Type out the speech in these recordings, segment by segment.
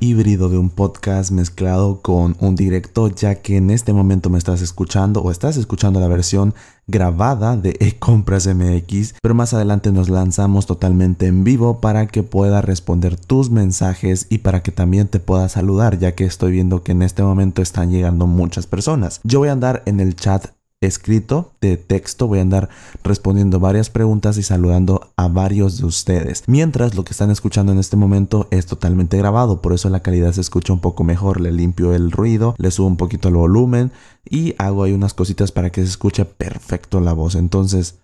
híbrido de un podcast mezclado con un directo, ya que en este momento me estás escuchando o estás escuchando la versión grabada de e Compras MX, pero más adelante nos lanzamos totalmente en vivo para que pueda responder tus mensajes y para que también te pueda saludar, ya que estoy viendo que en este momento están llegando muchas personas. Yo voy a andar en el chat escrito de texto voy a andar respondiendo varias preguntas y saludando a varios de ustedes mientras lo que están escuchando en este momento es totalmente grabado por eso la calidad se escucha un poco mejor le limpio el ruido le subo un poquito el volumen y hago ahí unas cositas para que se escuche perfecto la voz entonces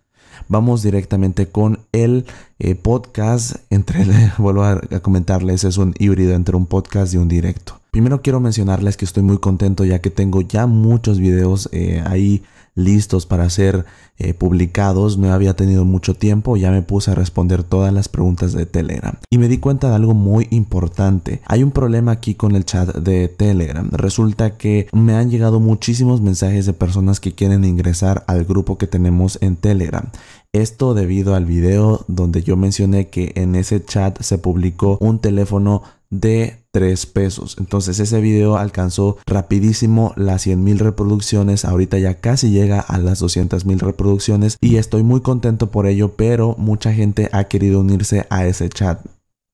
vamos directamente con el eh, podcast entre vuelvo a, comentarles es un híbrido entre un podcast y un directo primero quiero mencionarles que estoy muy contento ya que tengo ya muchos videos eh, ahí listos para ser eh, publicados, no había tenido mucho tiempo, ya me puse a responder todas las preguntas de Telegram. Y me di cuenta de algo muy importante. Hay un problema aquí con el chat de Telegram. Resulta que me han llegado muchísimos mensajes de personas que quieren ingresar al grupo que tenemos en Telegram. Esto debido al video donde yo mencioné que en ese chat se publicó un teléfono de 3 pesos. Entonces ese video alcanzó rapidísimo las 100 mil reproducciones. Ahorita ya casi llega a las 200 mil reproducciones y estoy muy contento por ello, pero mucha gente ha querido unirse a ese chat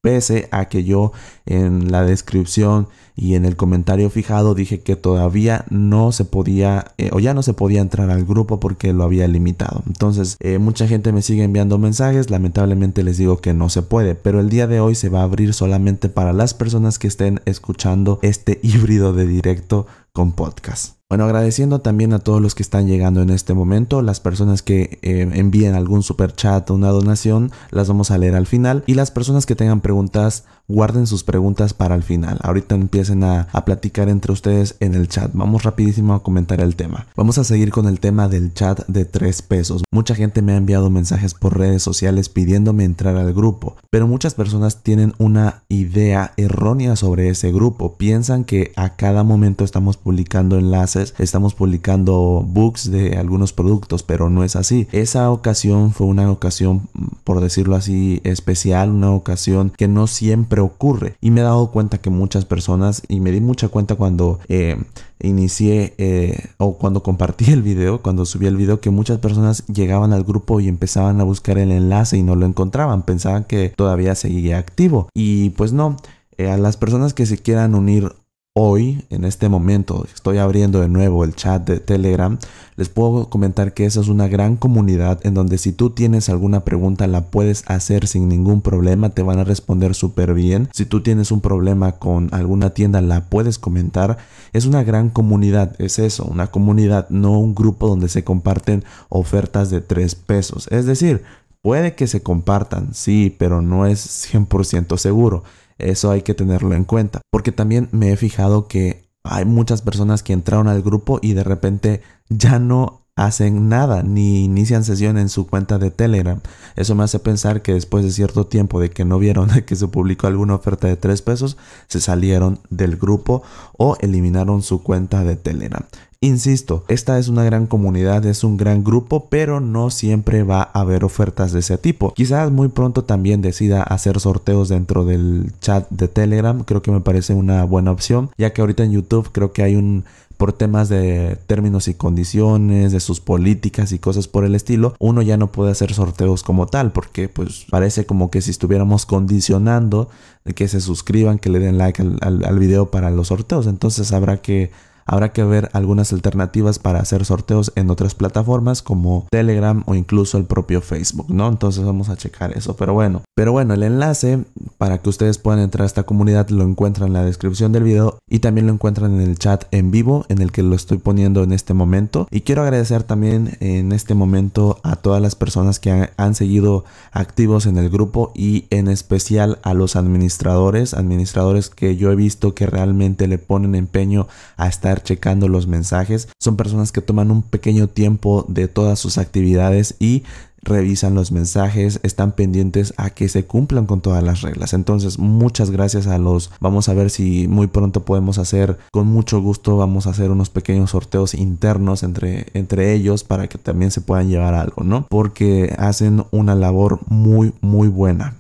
pese a que yo en la descripción y en el comentario fijado dije que todavía no se podía eh, o ya no se podía entrar al grupo porque lo había limitado entonces eh, mucha gente me sigue enviando mensajes lamentablemente les digo que no se puede pero el día de hoy se va a abrir solamente para las personas que estén escuchando este híbrido de directo con podcast bueno, agradeciendo también a todos los que están llegando en este momento, las personas que eh, envíen algún super chat o una donación, las vamos a leer al final. Y las personas que tengan preguntas guarden sus preguntas para el final. Ahorita empiecen a, a, platicar entre ustedes en el chat. Vamos rapidísimo a comentar el tema. Vamos a seguir con el tema del chat de tres pesos. Mucha gente me ha enviado mensajes por redes sociales pidiéndome entrar al grupo, pero muchas personas tienen una idea errónea sobre ese grupo. Piensan que a cada momento estamos publicando enlaces, estamos publicando books de algunos productos, pero no es así. Esa ocasión fue una ocasión, por decirlo así, especial, una ocasión que no siempre ocurre. Y me he dado cuenta que muchas personas, y me di mucha cuenta cuando eh, inicié eh, o cuando compartí el video, cuando subí el video, que muchas personas llegaban al grupo y empezaban a buscar el enlace y no lo encontraban, pensaban que todavía seguía activo. Y pues no, eh, a las personas que se quieran unir hoy, en este momento, estoy abriendo de nuevo el chat de Telegram, les puedo comentar que esa es una gran comunidad en donde si tú tienes alguna pregunta la puedes hacer sin ningún problema, te van a responder súper bien. Si tú tienes un problema con alguna tienda la puedes comentar. Es una gran comunidad, es eso, una comunidad, no un grupo donde se comparten ofertas de tres pesos. Es decir, puede que se compartan, sí, pero no es 100% seguro. Eso hay que tenerlo en cuenta. Porque también me he fijado que hay muchas personas que entraron al grupo y de repente ya no hacen nada ni inician sesión en su cuenta de Telegram. Eso me hace pensar que después de cierto tiempo de que no vieron que se publicó alguna oferta de 3 pesos, se salieron del grupo o eliminaron su cuenta de Telegram. Insisto, esta es una gran comunidad, es un gran grupo, pero no siempre va a haber ofertas de ese tipo. Quizás muy pronto también decida hacer sorteos dentro del chat de Telegram, creo que me parece una buena opción, ya que ahorita en YouTube creo que hay un por temas de términos y condiciones, de sus políticas y cosas por el estilo, uno ya no puede hacer sorteos como tal, porque pues parece como que si estuviéramos condicionando que se suscriban, que le den like al, al video para los sorteos, entonces habrá que Habrá que ver algunas alternativas para hacer sorteos en otras plataformas como Telegram o incluso el propio Facebook, ¿no? Entonces vamos a checar eso, pero bueno. Pero bueno, el enlace para que ustedes puedan entrar a esta comunidad lo encuentran en la descripción del video y también lo encuentran en el chat en vivo en el que lo estoy poniendo en este momento. Y quiero agradecer también en este momento a todas las personas que han, seguido activos en el grupo y en especial a los administradores, administradores que yo he visto que realmente le ponen empeño a estar checando los mensajes. Son personas que toman un pequeño tiempo de todas sus actividades y revisan los mensajes, están pendientes a que se cumplan con todas las reglas. Entonces, muchas gracias a los, vamos a ver si muy pronto podemos hacer, con mucho gusto vamos a hacer unos pequeños sorteos internos entre, entre ellos para que también se puedan llevar algo, ¿no? Porque hacen una labor muy, muy buena.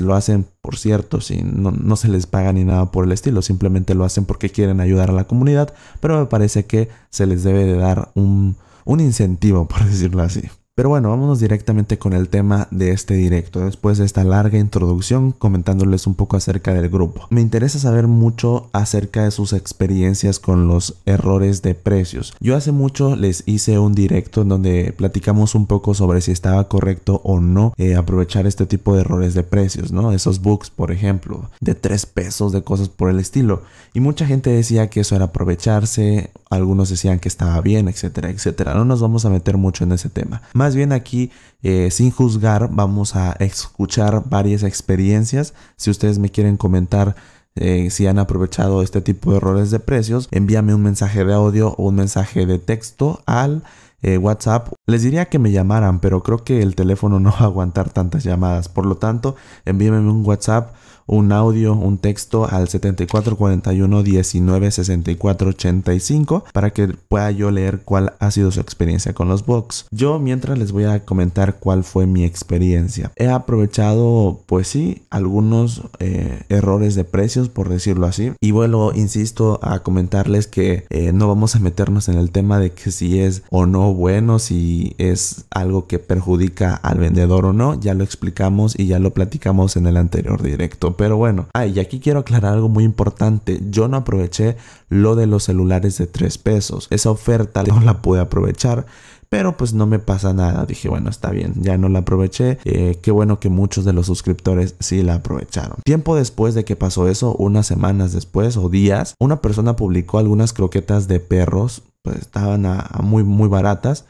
lo hacen por cierto, si no, se les paga ni nada por el estilo, simplemente lo hacen porque quieren ayudar a la comunidad, pero me parece que se les debe de dar un incentivo, por decirlo así. Pero bueno, vámonos directamente con el tema de este directo, después de esta larga introducción comentándoles un poco acerca del grupo. Me interesa saber mucho acerca de sus experiencias con los errores de precios. Yo hace mucho les hice un directo en donde platicamos un poco sobre si estaba correcto o no eh, aprovechar este tipo de errores de precios, ¿no? Esos books, por ejemplo, de tres pesos, de cosas por el estilo. Y mucha gente decía que eso era aprovecharse, algunos decían que estaba bien, etcétera, etcétera. No nos vamos a meter mucho en ese tema bien aquí, eh, sin juzgar, vamos a escuchar varias experiencias. Si ustedes me quieren comentar eh, si han aprovechado este tipo de errores de precios, envíame un mensaje de audio o un mensaje de texto al eh, WhatsApp. Les diría que me llamaran, pero creo que el teléfono no va a aguantar tantas llamadas. Por lo tanto, envíenme un WhatsApp un audio, un texto al 7441 19 64 85 para que pueda yo leer cuál ha sido su experiencia con los box. Yo mientras les voy a comentar cuál fue mi experiencia. He aprovechado, pues sí, algunos eh, errores de precios, por decirlo así. Y vuelvo insisto a comentarles que eh, no vamos a meternos en el tema de que si es o no bueno, si es algo que perjudica al vendedor o no. Ya lo explicamos y ya lo platicamos en el anterior directo pero bueno. Ah, y aquí quiero aclarar algo muy importante. Yo no aproveché lo de los celulares de 3 pesos. Esa oferta no la pude aprovechar. Pero pues no me pasa nada. Dije, bueno, está bien, ya no la aproveché. Eh, qué bueno que muchos de los suscriptores sí la aprovecharon. Tiempo después de que pasó eso, unas semanas después o días, una persona publicó algunas croquetas de perros. Pues estaban muy, muy baratas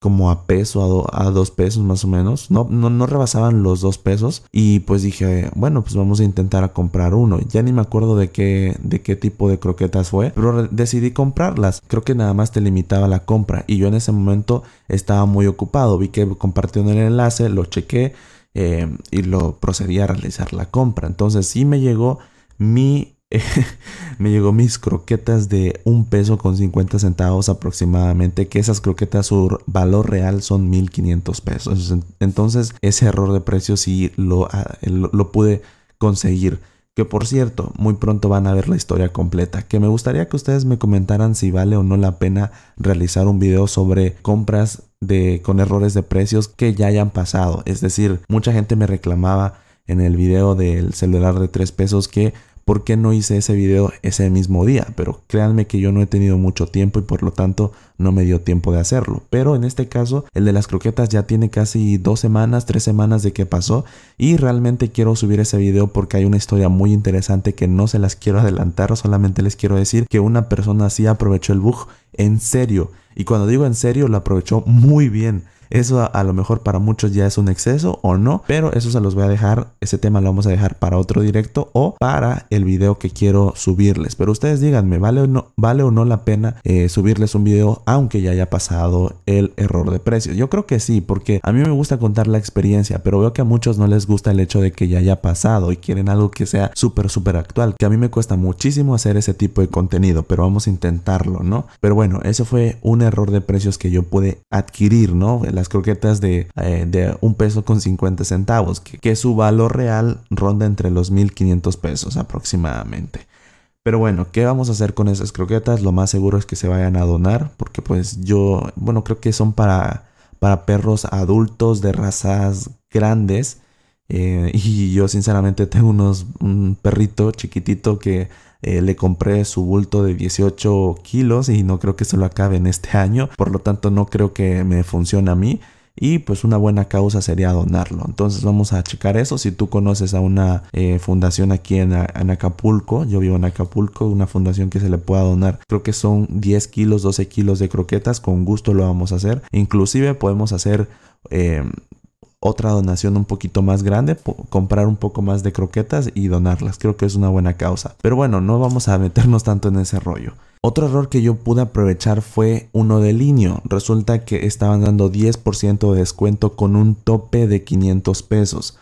como a peso, a, dos pesos más o menos. No, no, no, rebasaban los dos pesos. Y pues dije, bueno, pues vamos a intentar a comprar uno. Ya ni me acuerdo de qué, de qué tipo de croquetas fue, pero decidí comprarlas. Creo que nada más te limitaba la compra. Y yo en ese momento estaba muy ocupado. Vi que compartieron el enlace, lo chequé eh, y lo procedí a realizar la compra. Entonces sí me llegó mi me llegó mis croquetas de un peso con 50 centavos aproximadamente, que esas croquetas su valor real son 1500 pesos. Entonces ese error de precio sí ah, lo, pude conseguir. Que por cierto, muy pronto van a ver la historia completa. Que me gustaría que ustedes me comentaran si vale o no la pena realizar un video sobre compras de, con errores de precios que ya hayan pasado. Es decir, mucha gente me reclamaba en el video del celular de 3 pesos que por qué no hice ese video ese mismo día, pero créanme que yo no he tenido mucho tiempo y por lo tanto no me dio tiempo de hacerlo. Pero en este caso, el de las croquetas ya tiene casi dos semanas, tres semanas de que pasó y realmente quiero subir ese video porque hay una historia muy interesante que no se las quiero adelantar, solamente les quiero decir que una persona así aprovechó el bug en serio. Y cuando digo en serio, lo aprovechó muy bien. Eso a, lo mejor para muchos ya es un exceso o no, pero eso se los voy a dejar, ese tema lo vamos a dejar para otro directo o para el video que quiero subirles. Pero ustedes díganme, ¿vale o no, vale o no la pena eh, subirles un video aunque ya haya pasado el error de precio? Yo creo que sí, porque a mí me gusta contar la experiencia, pero veo que a muchos no les gusta el hecho de que ya haya pasado y quieren algo que sea súper, súper actual, que a mí me cuesta muchísimo hacer ese tipo de contenido, pero vamos a intentarlo, ¿no? Pero bueno, eso fue un error de precios que yo pude adquirir, ¿no? las croquetas eh, de, un peso con 50 centavos, que, su valor real ronda entre los 1500 pesos aproximadamente. Pero bueno, ¿qué vamos a hacer con esas croquetas? Lo más seguro es que se vayan a donar, porque pues yo, bueno, creo que son para, para perros adultos de razas grandes. Eh, y yo sinceramente tengo unos, un perrito chiquitito que eh, le compré su bulto de 18 kilos y no creo que se lo acabe en este año. Por lo tanto, no creo que me funcione a mí. Y pues una buena causa sería donarlo. Entonces vamos a checar eso. Si tú conoces a una eh, fundación aquí en, Acapulco, yo vivo en Acapulco, una fundación que se le pueda donar. Creo que son 10 kilos, 12 kilos de croquetas. Con gusto lo vamos a hacer. Inclusive podemos hacer... Eh, otra donación un poquito más grande, comprar un poco más de croquetas y donarlas. Creo que es una buena causa. Pero bueno, no vamos a meternos tanto en ese rollo. Otro error que yo pude aprovechar fue uno de línea. Resulta que estaban dando 10% de descuento con un tope de 500 pesos.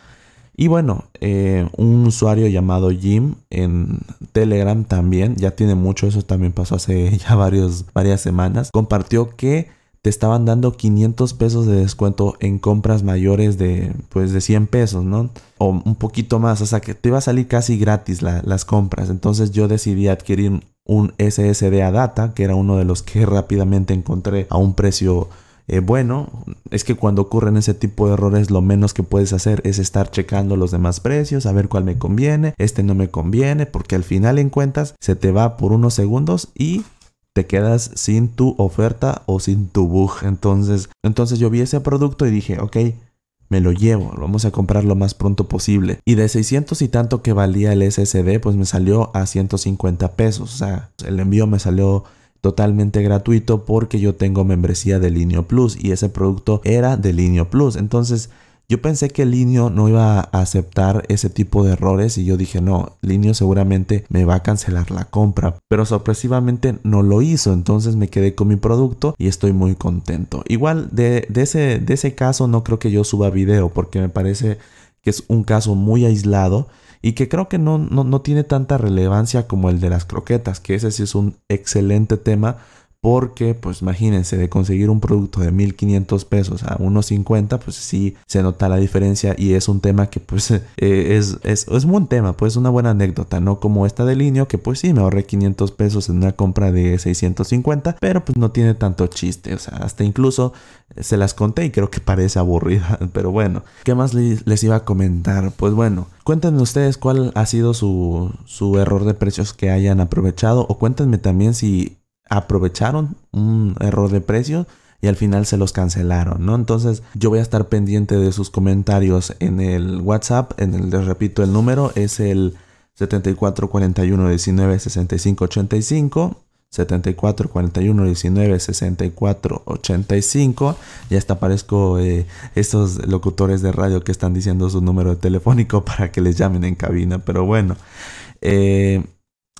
Y bueno, eh, un usuario llamado Jim en Telegram también, ya tiene mucho, eso también pasó hace ya varios, varias semanas, compartió que estaban dando 500 pesos de descuento en compras mayores de, pues, de 100 pesos, ¿no? O un poquito más, o sea, que te iba a salir casi gratis las compras. Entonces yo decidí adquirir un SSD a data, que era uno de los que rápidamente encontré a un precio eh, bueno, es que cuando ocurren ese tipo de errores lo menos que puedes hacer es estar checando los demás precios, a ver cuál me conviene, este no me conviene, porque al final en cuentas se te va por unos segundos y te quedas sin tu oferta o sin tu bug. Entonces, entonces yo vi ese producto y dije, ok, me lo llevo, vamos a comprar lo más pronto posible. Y de 600 y tanto que valía el SSD, pues me salió a 150 pesos. O sea, el envío me salió totalmente gratuito porque yo tengo membresía de Linio Plus y ese producto era de Linio Plus. Entonces, yo pensé que Linio no iba a aceptar ese tipo de errores y yo dije, no, Linio seguramente me va a cancelar la compra. Pero sorpresivamente no lo hizo, entonces me quedé con mi producto y estoy muy contento. Igual de, ese, de ese caso no creo que yo suba video porque me parece que es un caso muy aislado y que creo que no, no, no tiene tanta relevancia como el de las croquetas, que ese sí es un excelente tema porque pues imagínense de conseguir un producto de 1500 pesos a $1,50, pues sí se nota la diferencia y es un tema que pues eh, es, es, un buen tema pues una buena anécdota no como esta de Linio que pues sí me ahorré 500 pesos en una compra de 650 pero pues no tiene tanto chiste o sea hasta incluso eh, se las conté y creo que parece aburrida pero bueno qué más les, iba a comentar pues bueno cuéntenme ustedes cuál ha sido su, su error de precios que hayan aprovechado o cuéntenme también si aprovecharon un error de precio y al final se los cancelaron, ¿no? Entonces yo voy a estar pendiente de sus comentarios en el WhatsApp, en el, les repito, el número es el 7441196585, 19 65 ya hasta aparezco eh, estos locutores de radio que están diciendo su número telefónico para que les llamen en cabina pero bueno eh,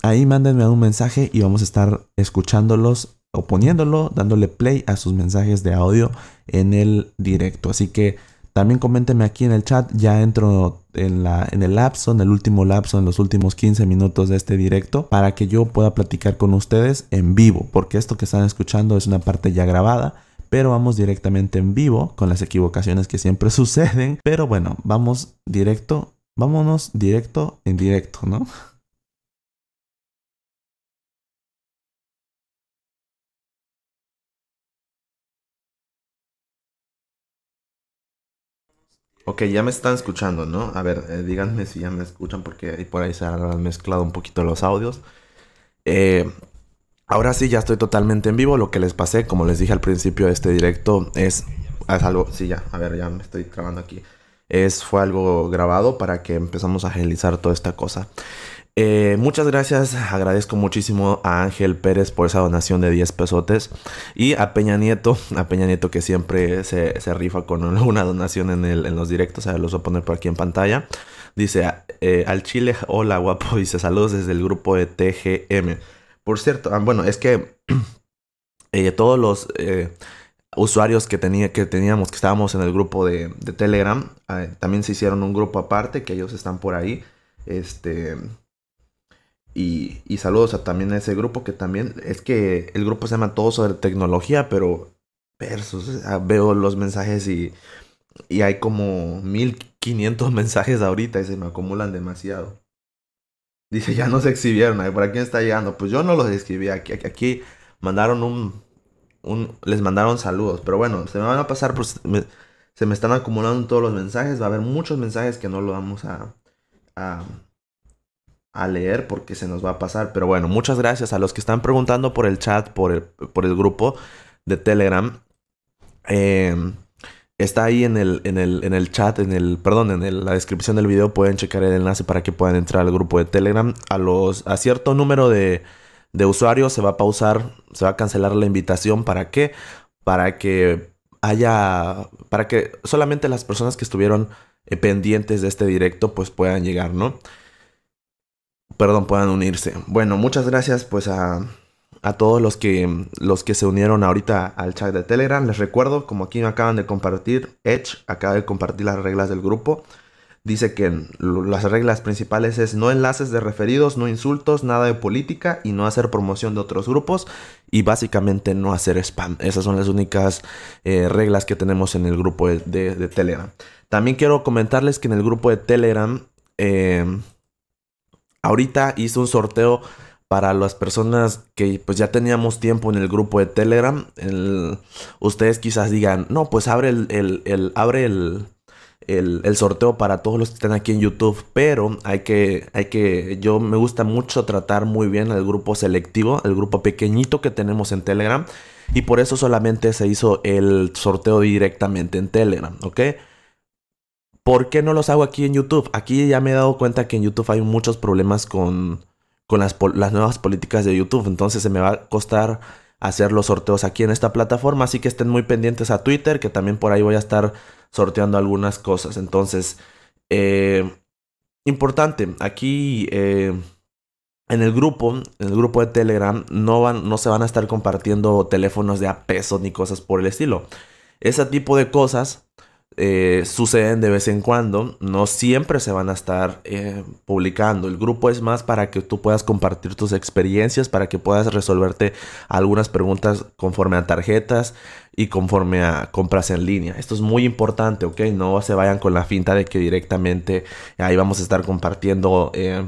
ahí mándenme un mensaje y vamos a estar escuchándolos o poniéndolo, dándole play a sus mensajes de audio en el directo. Así que también coméntenme aquí en el chat, ya entro en, la, en el lapso, en el último lapso, en los últimos 15 minutos de este directo, para que yo pueda platicar con ustedes en vivo, porque esto que están escuchando es una parte ya grabada pero vamos directamente en vivo con las equivocaciones que siempre suceden. Pero bueno, vamos directo, vámonos directo en directo, ¿no? Ok, ya me están escuchando, ¿no? A ver, eh, díganme si ya me escuchan porque por ahí se han mezclado un poquito los audios. Eh, ahora sí, ya estoy totalmente en vivo. Lo que les pasé, como les dije al principio de este directo, es, algo... Sí, ya, a ver, ya me estoy grabando aquí. Es, fue algo grabado para que empezamos a agilizar toda esta cosa. Eh, muchas gracias, agradezco muchísimo a Ángel Pérez por esa donación de 10 pesotes y a Peña Nieto, a Peña Nieto que siempre se, se rifa con una donación en, los directos, a ver, los voy a poner por aquí en pantalla. Dice eh, al Chile, hola guapo, dice saludos desde el grupo de TGM. Por cierto, ah, bueno, es que eh, todos los usuarios que, tenía, que teníamos, que estábamos en el grupo de, de Telegram, ah, también se hicieron un grupo aparte, que ellos están por ahí. Este, y, saludos a también a ese grupo que también es que el grupo se llama Todo sobre tecnología, pero versus, veo los mensajes y, y hay como 1500 mensajes ahorita y se me acumulan demasiado. Dice, ya no se exhibieron, ¿Por ¿para quién está llegando? Pues yo no los escribí, aquí, aquí mandaron un, les mandaron saludos, pero bueno, se me van a pasar, se me están acumulando todos los mensajes, va a haber muchos mensajes que no lo vamos a a leer porque se nos va a pasar. Pero bueno, muchas gracias a los que están preguntando por el chat, por el, grupo de Telegram. Em, está ahí en el, en el, chat, en el, perdón, en la descripción del video pueden checar el enlace para que puedan entrar al grupo de Telegram. A los, a cierto número de, de usuarios se va a pausar, se va a cancelar la invitación. ¿Para qué? Para que haya, para que solamente las personas que estuvieron eh, pendientes de este directo pues puedan llegar, ¿no? perdón, puedan unirse. Bueno, muchas gracias pues a, a todos los que, los que se unieron ahorita al chat de Telegram. Les recuerdo, como aquí me acaban de compartir, Edge acaba de compartir las reglas del grupo. Dice que las reglas principales es no enlaces de referidos, no insultos, nada de política y no hacer promoción de otros grupos y básicamente no hacer spam. Esas son las únicas eh, reglas que tenemos en el grupo de, Telegram. También quiero comentarles que en el grupo de Telegram... Eh, Ahorita hice un sorteo para las personas que pues ya teníamos tiempo en el grupo de Telegram. ustedes quizás digan, no, pues abre el, el, abre el, el, sorteo para todos los que están aquí en YouTube. Pero hay que, hay que, yo me gusta mucho tratar muy bien el grupo selectivo, el grupo pequeñito que tenemos en Telegram. Y por eso solamente se hizo el sorteo directamente en Telegram, ¿ok? ¿Por qué no los hago aquí en YouTube? Aquí ya me he dado cuenta que en YouTube hay muchos problemas con, las, nuevas políticas de YouTube. Entonces se me va a costar hacer los sorteos aquí en esta plataforma. Así que estén muy pendientes a Twitter, que también por ahí voy a estar sorteando algunas cosas. Entonces, eh, importante, aquí eh, en el grupo, en el grupo de Telegram, no, van, no se van a estar compartiendo teléfonos de a peso ni cosas por el estilo. Ese tipo de cosas eh, suceden de vez en cuando, no siempre se van a estar eh, publicando. El grupo es más para que tú puedas compartir tus experiencias, para que puedas resolverte algunas preguntas conforme a tarjetas y conforme a compras en línea. Esto es muy importante, ¿ok? No se vayan con la finta de que directamente ahí vamos a estar compartiendo eh,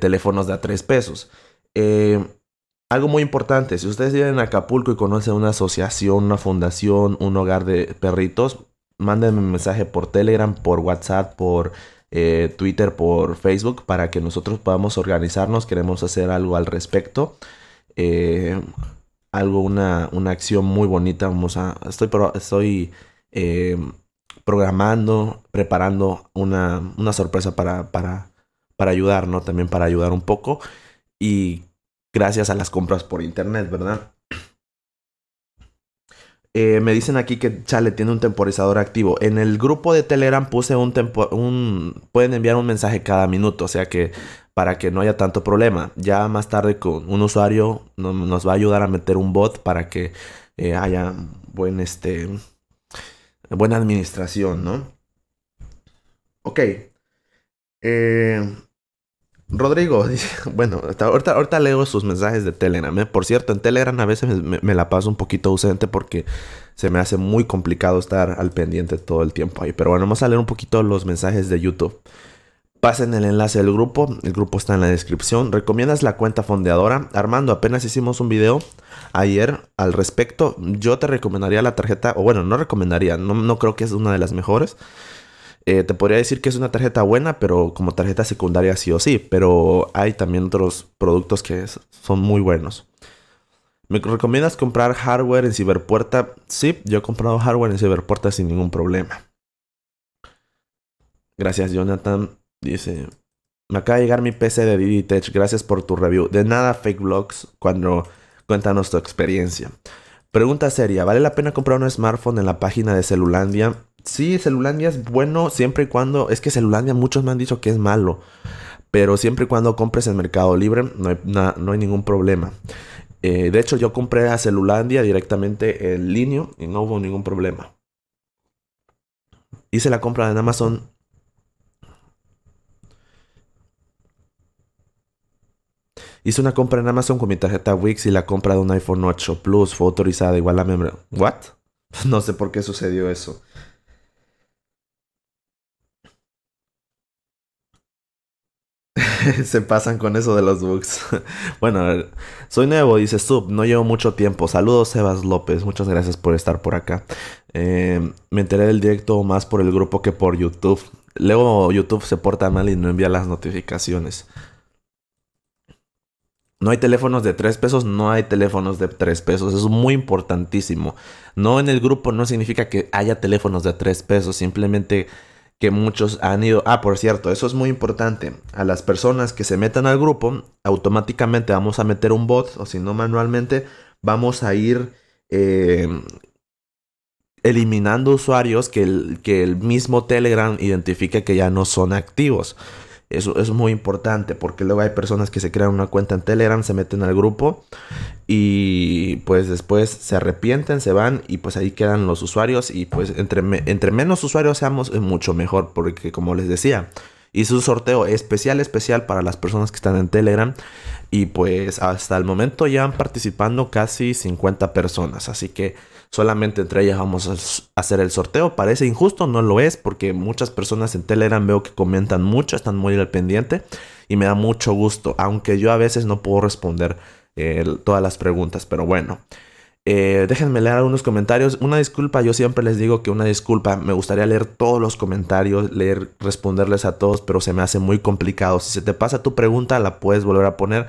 teléfonos de a tres pesos. Algo muy importante, si ustedes viven en Acapulco y conocen una asociación, una fundación, un hogar de perritos, mándenme un mensaje por Telegram, por WhatsApp, por eh, Twitter, por Facebook, para que nosotros podamos organizarnos. Queremos hacer algo al respecto. Eh, algo, una, una, acción muy bonita. Vamos a, estoy estoy eh, programando, preparando una, una sorpresa para, para, para ayudar, ¿no? También para ayudar un poco. Y gracias a las compras por internet, ¿verdad? Eh, me dicen aquí que Chale tiene un temporizador activo. En el grupo de Telegram puse un, tempo, pueden enviar un mensaje cada minuto, o sea que para que no haya tanto problema. Ya más tarde con un usuario nos va a ayudar a meter un bot para que eh, haya buen este buena administración, ¿no? Ok. Eh, Rodrigo, dice, bueno, ahorita, leo sus mensajes de Telegram. ¿eh? Por cierto, en Telegram a veces me, la paso un poquito ausente porque se me hace muy complicado estar al pendiente todo el tiempo ahí. Pero bueno, vamos a leer un poquito los mensajes de YouTube. Pasen el enlace del grupo, el grupo está en la descripción. ¿Recomiendas la cuenta fondeadora? Armando, apenas hicimos un video ayer al respecto. Yo te recomendaría la tarjeta, o bueno, no recomendaría, no creo que es una de las mejores. Eh, te podría decir que es una tarjeta buena, pero como tarjeta secundaria sí o sí. Pero hay también otros productos que son muy buenos. ¿Me recomiendas comprar hardware en Ciberpuerta? Sí, yo he comprado hardware en Ciberpuerta sin ningún problema. Gracias, Jonathan. Dice, me acaba de llegar mi PC de DDTech. Gracias por tu review. De nada, fake blogs, cuando cuéntanos tu experiencia. Pregunta seria, ¿vale la pena comprar un smartphone en la página de Celulandia? sí, Celulandia es bueno siempre y cuando. Es que Celulandia muchos me han dicho que es malo. Pero siempre y cuando compres en Mercado Libre, no hay, ningún problema. Eh, de hecho, yo compré a Celulandia directamente en línea y no hubo ningún problema. Hice la compra en Amazon. Hice una compra en Amazon con mi tarjeta Wix y la compra de un iPhone 8 Plus fue autorizada igual a mi... ¿What? No sé por qué sucedió eso. se pasan con eso de los bugs. bueno, soy nuevo, dice Sub, no llevo mucho tiempo. Saludos, Sebas López, muchas gracias por estar por acá. Eh, me enteré del directo más por el grupo que por YouTube. Luego YouTube se porta mal y no envía las notificaciones. No hay teléfonos de tres pesos, no hay teléfonos de tres pesos. es muy importantísimo. No en el grupo no significa que haya teléfonos de tres pesos, simplemente que muchos han ido. Ah, por cierto, eso es muy importante. A las personas que se metan al grupo, automáticamente vamos a meter un bot, o si no manualmente, vamos a ir eh, eliminando usuarios que el, que el mismo Telegram identifica que ya no son activos. Eso es muy importante porque luego hay personas que se crean una cuenta en Telegram, se meten al grupo y pues después se arrepienten, se van y pues ahí quedan los usuarios y pues entre, menos usuarios seamos mucho mejor porque como les decía, hice un sorteo especial especial para las personas que están en Telegram y pues hasta el momento ya han participando casi 50 personas, así que solamente entre ellas vamos a hacer el sorteo. Parece injusto, no lo es, porque muchas personas en Telegram veo que comentan mucho, están muy al pendiente y me da mucho gusto, aunque yo a veces no puedo responder eh, todas las preguntas, pero bueno. Eh, déjenme leer algunos comentarios. Una disculpa, yo siempre les digo que una disculpa. Me gustaría leer todos los comentarios, leer, responderles a todos, pero se me hace muy complicado. Si se te pasa tu pregunta, la puedes volver a poner,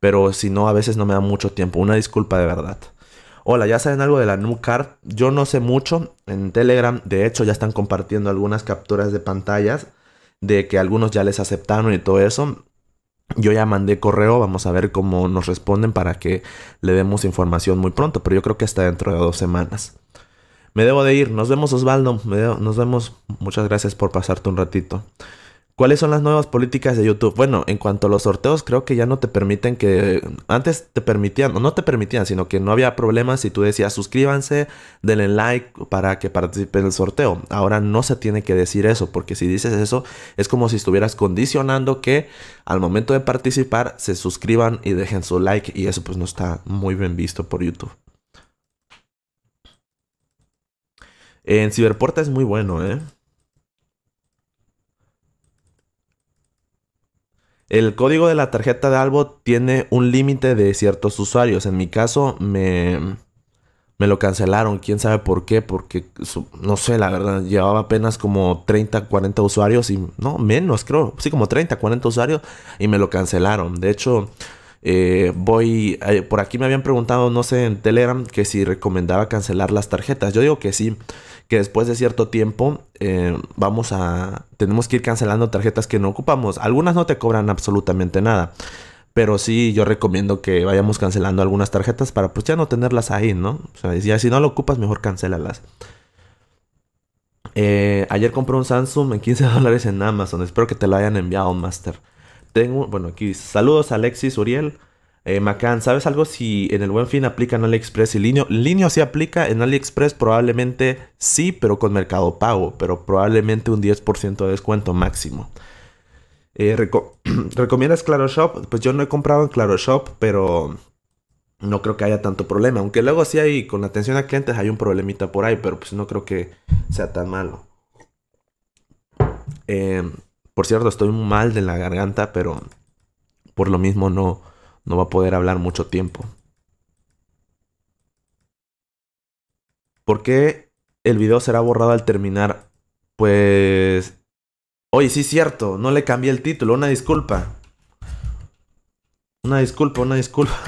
pero si no, a veces no me da mucho tiempo. Una disculpa de verdad. Hola, ¿ya saben algo de la NuCard? Yo no sé mucho. En Telegram, de hecho, ya están compartiendo algunas capturas de pantallas de que algunos ya les aceptaron y todo eso. Yo ya mandé correo, vamos a ver cómo nos responden para que le demos información muy pronto, pero yo creo que está dentro de dos semanas. Me debo de ir, nos vemos Osvaldo, nos vemos, muchas gracias por pasarte un ratito. ¿Cuáles son las nuevas políticas de YouTube? Bueno, en cuanto a los sorteos, creo que ya no te permiten que... Antes te permitían, o no te permitían, sino que no había problemas si tú decías suscríbanse, denle like para que participen en el sorteo. Ahora no se tiene que decir eso, porque si dices eso es como si estuvieras condicionando que al momento de participar se suscriban y dejen su like y eso pues no está muy bien visto por YouTube. En Ciberporta es muy bueno, ¿eh? El código de la tarjeta de Albo tiene un límite de ciertos usuarios. En mi caso me, me lo cancelaron. ¿Quién sabe por qué? Porque no sé, la verdad. Llevaba apenas como 30, 40 usuarios y no, menos creo. Sí, como 30, 40 usuarios y me lo cancelaron. De hecho... Eh, voy, eh, por aquí me habían preguntado, no sé, en Telegram, que si recomendaba cancelar las tarjetas. Yo digo que sí que después de cierto tiempo eh, vamos a tenemos que ir cancelando tarjetas que no ocupamos. Algunas no te cobran absolutamente nada, pero sí yo recomiendo que vayamos cancelando algunas tarjetas para pues ya no tenerlas ahí, ¿no? O sea, ya si no lo ocupas mejor cancélalas. Eh, ayer compré un Samsung en 15 dólares en Amazon. Espero que te lo hayan enviado, Master. Tengo, bueno, aquí saludos Alexis Uriel. Eh, Macan, ¿sabes algo si en el buen fin aplican AliExpress y Linio? Linio sí aplica, en AliExpress probablemente sí, pero con Mercado Pago, pero probablemente un 10% de descuento máximo. Eh, ¿Recomiendas Claro Pues yo no he comprado en Claro Shop, pero no creo que haya tanto problema. Aunque luego sí hay, con atención a clientes hay un problemita por ahí, pero pues no creo que sea tan malo. Eh, por cierto, estoy mal de la garganta, pero por lo mismo no, no va a poder hablar mucho tiempo. ¿Por qué el video será borrado al terminar? Pues... Oye, sí es cierto, no le cambié el título, una disculpa. Una disculpa, una disculpa.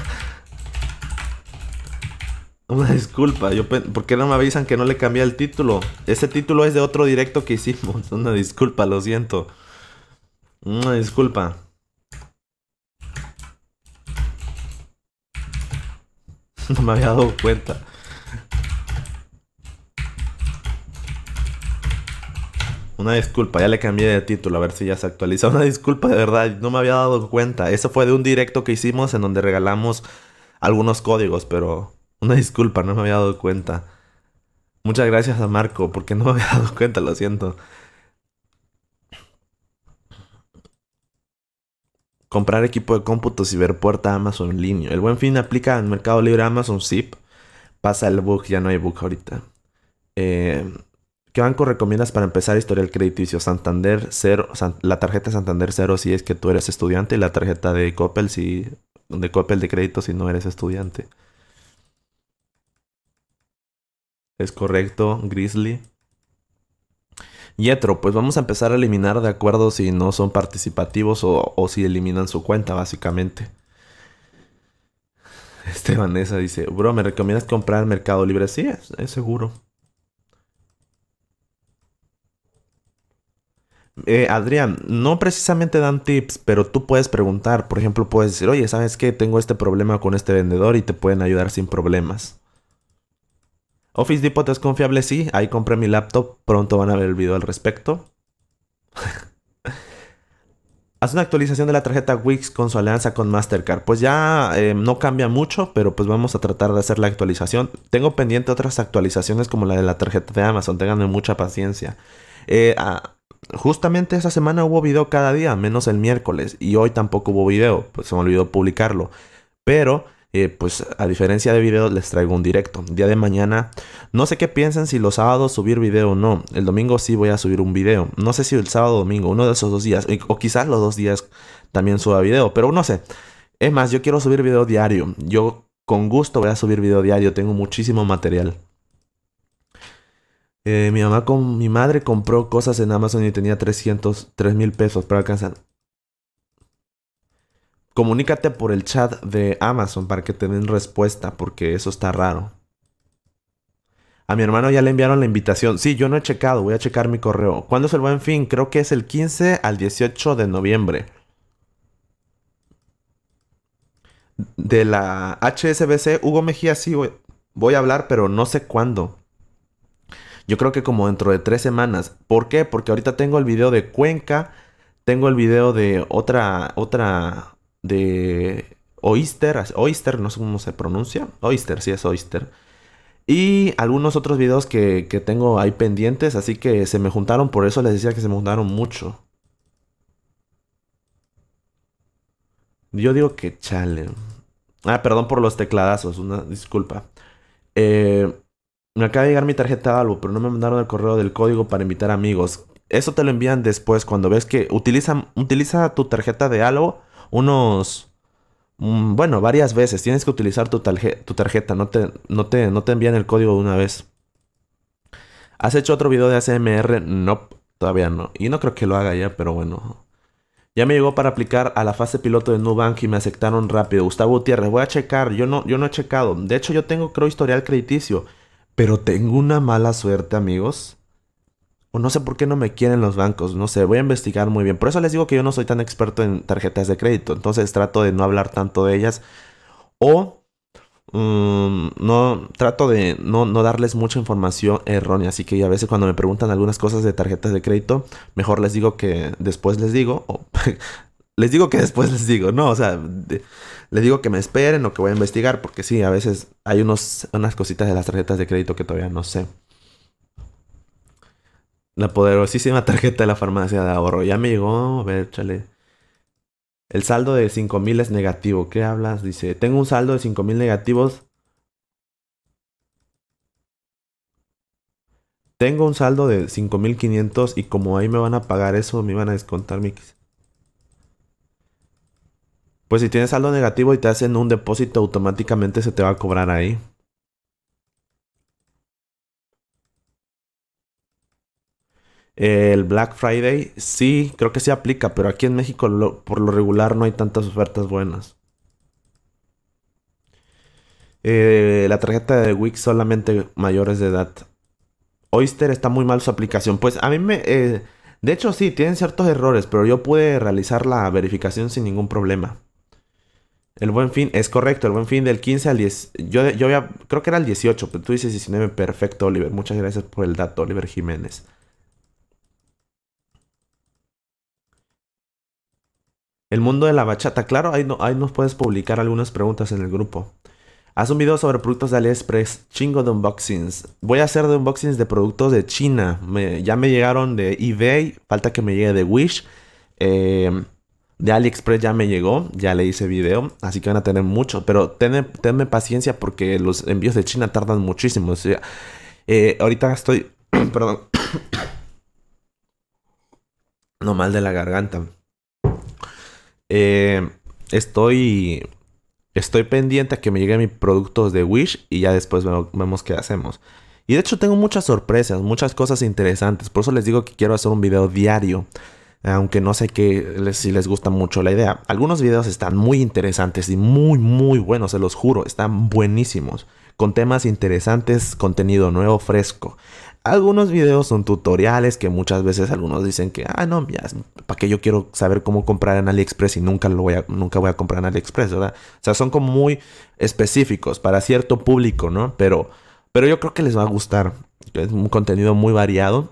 Una disculpa, yo ¿por qué no me avisan que no le cambié el título? Ese título es de otro directo que hicimos. Una disculpa, lo siento. Una disculpa. No me había dado cuenta. Una disculpa, ya le cambié de título, a ver si ya se actualiza. Una disculpa, de verdad, no me había dado cuenta. Eso fue de un directo que hicimos en donde regalamos algunos códigos, pero una disculpa, no me había dado cuenta. Muchas gracias a Marco, porque no me había dado cuenta, lo siento. comprar equipo de cómputo, ciberpuerta, Amazon línea. El buen fin aplica al Mercado Libre, Amazon Zip. Pasa el book, ya no hay book ahorita. Eh, ¿Qué banco recomiendas para empezar historial crediticio? Santander, cero, la tarjeta Santander cero si es que tú eres estudiante y la tarjeta de Coppel si, de Coppel de crédito si no eres estudiante. Es correcto, Grizzly. Yetro, pues vamos a empezar a eliminar de acuerdo si no son participativos o, si eliminan su cuenta, básicamente. Estebanesa dice, bro, ¿me recomiendas comprar Mercado Libre? Sí, es, seguro. Eh, Adrián, no precisamente dan tips, pero tú puedes preguntar. Por ejemplo, puedes decir, oye, ¿sabes qué? Tengo este problema con este vendedor y te pueden ayudar sin problemas. Office Depot es confiable, sí. Ahí compré mi laptop. Pronto van a ver el video al respecto. Haz una actualización de la tarjeta Wix con su alianza con Mastercard. Pues ya eh, no cambia mucho, pero pues vamos a tratar de hacer la actualización. Tengo pendiente otras actualizaciones como la de la tarjeta de Amazon. Ténganme mucha paciencia. Eh, ah, justamente esa semana hubo video cada día, menos el miércoles. Y hoy tampoco hubo video, pues se me olvidó publicarlo. Pero eh, pues a diferencia de video les traigo un directo. Día de mañana, no sé qué piensan si los sábados subir video o no. El domingo sí voy a subir un video. No sé si el sábado o domingo, uno de esos dos días, eh, o quizás los dos días también suba video, pero no sé. Es más, yo quiero subir video diario. Yo con gusto voy a subir video diario, tengo muchísimo material. Eh, mi mamá con mi madre compró cosas en Amazon y tenía 300, 3 mil pesos para alcanzar comunícate por el chat de Amazon para que te den respuesta, porque eso está raro. A mi hermano ya le enviaron la invitación. Sí, yo no he checado, voy a checar mi correo. ¿Cuándo es el buen fin? Creo que es el 15 al 18 de noviembre. De la HSBC, Hugo Mejía sí voy, a hablar, pero no sé cuándo. Yo creo que como dentro de tres semanas. ¿Por qué? Porque ahorita tengo el video de Cuenca, tengo el video de otra, otra, de Oyster, Oyster, no sé cómo se pronuncia, Oyster, sí es Oyster. Y algunos otros videos que, tengo ahí pendientes, así que se me juntaron, por eso les decía que se me juntaron mucho. Yo digo que chale. Ah, perdón por los tecladazos, una disculpa. Eh, me acaba de llegar mi tarjeta de algo, pero no me mandaron el correo del código para invitar amigos. Eso te lo envían después, cuando ves que utiliza tu tarjeta de algo unos... Mm, bueno, varias veces. Tienes que utilizar tu, tarjeta. No te, no, te, no te envían el código de una vez. ¿Has hecho otro video de ACMR? No, todavía no. Y no creo que lo haga ya, pero bueno. Ya me llegó para aplicar a la fase piloto de Nubank y me aceptaron rápido. Gustavo Gutiérrez, voy a checar. Yo no, yo no he checado. De hecho, yo tengo, creo, historial crediticio. Pero tengo una mala suerte, amigos. O no sé por qué no me quieren los bancos, no sé, voy a investigar muy bien. Por eso les digo que yo no soy tan experto en tarjetas de crédito, entonces trato de no hablar tanto de ellas. O mm, no trato de no, darles mucha información errónea. Así que a veces cuando me preguntan algunas cosas de tarjetas de crédito, mejor les digo que después les digo. O les digo que después les digo, no, o sea, les digo que me esperen o que voy a investigar, porque sí, a veces hay unos, unas cositas de las tarjetas de crédito que todavía no sé. La poderosísima tarjeta de la farmacia de ahorro. Ya me llegó. A ver, chale. El saldo de 5000 es negativo. ¿Qué hablas? Dice, tengo un saldo de 5000 negativos. Tengo un saldo de 5500 y como ahí me van a pagar eso, me van a descontar mi... Pues si tienes saldo negativo y te hacen un depósito, automáticamente se te va a cobrar ahí. el Black Friday sí, creo que sí aplica, pero aquí en México por lo regular no hay tantas ofertas buenas. Eh, la tarjeta de Wix solamente mayores de edad. Oyster está muy mal su aplicación. Pues a mí me... Eh, de hecho sí, tienen ciertos errores, pero yo pude realizar la verificación sin ningún problema. El buen fin, es correcto, el buen fin del 15 al 10. Yo, yo creo que era el 18, pero tú dices 19, perfecto Oliver. Muchas gracias por el dato, Oliver Jiménez. El mundo de la bachata, claro, ahí, no, nos puedes publicar algunas preguntas en el grupo. Haz un video sobre productos de AliExpress, chingo de unboxings. Voy a hacer de unboxings de productos de China. ya me llegaron de eBay, falta que me llegue de Wish. Em, de AliExpress ya me llegó, ya le hice video, así que van a tener mucho. Pero tenme paciencia porque los envíos de China tardan muchísimo. Eh, ahorita estoy... perdón. no mal de la garganta. Eh, estoy, estoy pendiente a que me lleguen mis productos de Wish y ya después vemos qué hacemos. Y de hecho tengo muchas sorpresas, muchas cosas interesantes. Por eso les digo que quiero hacer un video diario. Aunque no sé qué si les gusta mucho la idea. Algunos videos están muy interesantes y muy, muy buenos, se los juro. Están buenísimos. Con temas interesantes, contenido nuevo, fresco. Algunos videos son tutoriales que muchas veces algunos dicen que, ah, no, ¿para qué yo quiero saber cómo comprar en AliExpress y nunca, lo voy a, nunca voy a comprar en AliExpress, ¿verdad? O sea, son como muy específicos para cierto público, ¿no? Pero, pero yo creo que les va a gustar. Es un contenido muy variado.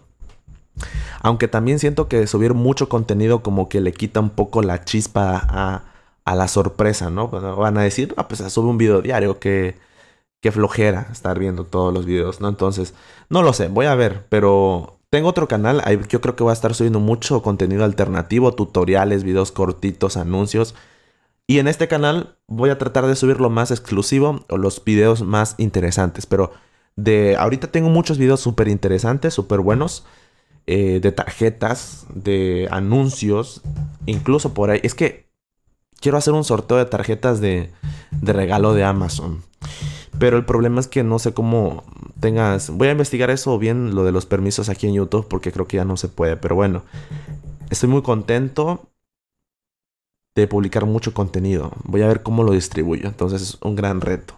Aunque también siento que subir mucho contenido como que le quita un poco la chispa a, a la sorpresa, ¿no? Van a decir, ah, pues sube un video diario que qué flojera estar viendo todos los videos, ¿no? Entonces, no lo sé, voy a ver, pero tengo otro canal, ahí yo creo que voy a estar subiendo mucho contenido alternativo, tutoriales, videos cortitos, anuncios. Y en este canal voy a tratar de subir lo más exclusivo o los videos más interesantes, pero de ahorita tengo muchos videos súper interesantes, súper buenos. Eh, de tarjetas, de anuncios, incluso por ahí. Es que quiero hacer un sorteo de tarjetas de, de regalo de Amazon. Pero el problema es que no sé cómo tengas... Voy a investigar eso bien lo de los permisos aquí en YouTube porque creo que ya no se puede. Pero bueno, estoy muy contento de publicar mucho contenido. Voy a ver cómo lo distribuyo. Entonces es un gran reto.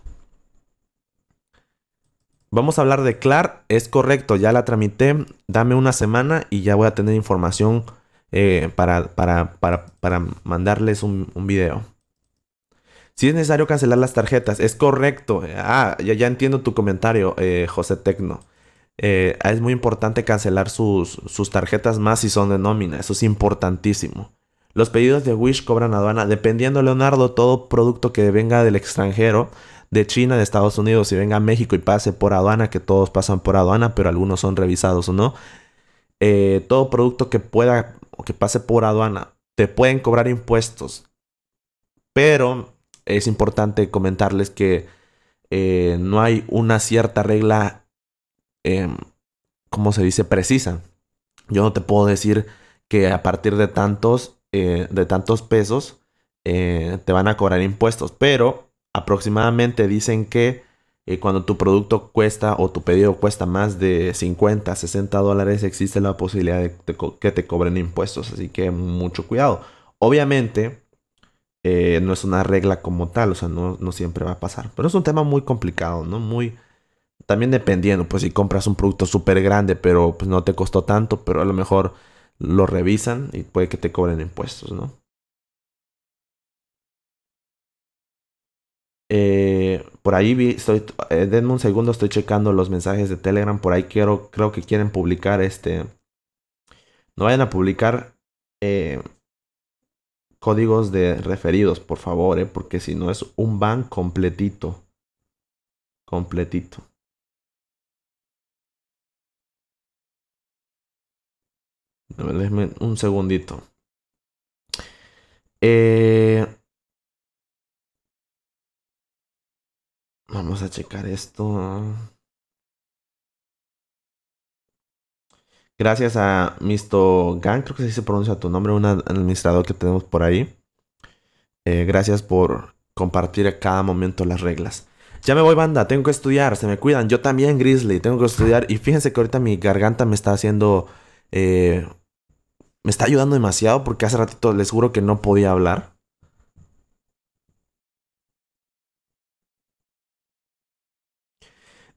Vamos a hablar de CLAR. Es correcto, ya la tramité. Dame una semana y ya voy a tener información eh, para, para, mandarles un video. Si es necesario cancelar las tarjetas, es correcto. Ah, ya, entiendo tu comentario, eh, José Tecno. Eh, es muy importante cancelar sus, tarjetas más si son de nómina. Eso es importantísimo. Los pedidos de Wish cobran aduana. Dependiendo, Leonardo, todo producto que venga del extranjero, de China, de Estados Unidos, si venga a México y pase por aduana, que todos pasan por aduana, pero algunos son revisados o no. Eh, todo producto que pueda o que pase por aduana, te pueden cobrar impuestos. Pero es importante comentarles que eh, no hay una cierta regla, em, ¿cómo se dice?, precisa. Yo no te puedo decir que a partir de tantos, eh, de tantos pesos eh, te van a cobrar impuestos, pero aproximadamente dicen que cuando tu producto cuesta o tu pedido cuesta más de 50, 60 dólares, existe la posibilidad de que te cobren impuestos. Así que mucho cuidado. Obviamente, eh, no es una regla como tal, o sea, no, siempre va a pasar. Pero es un tema muy complicado, ¿no? Muy... También dependiendo, pues si compras un producto súper grande, pero pues no te costó tanto, pero a lo mejor lo revisan y puede que te cobren impuestos, ¿no? Eh, por ahí vi, estoy, eh, un segundo, estoy checando los mensajes de Telegram, por ahí quiero, creo que quieren publicar este, no vayan a publicar eh, códigos de referidos, por favor, ¿eh? porque si no es un ban completito. Completito. Déjenme un segundito. Eh, vamos a checar esto. Gracias a Misto Gang, creo que así se pronuncia tu nombre, un administrador que tenemos por ahí. Eh, gracias por compartir a cada momento las reglas. Ya me voy, banda, tengo que estudiar, se me cuidan. Yo también, Grizzly, tengo que estudiar. Y fíjense que ahorita mi garganta me está haciendo. Eh, me está ayudando demasiado porque hace ratito les juro que no podía hablar.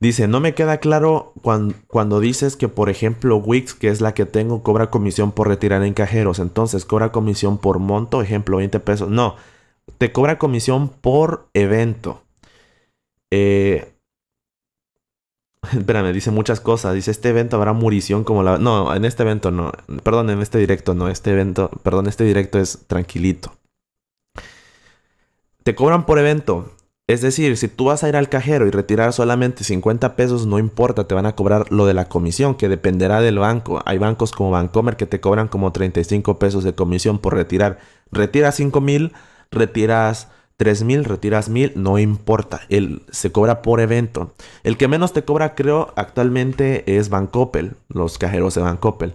Dice, no me queda claro cuando, dices que, por ejemplo, Wix, que es la que tengo, cobra comisión por retirar en cajeros. Entonces, cobra comisión por monto, ejemplo, 20 pesos. No, te cobra comisión por evento. Eh, espérame, dice muchas cosas. Dice, este evento habrá murición como la... No, en este evento no. Perdón, en este directo no. Este evento, perdón, este directo es tranquilito. Te cobran por evento. Es decir, si tú vas a ir al cajero y retirar solamente 50 pesos, no importa, te van a cobrar lo de la comisión, que dependerá del banco. Hay bancos como Bancomer que te cobran como 35 pesos de comisión por retirar. Retiras 5 mil, retiras 3 mil, retiras mil, no importa. se cobra por evento. El que menos te cobra, creo, actualmente es Bancoppel, los cajeros de Bancoppel.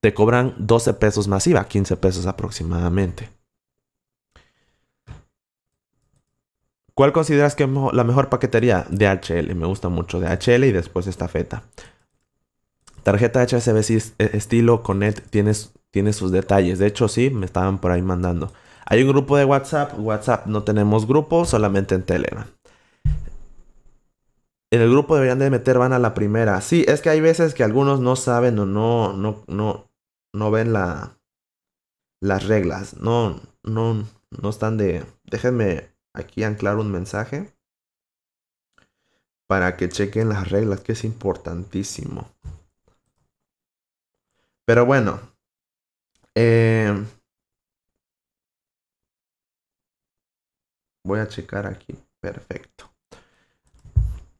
Te cobran 12 pesos masiva, 15 pesos aproximadamente. ¿Cuál consideras que es la mejor paquetería? de DHL, me gusta mucho de DHL y después esta feta. Tarjeta HSBC e, estilo Connect tiene, tiene sus detalles. De hecho, sí, me estaban por ahí mandando. Hay un grupo de WhatsApp. WhatsApp no tenemos grupo, solamente en Telegram. En el grupo deberían de meter van a la primera. Sí, es que hay veces que algunos no saben o no, no, no, no ven la, las reglas. No, no, no están de... Déjenme aquí anclar un mensaje para que chequen las reglas, que es importantísimo. Pero bueno, eh, voy a checar aquí. Perfecto.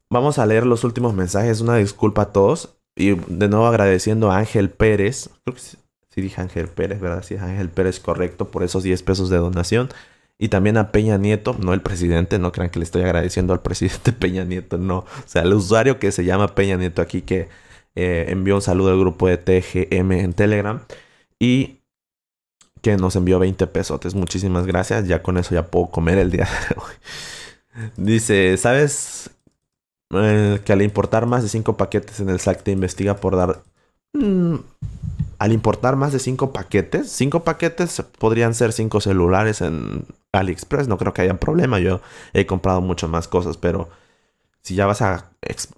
Vamos a leer los últimos mensajes. Una disculpa a todos. Y de nuevo agradeciendo a Ángel Pérez. Creo que sí, dije Ángel Pérez, ¿verdad? Sí, Ángel Pérez correcto por esos 10 pesos de donación. Y también a Peña Nieto, no el presidente, no crean que le estoy agradeciendo al presidente Peña Nieto, no. O sea, el usuario que se llama Peña Nieto aquí que eh, envió un saludo al grupo de TGM en Telegram y que nos envió 20 pesotes. Muchísimas gracias, ya con eso ya puedo comer el día de hoy. Dice, ¿sabes eh, que al importar más de 5 paquetes en el SAC te investiga por dar... Mm, al importar más de 5 paquetes, 5 paquetes podrían ser 5 celulares en AliExpress, no creo que haya problema, yo he comprado muchas más cosas, pero si ya vas a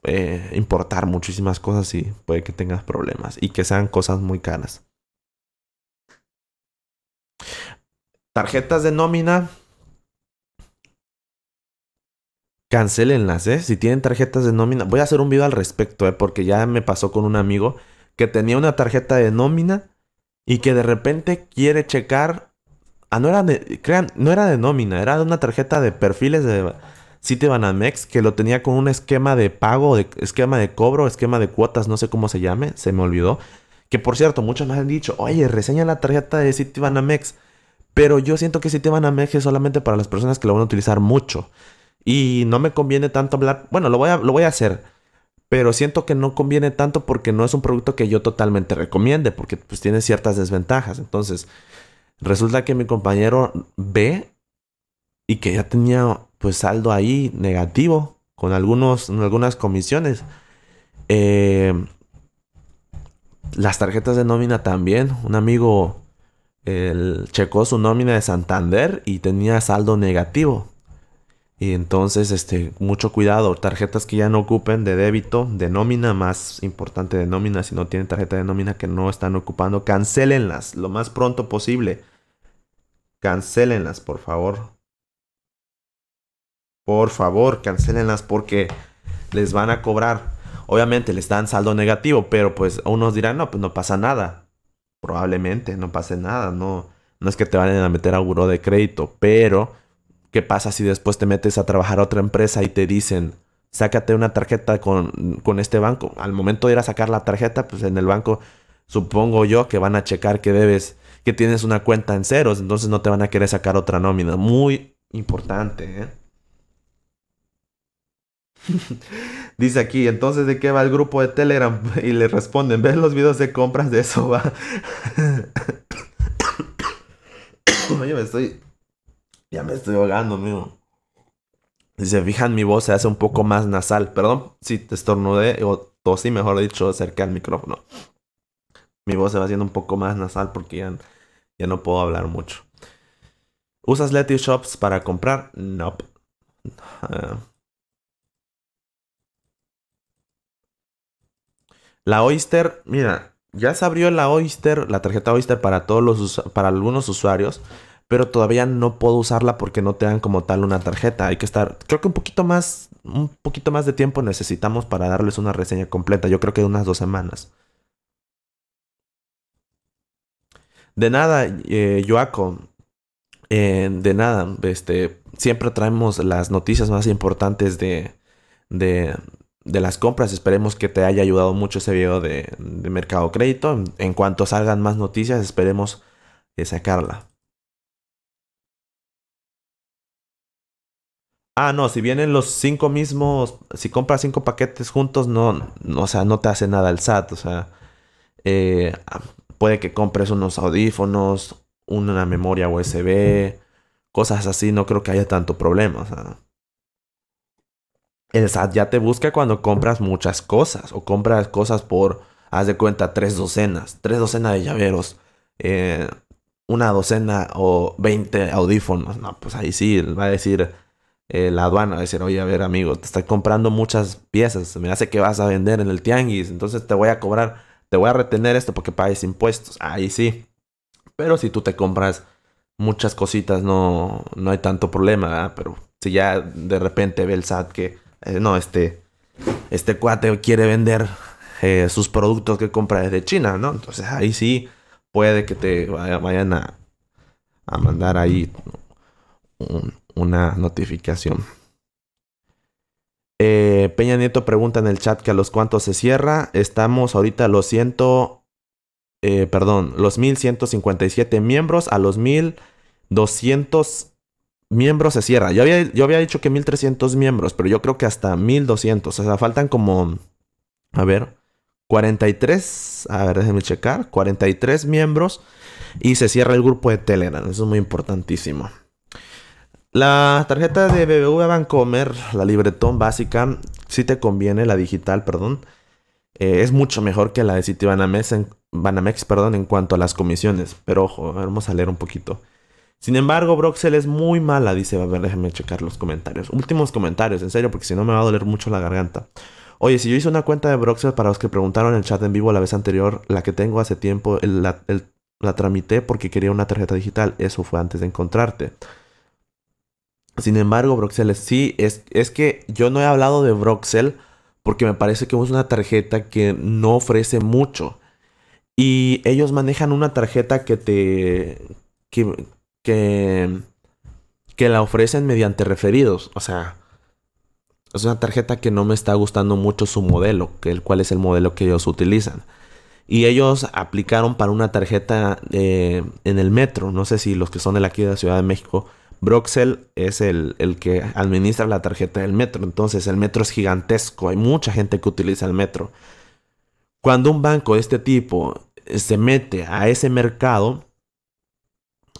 eh, importar muchísimas cosas, sí, puede que tengas problemas y que sean cosas muy caras. Tarjetas de nómina. Cancelenlas, ¿eh? Si tienen tarjetas de nómina. Voy a hacer un video al respecto, ¿eh? Porque ya me pasó con un amigo que tenía una tarjeta de nómina y que de repente quiere checar. Ah, no era de, crean, no era de nómina, era de una tarjeta de perfiles de Citibanamex que lo tenía con un esquema de pago, de, esquema de cobro, esquema de cuotas, no sé cómo se llame, se me olvidó. Que por cierto, muchos me han dicho, oye, reseña la tarjeta de Citibanamex. Pero yo siento que Citibanamex es solamente para las personas que lo van a utilizar mucho. Y no me conviene tanto hablar. Bueno, lo voy a, lo voy a hacer pero siento que no conviene tanto porque no es un producto que yo totalmente recomiende, porque pues tiene ciertas desventajas. Entonces, resulta que mi compañero ve y que ya tenía pues saldo ahí negativo con algunos, algunas comisiones. Eh, las tarjetas de nómina también. Un amigo checó su nómina de Santander y tenía saldo negativo. Y entonces, este, mucho cuidado, tarjetas que ya no ocupen de débito, de nómina, más importante de nómina, si no tienen tarjeta de nómina que no están ocupando, cancelenlas lo más pronto posible. Cancelenlas, por favor. Por favor, cancelenlas porque les van a cobrar. Obviamente les dan saldo negativo, pero pues unos dirán, no, pues no pasa nada. Probablemente no pase nada, no, no es que te vayan a meter a buro de crédito, pero ¿Qué pasa si después te metes a trabajar a otra empresa y te dicen, sácate una tarjeta con, este banco? Al momento de ir a sacar la tarjeta, pues en el banco supongo yo que van a checar que debes, que tienes una cuenta en ceros, entonces no te van a querer sacar otra nómina. Muy importante, ¿eh? Dice aquí, entonces ¿de qué va el grupo de Telegram? Y le responden, ¿ves los videos de compras de eso va? Oye, me estoy ya me estoy ahogando, amigo. Si se fijan, mi voz se hace un poco más nasal. Perdón si te estornudé o tosí, mejor dicho, acerqué al micrófono. Mi voz se va haciendo un poco más nasal porque ya, ya no puedo hablar mucho. ¿Usas Letty Shops para comprar? Nope. Ah. La Oyster, mira, ya se abrió la Oyster, la tarjeta Oyster para todos los para algunos usuarios pero todavía no puedo usarla porque no te dan como tal una tarjeta. Hay que estar, creo que un poquito más, un poquito más de tiempo necesitamos para darles una reseña completa. Yo creo que de unas dos semanas. De nada, eh, eh de nada, este, siempre traemos las noticias más importantes de, de, las compras. Esperemos que te haya ayudado mucho ese video de, Mercado Crédito. En cuanto salgan más noticias, esperemos eh, sacarla. Ah, no, si vienen los cinco mismos, si compras cinco paquetes juntos, no, o sea, no te hace nada el SAT, o sea, eh, ah, puede que compres unos audífonos, una memoria USB, cosas así, no creo que haya tanto problema, o sea. El SAT ya te busca cuando compras muchas cosas, o compras cosas por, haz de cuenta, tres docenas, tres docenas de llaveros, eh, una docena o veinte audífonos, no, pues ahí sí, va a decir eh, la aduana, decir, oye, a ver, amigo, te estoy comprando muchas piezas, me hace que vas a vender en el tianguis, entonces te voy a cobrar, te voy a retener esto porque pagues impuestos, ahí sí. Pero si tú te compras muchas cositas, no, no hay tanto problema, Pero si ya de repente ve el SAT que, eh, no, este, este cuate quiere vender eh, sus productos que compra desde China, ¿no? Entonces ahí sí puede que te vayan a mandar ahí un, una notificación. Eh, Peña Nieto pregunta en el chat que a los cuantos se cierra. Estamos ahorita a los 100, eh, perdón, los 1157 miembros, a los 1200 miembros se cierra. Yo había, yo había dicho que 1300 miembros, pero yo creo que hasta 1200. O sea, faltan como, a ver, 43, a ver, déjenme checar, 43 miembros y se cierra el grupo de Telegram. Eso es muy importantísimo. La tarjeta de BBVA Bancomer, la libretón básica, si te conviene, la digital, perdón, eh, es mucho mejor que la de Citibanamex en, Banamex, perdón, en cuanto a las comisiones. Pero ojo, vamos a leer un poquito. Sin embargo, Broxel es muy mala, dice. A ver, déjame checar los comentarios. Últimos comentarios, en serio, porque si no me va a doler mucho la garganta. Oye, si yo hice una cuenta de Broxel para los que preguntaron en el chat en vivo la vez anterior, la que tengo hace tiempo, la, la tramité porque quería una tarjeta digital. Eso fue antes de encontrarte. Sin embargo, Broxel, sí, es, es que yo no he hablado de Broxel porque me parece que es una tarjeta que no ofrece mucho. Y ellos manejan una tarjeta que te. que. que, la ofrecen mediante referidos. O sea. Es una tarjeta que no me está gustando mucho su modelo, que el cual es el modelo que ellos utilizan. Y ellos aplicaron para una tarjeta eh, en el metro. No sé si los que son de aquí de la Ciudad de México Broxel es el, el, que administra la tarjeta del metro. Entonces el metro es gigantesco. Hay mucha gente que utiliza el metro. Cuando un banco de este tipo eh, se mete a ese mercado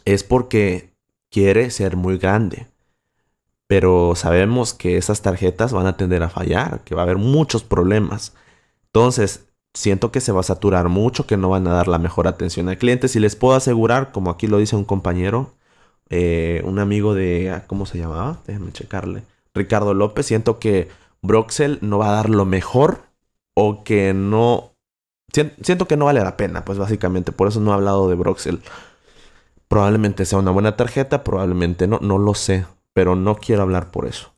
es porque quiere ser muy grande. Pero sabemos que esas tarjetas van a tender a fallar, que va a haber muchos problemas. Entonces, siento que se va a saturar mucho, que no van a dar la mejor atención al cliente. Si les puedo asegurar, como aquí lo dice un compañero, eh, un amigo de, ah, ¿cómo se llamaba? Déjenme checarle. Ricardo López, siento que Broxel no va a dar lo mejor o que no... Siento que no vale la pena, pues básicamente, por eso no he hablado de Broxel. Probablemente sea una buena tarjeta, probablemente no, no lo sé, pero no quiero hablar por eso.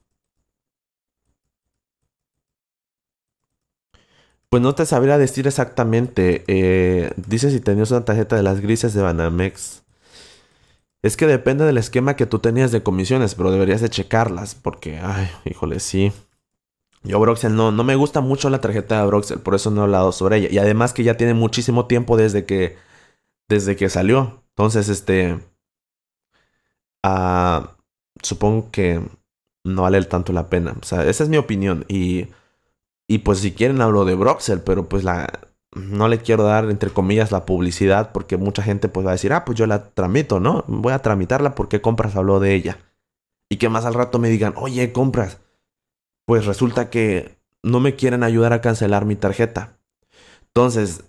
Pues no te sabría decir exactamente. Eh, dice si tenías una tarjeta de las grises de Banamex. Es que depende del esquema que tú tenías de comisiones, pero deberías de checarlas, porque, ay, híjole, sí. Yo Broxel no, no me gusta mucho la tarjeta de Broxel, por eso no he hablado sobre ella. Y además que ya tiene muchísimo tiempo desde que, desde que salió. Entonces, este, ah, supongo que no vale tanto la pena. O sea, esa es mi opinión. Y, y pues si quieren hablo de Broxel, pero pues la, no le quiero dar, entre comillas, la publicidad porque mucha gente pues va a decir, ah, pues yo la tramito, ¿no? Voy a tramitarla porque Compras habló de ella. Y que más al rato me digan, oye, Compras, pues resulta que no me quieren ayudar a cancelar mi tarjeta. Entonces,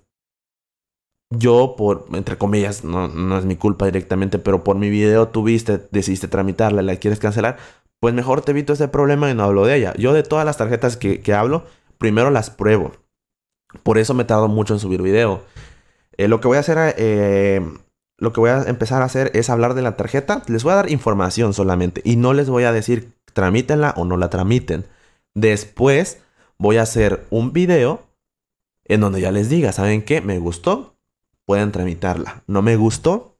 yo por, entre comillas, no, es mi culpa directamente, pero por mi video tuviste, decidiste tramitarla, la quieres cancelar, pues mejor te evito ese problema y no hablo de ella. Yo de todas las tarjetas que hablo, primero las pruebo por eso me he tardo mucho en subir video. Eh, lo que voy a hacer, eh, lo que voy a empezar a hacer es hablar de la tarjeta. Les voy a dar información solamente y no les voy a decir tramítenla o no la tramiten. Después voy a hacer un video en donde ya les diga, ¿saben qué? Me gustó, pueden tramitarla. No me gustó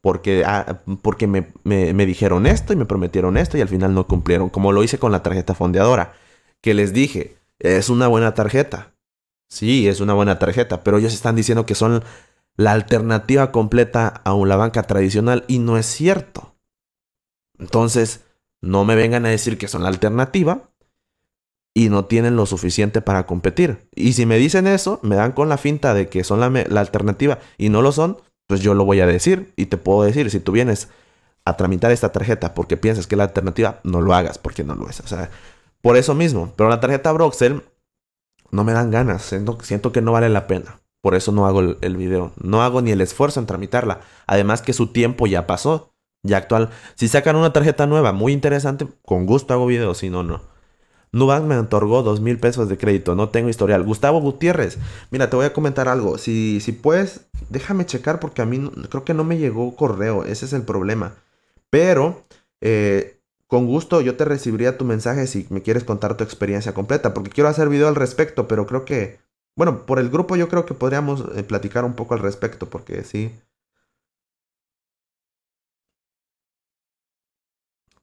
porque, ah, porque me dijeron esto y me prometieron esto y al final no cumplieron, como lo hice con la tarjeta fondeadora, que les dije, es una buena tarjeta, Sí, es una buena tarjeta, pero ellos están diciendo que son la alternativa completa a una banca tradicional y no es cierto. Entonces, no me vengan a decir que son la alternativa y no tienen lo suficiente para competir. Y si me dicen eso, me dan con la finta de que son la, alternativa y no lo son, pues yo lo voy a decir y te puedo decir, si tú vienes a tramitar esta tarjeta porque piensas que es la alternativa, no lo hagas porque no lo es. O sea, por eso mismo. Pero la tarjeta Broxel no me dan ganas, siento, que no vale la pena. Por eso no hago el, video. No hago ni el esfuerzo en tramitarla. Además que su tiempo ya pasó. Ya actual. Si sacan una tarjeta nueva muy interesante, con gusto hago video. Si no, no. Nubank me otorgó dos mil pesos de crédito. No tengo historial. Gustavo Gutiérrez. Mira, te voy a comentar algo. Si, si puedes, déjame checar porque a mí creo que no me llegó correo. Ese es el problema. Pero eh, con gusto yo te recibiría tu mensaje si me quieres contar tu experiencia completa, porque quiero hacer video al respecto, pero creo que, bueno, por el grupo yo creo que podríamos eh, platicar un poco al respecto, porque sí.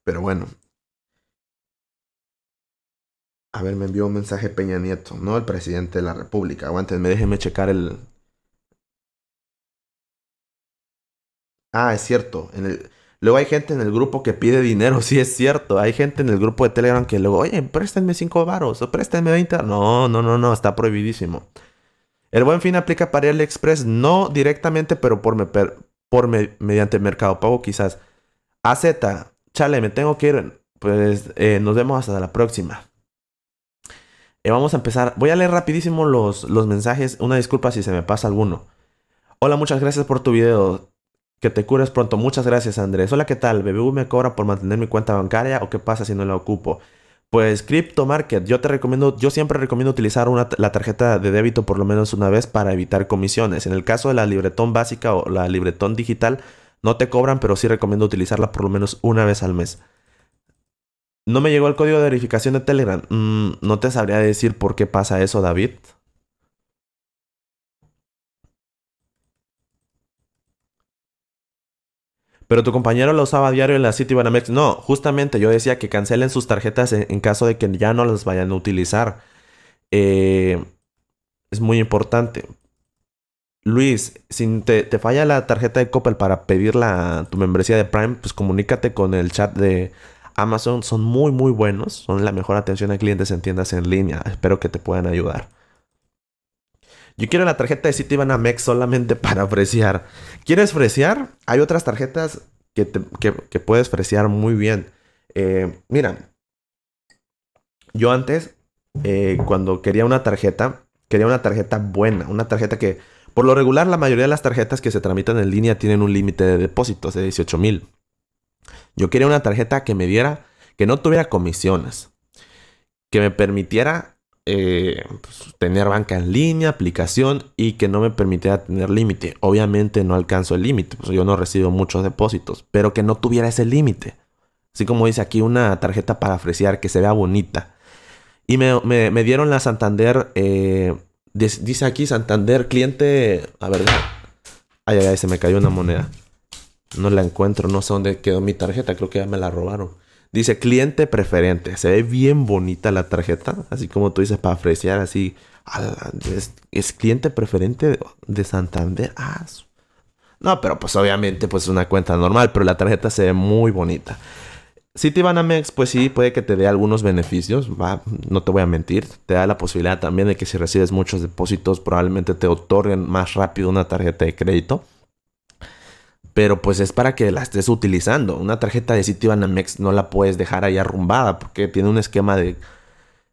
Pero bueno. A ver, me envió un mensaje Peña Nieto, no el presidente de la República. Aguántenme, déjenme checar el... Ah, es cierto. En el... Luego hay gente en el grupo que pide dinero, sí es cierto. Hay gente en el grupo de Telegram que luego, oye, préstenme 5 varos o préstenme 20. No, no, no, no, está prohibidísimo. El buen fin aplica para AliExpress, no directamente, pero por, me, por mediante Mercado Pago quizás. AZ, chale, me tengo que ir. Pues eh, nos vemos hasta la próxima. Eh, vamos a empezar. Voy a leer rapidísimo los, los mensajes. Una disculpa si se me pasa alguno. Hola, muchas gracias por tu video. Que te cures pronto. Muchas gracias, Andrés. Hola, ¿qué tal? BBV me cobra por mantener mi cuenta bancaria o qué pasa si no la ocupo. Pues Crypto Market, yo te recomiendo, yo siempre recomiendo utilizar la tarjeta de débito por lo menos una vez para evitar comisiones. En el caso de la libretón básica o la libretón digital, no te cobran, pero sí recomiendo utilizarla por lo menos una vez al mes. No me llegó el código de verificación de Telegram. Mm, no te sabría decir por qué pasa eso, David. Pero tu compañero lo usaba a diario en la City Banamex. No, justamente yo decía que cancelen sus tarjetas en, caso de que ya no las vayan a utilizar. Eh, es muy importante. Luis, si te, falla la tarjeta de Coppel para pedir tu membresía de Prime, pues comunícate con el chat de Amazon. Son muy, muy buenos. Son la mejor atención a clientes en tiendas en línea. Espero que te puedan ayudar. Yo quiero la tarjeta de Citibanamex solamente para fresear. ¿Quieres freciar? Hay otras tarjetas que, puedes freciar muy bien. Eh, mira, yo antes, eh, cuando quería una tarjeta, quería una tarjeta buena, una tarjeta que, por lo regular, la mayoría de las tarjetas que se tramitan en línea tienen un límite de depósitos de 18 mil. Yo quería una tarjeta que me diera, que no tuviera comisiones, que me permitiera eh, pues, tener banca en línea, aplicación y que no me permitiera tener límite. Obviamente no alcanzo el límite, pues, yo no recibo muchos depósitos, pero que no tuviera ese límite. Así como dice aquí una tarjeta para freciar que se vea bonita. Y me, dieron la Santander, eh, dice aquí Santander cliente, a ver, ay, ay, ay, se me cayó una moneda. No la encuentro, no sé dónde quedó mi tarjeta, creo que ya me la robaron. Dice cliente preferente. Se ve bien bonita la tarjeta. Así como tú dices, para apreciar así. es, cliente preferente de, Santander. Ah, no, pero pues obviamente pues es una cuenta normal, pero la tarjeta se ve muy bonita. Si te a MEX, pues sí, puede que te dé algunos beneficios, no te voy a mentir. Te da la posibilidad también de que si recibes muchos depósitos, probablemente te otorguen más rápido una tarjeta de crédito pero pues es para que la estés utilizando. Una tarjeta de Citibanamex no la puedes dejar ahí arrumbada porque tiene un esquema de,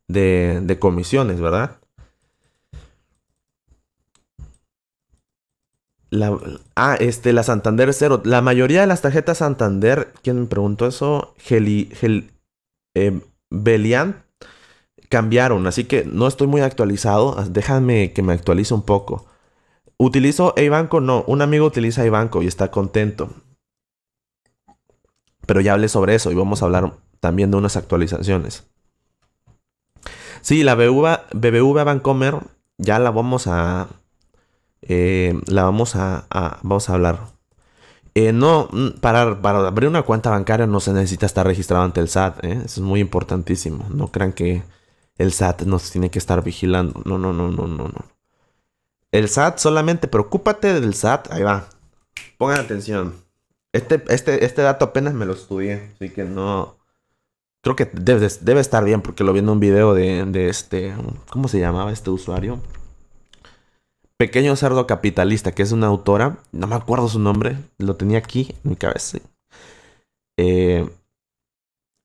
de, comisiones, ¿verdad? ah, este, la Santander Cero. La mayoría de las tarjetas Santander, ¿quién me preguntó eso? Geli, Gel, eh, Belian cambiaron, así que no estoy muy actualizado. Déjame que me actualice un poco. ¿Utilizo iBanco? No, un amigo utiliza iBanco y está contento. Pero ya hablé sobre eso y vamos a hablar también de unas actualizaciones. Sí, la BBV Bancomer ya la vamos a... Eh, la vamos a, Vamos a hablar. Eh, no, mm, para, para, abrir una cuenta bancaria no se necesita estar registrado ante el SAT. ¿eh? Eso es muy importantísimo. No crean que el SAT nos tiene que estar vigilando. No, no, no, no, no, no. El SAT solamente, preocúpate del SAT. Ahí va. Pongan atención. Este, este, este dato apenas me lo estudié, así que no. Creo que debe, estar bien porque lo vi en un video de, de este. ¿Cómo se llamaba este usuario? Pequeño Cerdo Capitalista, que es una autora. No me acuerdo su nombre. Lo tenía aquí en mi cabeza. Eh,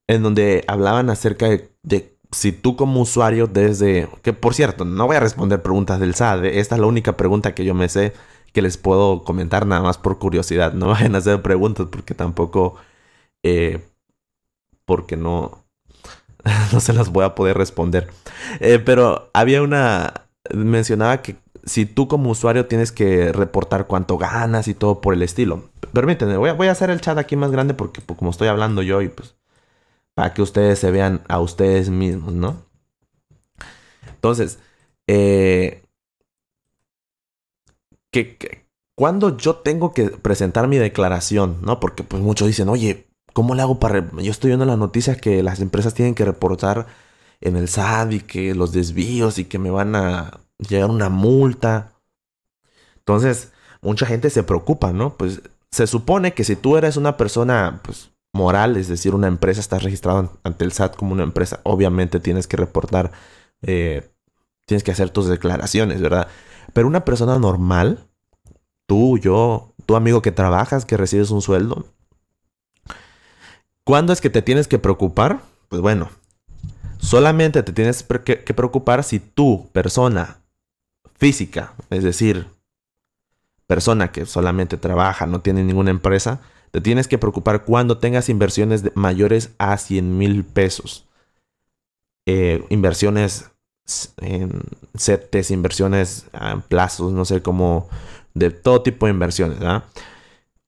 en donde hablaban acerca de si tú como usuario desde... Que por cierto, no voy a responder preguntas del SAD. ¿eh? Esta es la única pregunta que yo me sé que les puedo comentar nada más por curiosidad. No vayan a hacer preguntas porque tampoco... Eh, porque no... no se las voy a poder responder. Eh, pero había una... Mencionaba que si tú como usuario tienes que reportar cuánto ganas y todo por el estilo. Permítanme, voy a, voy a hacer el chat aquí más grande porque pues, como estoy hablando yo y pues para que ustedes se vean a ustedes mismos, ¿no? Entonces, eh, que, cuando yo tengo que presentar mi declaración, ¿no? Porque pues muchos dicen, oye, ¿cómo le hago para...? Yo estoy viendo las noticias que las empresas tienen que reportar en el SAD y que los desvíos y que me van a llegar una multa. Entonces, mucha gente se preocupa, ¿no? Pues se supone que si tú eres una persona, pues, moral, es decir, una empresa, estás registrado ante el SAT como una empresa, obviamente tienes que reportar, eh, tienes que hacer tus declaraciones, ¿verdad? Pero una persona normal, tú, yo, tu amigo que trabajas, que recibes un sueldo, ¿cuándo es que te tienes que preocupar? Pues bueno, solamente te tienes que preocupar si tú, persona física, es decir, persona que solamente trabaja, no tiene ninguna empresa, te tienes que preocupar cuando tengas inversiones mayores a 100 mil pesos. Eh, inversiones en CETES, inversiones en plazos, no sé cómo, de todo tipo de inversiones, ¿ah?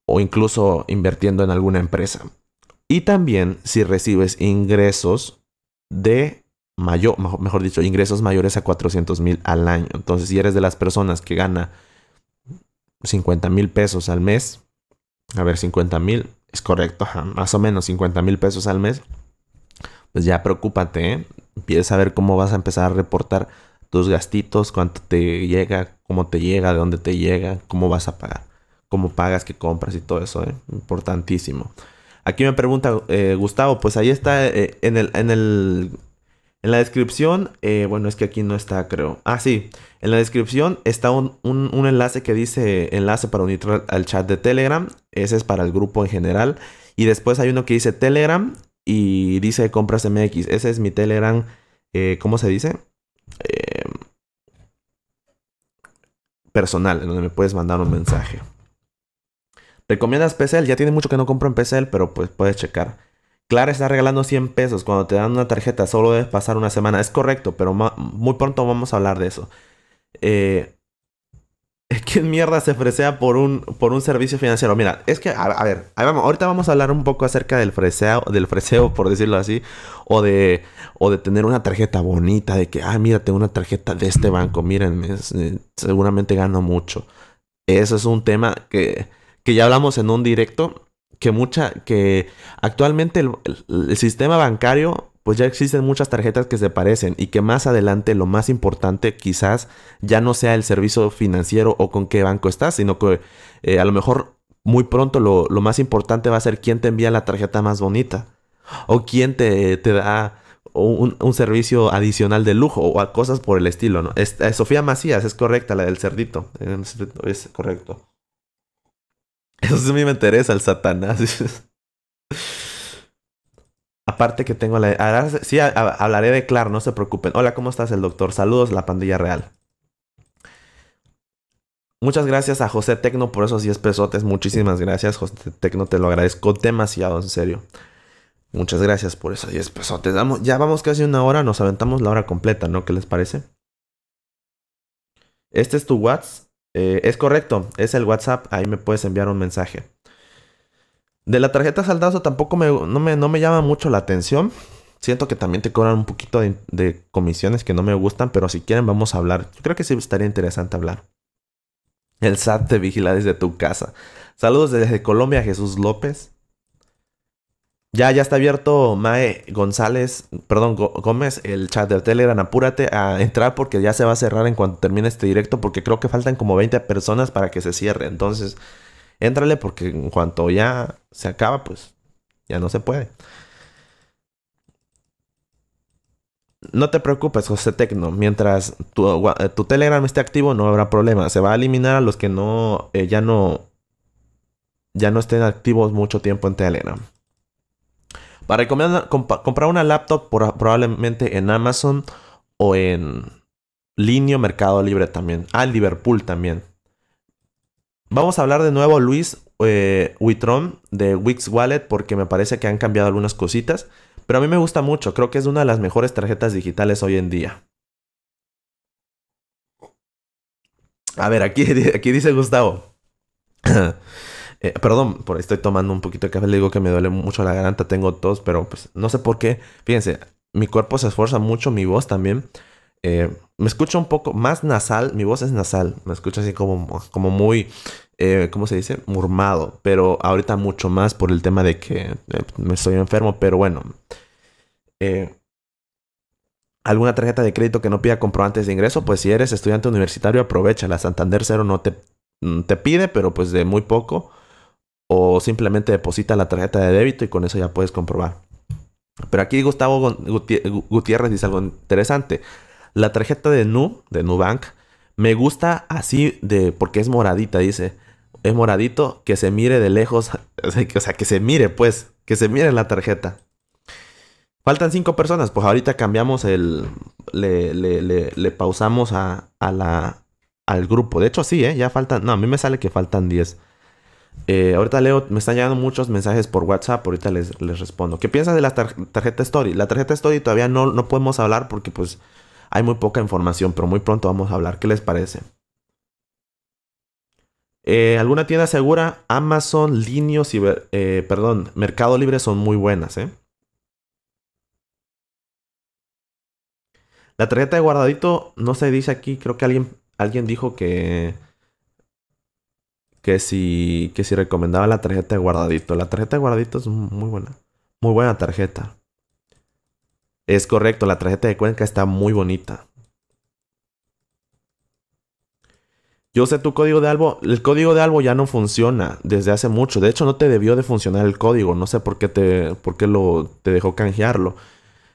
O incluso invirtiendo en alguna empresa. Y también si recibes ingresos de mayor, mejor dicho, ingresos mayores a 400 mil al año. Entonces, si eres de las personas que gana 50 mil pesos al mes, a ver, 50 mil, es correcto, más o menos 50 mil pesos al mes, pues ya preocúpate, ¿eh? empieza a ver cómo vas a empezar a reportar tus gastitos, cuánto te llega, cómo te llega, de dónde te llega, cómo vas a pagar, cómo pagas, qué compras y todo eso, ¿eh? importantísimo. Aquí me pregunta eh, Gustavo, pues ahí está eh, en el en la descripción, eh, bueno, es que aquí no está, creo. Ah, sí. En la descripción está un, enlace que dice enlace para unirte al chat de Telegram. Ese es para el grupo en general. Y después hay uno que dice Telegram y dice compras MX. Ese es mi Telegram. Eh, ¿Cómo se dice? Em, personal, en donde me puedes mandar un mensaje. ¿Recomiendas PCL? Ya tiene mucho que no compro en PCL, pero pues puedes checar. Clara está regalando 100 pesos. Cuando te dan una tarjeta, solo debes pasar una semana. Es correcto, pero muy pronto vamos a hablar de eso. Eh, ¿Quién mierda se fresea por un, por un servicio financiero? Mira, es que, a, ver, vamos, ahorita vamos a hablar un poco acerca del freseo, del freseo, por decirlo así, o de, de tener una tarjeta bonita, de que, ah, mira, tengo una tarjeta de este banco, miren, eh, seguramente gano mucho. Eso es un tema que, que ya hablamos en un directo que mucha, que actualmente el, sistema bancario pues ya existen muchas tarjetas que se parecen y que más adelante lo más importante quizás ya no sea el servicio financiero o con qué banco estás, sino que eh, a lo mejor muy pronto lo, lo, más importante va a ser quién te envía la tarjeta más bonita o quién te, te da un, un, servicio adicional de lujo o cosas por el estilo, ¿no? Eh, Sofía Macías, es correcta, la del cerdito, es correcto. Eso sí me interesa, el Satanás. Aparte que tengo la... sí, hablaré de Clark, no se preocupen. Hola, ¿cómo estás, el doctor? Saludos, la pandilla real. Muchas gracias a José Tecno por esos 10 pesotes. Muchísimas gracias, José Tecno. Te lo agradezco demasiado, en serio. Muchas gracias por esos 10 pesotes. ya vamos casi una hora. Nos aventamos la hora completa, ¿no? ¿Qué les parece? Este es tu WhatsApp. Eh, es correcto, es el WhatsApp, ahí me puedes enviar un mensaje. De la tarjeta saldazo tampoco me, no, me, llama mucho la atención. Siento que también te cobran un poquito de, de, comisiones que no me gustan, pero si quieren vamos a hablar. Yo creo que sí estaría interesante hablar. El SAT te vigila desde tu casa. Saludos desde Colombia, Jesús López. Ya, ya está abierto Mae González, perdón, Gómez, el chat de Telegram. Apúrate a entrar porque ya se va a cerrar en cuanto termine este directo porque creo que faltan como 20 personas para que se cierre. Entonces, éntrale porque en cuanto ya se acaba, pues ya no se puede. No te preocupes, José Tecno. Mientras tu, eh, Telegram esté activo, no habrá problema. Se va a eliminar a los que no, eh, ya no, ya no estén activos mucho tiempo en Telegram. Para comprar una laptop por, probablemente en Amazon o en Linio Mercado Libre también. Ah, Liverpool también. Vamos a hablar de nuevo Luis eh, de Wix Wallet porque me parece que han cambiado algunas cositas. Pero a mí me gusta mucho, creo que es una de las mejores tarjetas digitales hoy en día. A ver, aquí, aquí dice Gustavo. Eh, perdón, por estoy tomando un poquito de café. Le digo que me duele mucho la garganta, tengo tos, pero pues no sé por qué. Fíjense, mi cuerpo se esfuerza mucho, mi voz también. Eh, me escucha un poco más nasal, mi voz es nasal, me escucha así como, como muy, eh, ¿cómo se dice? Murmado, pero ahorita mucho más por el tema de que me estoy enfermo, pero bueno. ¿Alguna tarjeta de crédito que no pida comprobantes de ingreso? Pues si eres estudiante universitario, aprovecha. La Santander Cero no te, mm, te pide, pero pues de muy poco o simplemente deposita la tarjeta de débito y con eso ya puedes comprobar. Pero aquí Gustavo Gutiérrez dice algo interesante. La tarjeta de Nu, de Nubank, me gusta así de porque es moradita, dice. Es moradito, que se mire de lejos, o sea, que se mire pues, que se mire la tarjeta. Faltan cinco personas, pues ahorita cambiamos el. Le, pausamos a, la, al grupo. De hecho, sí, ¿eh? ya faltan. No, a mí me sale que faltan 10. Eh, ahorita leo, me están llegando muchos mensajes por WhatsApp, ahorita les, les respondo. ¿Qué piensas de la tarjeta Story? La tarjeta Story todavía no, no podemos hablar porque pues hay muy poca información, pero muy pronto vamos a hablar. ¿Qué les parece? Eh, ¿Alguna tienda segura? Amazon, Linio, y eh, perdón, Mercado Libre son muy buenas, ¿eh? La tarjeta de guardadito, no se dice aquí, creo que alguien, alguien dijo que que si, si recomendaba la tarjeta de guardadito. La tarjeta de guardadito es muy buena. Muy buena tarjeta. Es correcto, la tarjeta de Cuenca está muy bonita. Yo sé tu código de algo. El código de algo ya no funciona desde hace mucho. De hecho, no te debió de funcionar el código. No sé por qué te, por lo, te dejó canjearlo.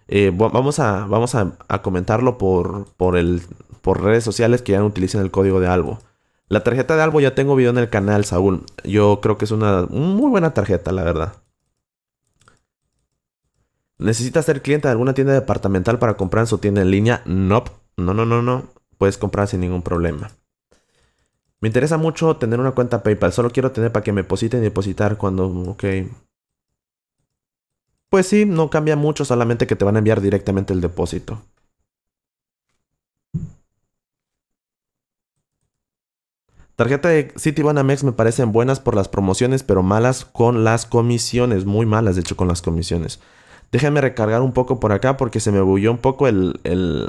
Eh, vamos a, vamos a, comentarlo por, por, el, por redes sociales que ya no utilicen el código de algo. La tarjeta de Albo ya tengo video en el canal, Saúl. Yo creo que es una muy buena tarjeta, la verdad. ¿Necesitas ser cliente de alguna tienda departamental para comprar en su tienda en línea? No, nope. no, no, no, no. Puedes comprar sin ningún problema. Me interesa mucho tener una cuenta PayPal. Solo quiero tener para que me depositen y depositar cuando... Ok. Pues sí, no cambia mucho, solamente que te van a enviar directamente el depósito. Tarjeta de Citibanamex me parecen buenas por las promociones, pero malas con las comisiones. Muy malas, de hecho, con las comisiones. Déjenme recargar un poco por acá porque se me bulló un poco el, el...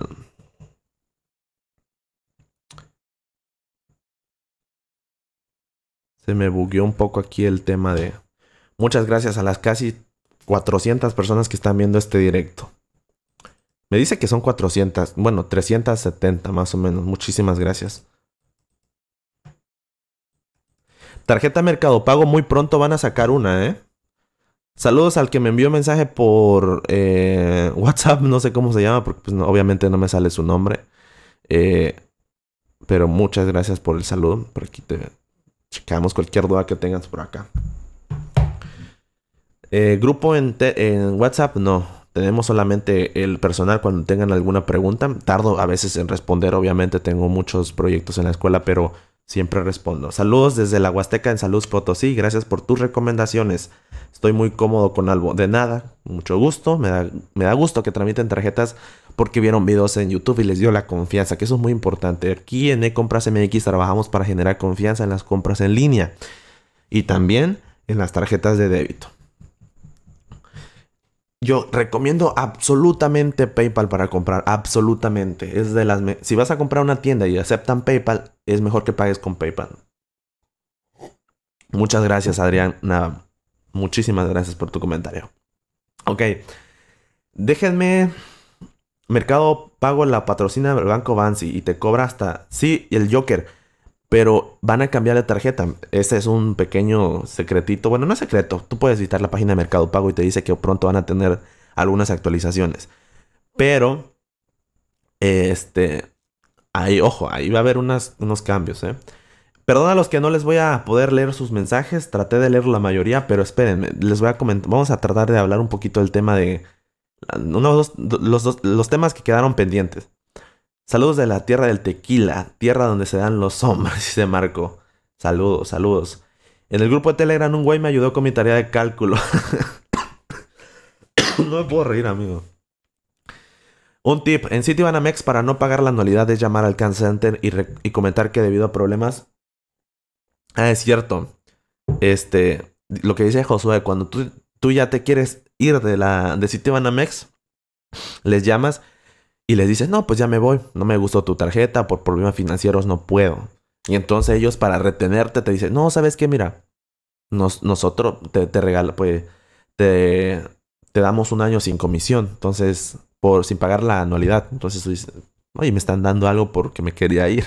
Se me bugueó un poco aquí el tema de... Muchas gracias a las casi 400 personas que están viendo este directo. Me dice que son 400, bueno, 370 más o menos. Muchísimas gracias. Tarjeta Mercado Pago, muy pronto van a sacar una, ¿eh? Saludos al que me envió mensaje por eh, WhatsApp, no sé cómo se llama, porque pues, obviamente no me sale su nombre. Eh, pero muchas gracias por el saludo. Por aquí te checamos cualquier duda que tengas por acá. Eh, grupo en, WhatsApp, no. Tenemos solamente el personal cuando tengan alguna pregunta. Tardo a veces en responder, obviamente tengo muchos proyectos en la escuela, pero siempre respondo. Saludos desde la Huasteca en Salud Potosí, gracias por tus recomendaciones. Estoy muy cómodo con algo. De nada, mucho gusto. Me da, gusto que tramiten tarjetas porque vieron videos en YouTube y les dio la confianza, que eso es muy importante. Aquí en eCompras compras MX trabajamos para generar confianza en las compras en línea y también en las tarjetas de débito. Yo recomiendo absolutamente PayPal para comprar, absolutamente. Es de las si vas a comprar una tienda y aceptan PayPal, es mejor que pagues con PayPal. Muchas gracias, nada Muchísimas gracias por tu comentario. Ok. Déjenme. Mercado Pago la patrocina del Banco Bansi y te cobra hasta. Sí, el Joker pero van a cambiar la tarjeta. Ese es un pequeño secretito. Bueno, no es secreto. Tú puedes visitar la página de Mercado Pago y te dice que pronto van a tener algunas actualizaciones. Pero, este, ahí, ojo, ahí va a haber unos cambios, ¿eh? Perdón a los que no les voy a poder leer sus mensajes. Traté de leer la mayoría, pero espérenme. Les voy a comentar. Vamos a tratar de hablar un poquito del tema de. Uno, ah, los temas que quedaron pendientes. Saludos de la tierra del tequila, tierra donde se dan los hombres, dice Marco. Saludos, saludos. En el grupo de Telegram un güey me ayudó con mi tarea de cálculo. no me puedo reír, amigo. Un tip, en Citibanamex para no pagar la anualidad es llamar al Can Center y, comentar que debido a problemas... Ah, es cierto. Este, lo que dice Josué, cuando tú, ya te quieres ir de la de Citibanamex, les llamas y les dices, no, pues ya me voy, no me gustó tu tarjeta, por problemas financieros no puedo. Y entonces ellos para retenerte te dicen, no, ¿sabes qué? Mira, nos, nosotros te, te regala, pues te, damos un año sin comisión, entonces, por, sin pagar la anualidad. Entonces tú oye, me están dando algo porque me quería ir.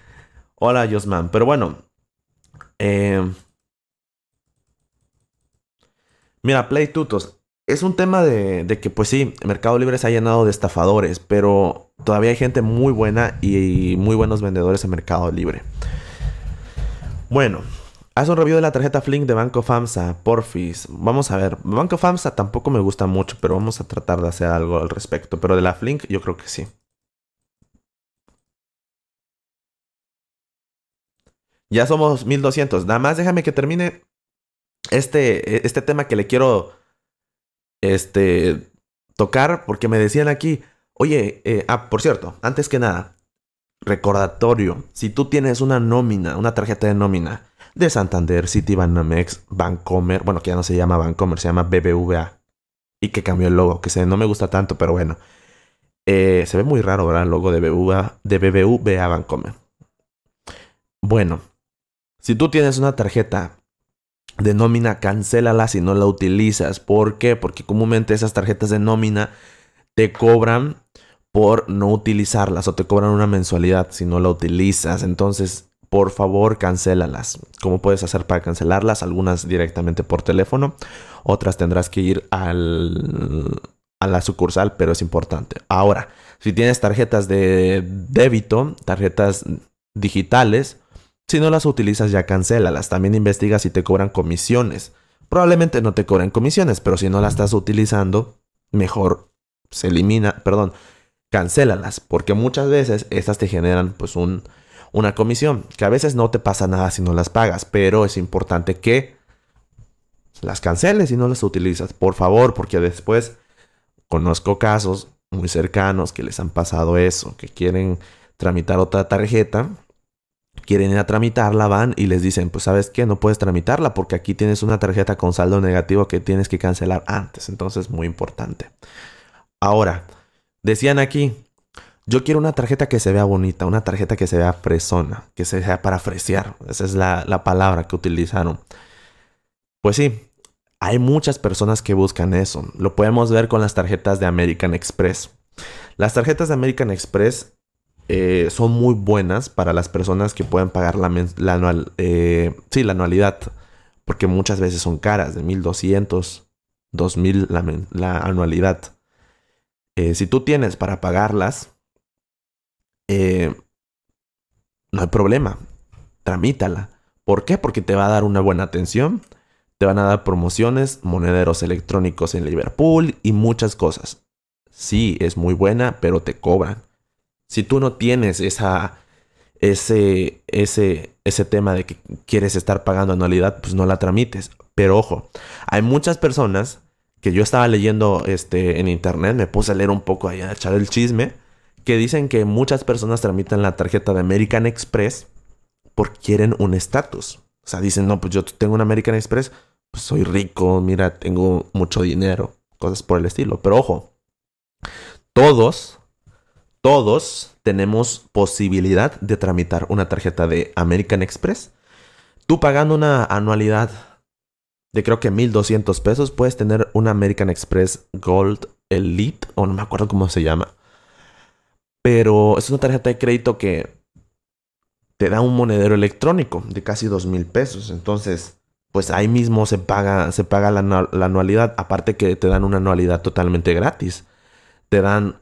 Hola, Josman. Pero bueno, eh, mira, Play Tutos es un tema de, que, pues sí, Mercado Libre se ha llenado de estafadores, pero todavía hay gente muy buena y muy buenos vendedores en Mercado Libre. Bueno, haz un review de la tarjeta Flink de Banco FAMSA, porfis. Vamos a ver, Banco FAMSA tampoco me gusta mucho, pero vamos a tratar de hacer algo al respecto. Pero de la Flink yo creo que sí. Ya somos 1200. Nada más déjame que termine este, este tema que le quiero este, tocar, porque me decían aquí, oye, eh, ah, por cierto, antes que nada, recordatorio, si tú tienes una nómina, una tarjeta de nómina de Santander, City Banamex, Bancomer, bueno, que ya no se llama Bancomer, se llama BBVA, y que cambió el logo, que se, no me gusta tanto, pero bueno. Eh, se ve muy raro, ¿verdad? El logo de BBVA, de BBVA Bancomer. Bueno, si tú tienes una tarjeta de nómina, cancélala si no la utilizas. ¿Por qué? Porque comúnmente esas tarjetas de nómina te cobran por no utilizarlas o te cobran una mensualidad si no la utilizas. Entonces, por favor, cancélalas. ¿Cómo puedes hacer para cancelarlas? Algunas directamente por teléfono, otras tendrás que ir al, a la sucursal, pero es importante. Ahora, si tienes tarjetas de débito, tarjetas digitales, si no las utilizas ya cancélalas, también investiga si te cobran comisiones. Probablemente no te cobren comisiones, pero si no las estás utilizando, mejor se elimina, perdón, cancélalas, porque muchas veces estas te generan pues un, una comisión, que a veces no te pasa nada si no las pagas, pero es importante que las canceles y no las utilizas, por favor, porque después conozco casos muy cercanos que les han pasado eso, que quieren tramitar otra tarjeta quieren ir a tramitarla, van y les dicen, pues sabes qué, no puedes tramitarla porque aquí tienes una tarjeta con saldo negativo que tienes que cancelar antes. Entonces, muy importante. Ahora, decían aquí, yo quiero una tarjeta que se vea bonita, una tarjeta que se vea fresona, que se sea para fresear. Esa es la, la palabra que utilizaron. Pues sí, hay muchas personas que buscan eso. Lo podemos ver con las tarjetas de American Express. Las tarjetas de American Express eh, son muy buenas para las personas que puedan pagar la, eh, la anualidad, porque muchas veces son caras, de 1200, 2000 la, la anualidad. Eh, si tú tienes para pagarlas, no hay problema, tramítala. ¿Por qué? Porque te va a dar una buena atención, te van a dar promociones, monederos electrónicos en Liverpool y muchas cosas. Sí, es muy buena, pero te cobran. Si tú no tienes esa, ese, ese, ese tema de que quieres estar pagando anualidad, pues no la tramites. Pero ojo, hay muchas personas que yo estaba leyendo este, en internet, me puse a leer un poco ahí, a echar el chisme, que dicen que muchas personas tramitan la tarjeta de American Express porque quieren un estatus. O sea, dicen, no, pues yo tengo un American Express, pues soy rico, mira, tengo mucho dinero, cosas por el estilo. Pero ojo, todos todos tenemos posibilidad de tramitar una tarjeta de American Express. Tú pagando una anualidad de creo que 1200 pesos puedes tener una American Express Gold Elite o no me acuerdo cómo se llama. Pero es una tarjeta de crédito que te da un monedero electrónico de casi 2000 pesos. Entonces, pues ahí mismo se paga, se paga la, la anualidad. Aparte que te dan una anualidad totalmente gratis. Te dan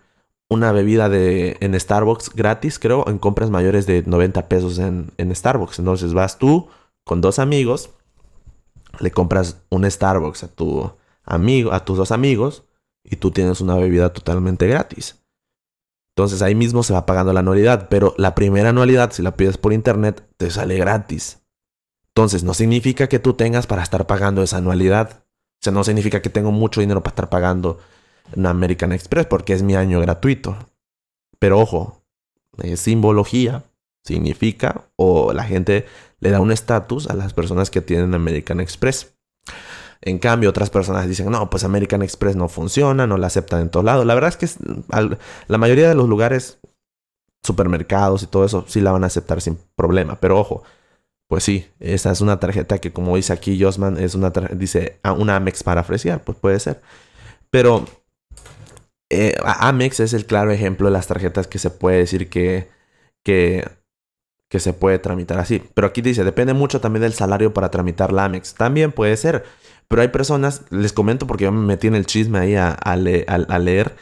una bebida de, en Starbucks gratis, creo, en compras mayores de 90 pesos en, Starbucks. Entonces vas tú con dos amigos, le compras un Starbucks a tu amigo, a tus dos amigos, y tú tienes una bebida totalmente gratis. Entonces ahí mismo se va pagando la anualidad, pero la primera anualidad, si la pides por internet, te sale gratis. Entonces no significa que tú tengas para estar pagando esa anualidad. O sea, no significa que tengo mucho dinero para estar pagando American Express porque es mi año gratuito. Pero ojo, eh, simbología significa o la gente le da un estatus a las personas que tienen American Express. En cambio, otras personas dicen, no, pues American Express no funciona, no la aceptan en todos lados. La verdad es que la mayoría de los lugares, supermercados y todo eso, sí la van a aceptar sin problema. Pero ojo, pues sí, esa es una tarjeta que como dice aquí Josman, es una dice ah, una Amex para ofrecer, pues puede ser. Pero eh, Amex es el claro ejemplo de las tarjetas que se puede decir que, que, se puede tramitar así. Pero aquí dice, depende mucho también del salario para tramitar la Amex. También puede ser. Pero hay personas, les comento porque yo me metí en el chisme ahí a, leer.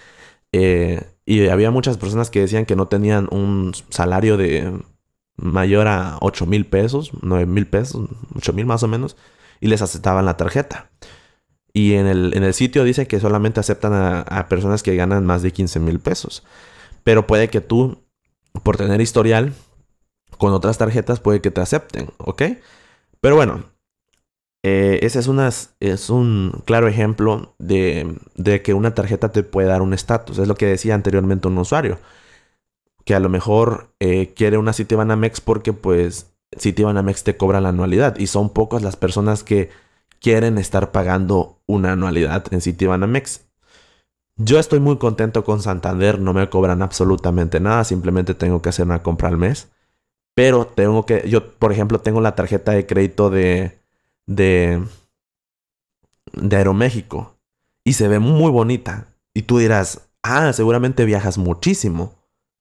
Eh, y había muchas personas que decían que no tenían un salario de mayor a 8 mil pesos, 9 mil pesos, 8 mil más o menos, y les aceptaban la tarjeta. Y en el, en el sitio dice que solamente aceptan a, personas que ganan más de 15 mil pesos. Pero puede que tú, por tener historial, con otras tarjetas puede que te acepten, ¿ok? Pero bueno, eh, ese es, es un claro ejemplo de, que una tarjeta te puede dar un estatus. Es lo que decía anteriormente un usuario, que a lo mejor eh, quiere una Citibanamex porque pues Citibanamex te cobra la anualidad y son pocas las personas que quieren estar pagando una anualidad en Citibanamex. Yo estoy muy contento con Santander, no me cobran absolutamente nada, simplemente tengo que hacer una compra al mes. Pero tengo que, yo por ejemplo tengo la tarjeta de crédito de, de, de Aeroméxico y se ve muy bonita. Y tú dirás, ah, seguramente viajas muchísimo.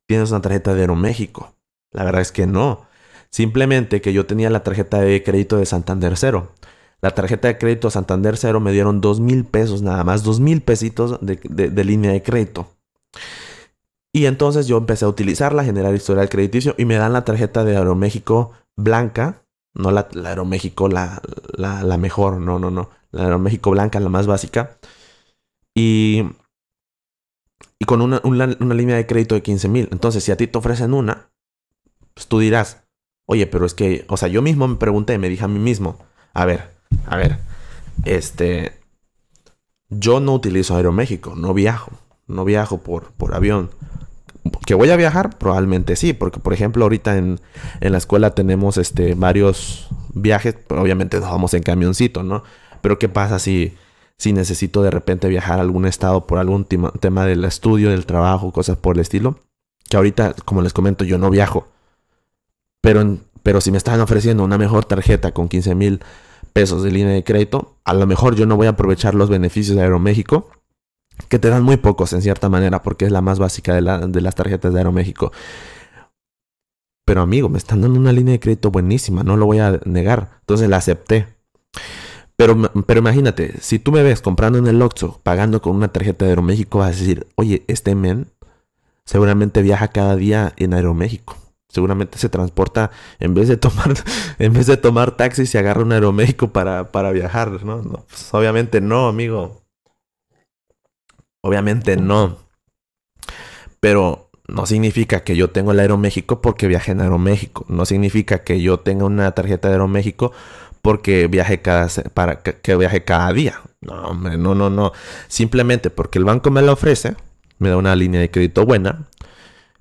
Tienes una tarjeta de Aeroméxico. La verdad es que no. Simplemente que yo tenía la tarjeta de crédito de Santander Cero. La tarjeta de crédito Santander Cero me dieron dos mil pesos nada más, dos mil pesitos de, línea de crédito. Y entonces yo empecé a utilizarla, generar historial crediticio y me dan la tarjeta de Aeroméxico blanca, no la, Aeroméxico la, mejor, no, no, no, la Aeroméxico blanca, la más básica. Y y con una, línea de crédito de 15 mil. Entonces, si a ti te ofrecen una, pues tú dirás, oye, pero es que, o sea, yo mismo me pregunté, me dije a mí mismo, a ver, a ver, este. Yo no utilizo Aeroméxico, no viajo. No viajo por, por avión. ¿Que voy a viajar? Probablemente sí, porque por ejemplo ahorita en, la escuela tenemos este, varios viajes, obviamente nos vamos en camioncito, ¿no? Pero ¿qué pasa si, si necesito de repente viajar a algún estado por algún tema, del estudio, del trabajo, cosas por el estilo? Que ahorita, como les comento, yo no viajo. Pero, pero si me están ofreciendo una mejor tarjeta con 15 mil pesos de línea de crédito, a lo mejor yo no voy a aprovechar los beneficios de Aeroméxico, que te dan muy pocos en cierta manera, porque es la más básica de, las tarjetas de Aeroméxico. Pero amigo, me están dando una línea de crédito buenísima, no lo voy a negar. Entonces la acepté. Pero, pero, imagínate, si tú me ves comprando en el Oxxo, pagando con una tarjeta de Aeroméxico, vas a decir, oye, este men seguramente viaja cada día en Aeroméxico. Seguramente se transporta en vez de tomar, en vez de tomar taxi, se agarra un aeroméxico para, para viajar, ¿no? Pues, obviamente no, amigo. Obviamente no. Pero no significa que yo tenga el Aeroméxico porque viaje en Aeroméxico. No significa que yo tenga una tarjeta de Aeroméxico porque viaje cada, para, viaje cada día. No, hombre, no, no, no. Simplemente porque el banco me la ofrece, me da una línea de crédito buena,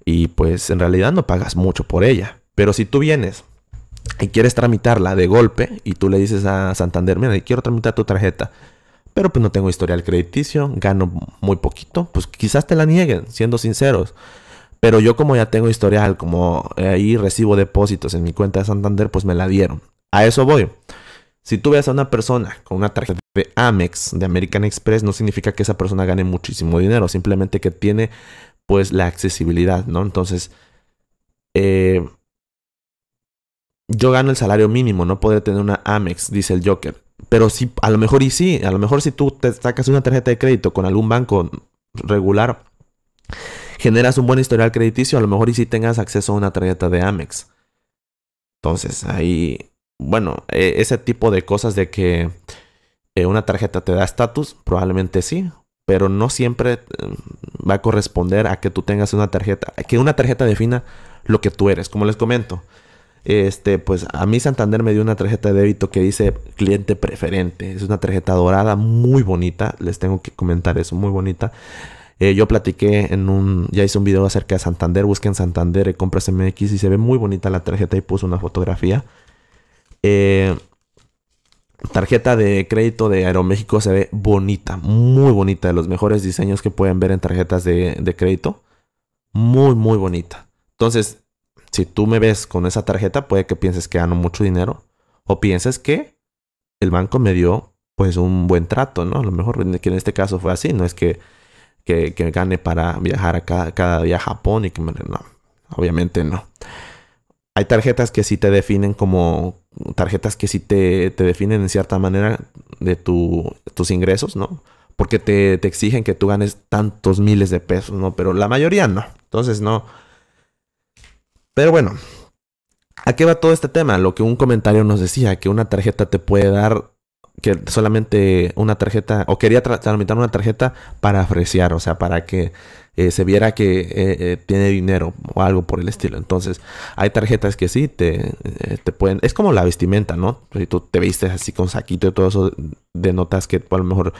y pues en realidad no pagas mucho por ella. Pero si tú vienes y quieres tramitarla de golpe y tú le dices a Santander, mira, quiero tramitar tu tarjeta, pero pues no tengo historial crediticio, gano muy poquito, pues quizás te la nieguen, siendo sinceros. Pero yo como ya tengo historial, como eh, ahí recibo depósitos en mi cuenta de Santander, pues me la dieron. A eso voy. Si tú ves a una persona con una tarjeta de Amex, de American Express, no significa que esa persona gane muchísimo dinero, simplemente que tiene pues la accesibilidad, ¿no? Entonces, eh, yo gano el salario mínimo, no podré tener una Amex, dice el Joker. Pero sí, a lo mejor y sí, a lo mejor si tú te sacas una tarjeta de crédito con algún banco regular, generas un buen historial crediticio, a lo mejor y sí tengas acceso a una tarjeta de Amex. Entonces, ahí, bueno, e-, ese tipo de cosas de que eh, una tarjeta te da estatus, probablemente sí, pero no siempre eh, va a corresponder a que tú tengas una tarjeta, que una tarjeta defina lo que tú eres, como les comento. Este, pues a mí Santander me dio una tarjeta de débito que dice cliente preferente. Es una tarjeta dorada muy bonita. Les tengo que comentar eso, muy bonita. Eh, yo platiqué en un, ya hice un video acerca de Santander. Busquen Santander, y compras MX y se ve muy bonita la tarjeta y puse una fotografía. Eh, tarjeta de crédito de Aeroméxico se ve bonita, muy bonita, de los mejores diseños que pueden ver en tarjetas de, crédito. Muy, muy bonita. Entonces, si tú me ves con esa tarjeta, puede que pienses que gano mucho dinero o pienses que el banco me dio pues un buen trato, ¿no? A lo mejor que en este caso fue así, no es que, que, gane para viajar a cada, cada, día a Japón y que me... No, obviamente no. Hay tarjetas que sí te definen como, tarjetas que sí te, te definen en cierta manera de tus ingresos, ¿no? Porque te, te, exigen que tú ganes tantos miles de pesos, ¿no? Pero la mayoría no. Entonces, no. Pero bueno, ¿a qué va todo este tema? Lo que un comentario nos decía, que una tarjeta te puede dar que solamente una tarjeta, o quería tramitar una tarjeta para apreciar, o sea, para que eh, se viera que eh, eh, tiene dinero o algo por el estilo. Entonces, hay tarjetas que sí te, te pueden. Es como la vestimenta, ¿no? Si tú te vistes así con saquito y todo eso, denotas que a lo mejor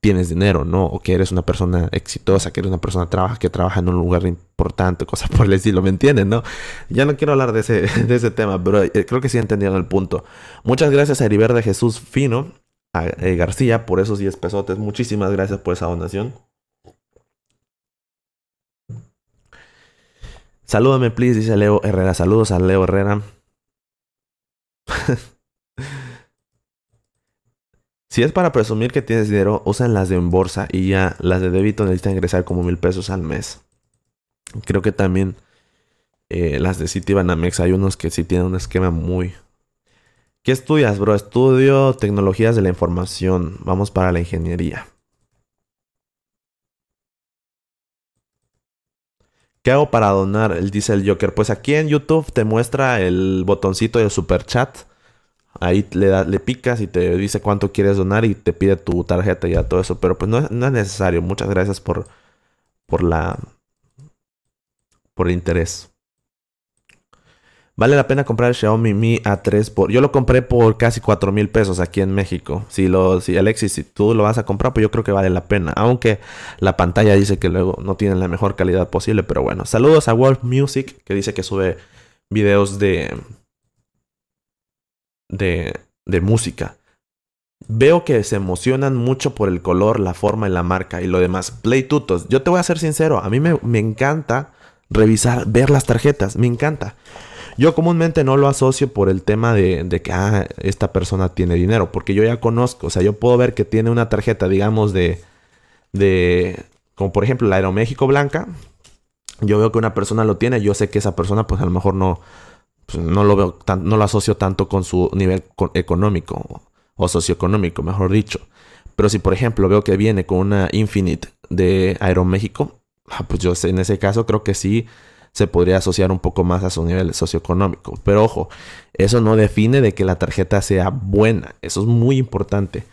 tienes dinero, ¿no? O que eres una persona exitosa, que eres una persona que trabaja, que trabaja en un lugar importante, cosas por el estilo, ¿me entienden, no? Ya no quiero hablar de ese, de ese tema, pero creo que sí entendieron el punto. Muchas gracias a Heriber de Jesús Fino a eh, García por esos 10 pesos. Muchísimas gracias por esa donación. Salúdame, please, dice Leo Herrera. Saludos a Leo Herrera. si es para presumir que tienes dinero, usan las de en bolsa y ya las de débito necesitan ingresar como mil pesos al mes. Creo que también eh, las de City hay unos que sí tienen un esquema muy, ¿Qué estudias, bro? Estudio tecnologías de la información. Vamos para la ingeniería. ¿Qué hago para donar? el dice el Joker. Pues aquí en YouTube te muestra el botoncito de super chat. Ahí le, picas y te dice cuánto quieres donar y te pide tu tarjeta y ya todo eso. Pero pues no, es necesario. Muchas gracias por, por la. por el interés. Vale la pena comprar el Xiaomi Mi A3 por... Yo lo compré por casi 4 mil pesos aquí en México. Si lo... Si Alexis, si tú lo vas a comprar, pues yo creo que vale la pena. Aunque la pantalla dice que luego no tiene la mejor calidad posible, pero bueno. Saludos a Wolf Music, que dice que sube videos de... De, de música. Veo que se emocionan mucho por el color, la forma y la marca y lo demás. Play tutos. Yo te voy a ser sincero, a mí me, me encanta revisar, ver las tarjetas, me encanta. Yo comúnmente no lo asocio por el tema de, que, ah, esta persona tiene dinero, porque yo ya conozco, o sea, yo puedo ver que tiene una tarjeta, digamos, de, de como por ejemplo la Aeroméxico Blanca. Yo veo que una persona lo tiene, yo sé que esa persona, pues a lo mejor no, pues, no lo veo, no lo asocio tanto con su nivel económico o socioeconómico, mejor dicho. Pero si, por ejemplo, veo que viene con una Infinite de Aeroméxico, ah, pues yo en ese caso creo que sí se podría asociar un poco más a su nivel socioeconómico. Pero ojo, eso no define de que la tarjeta sea buena. Eso es muy importante.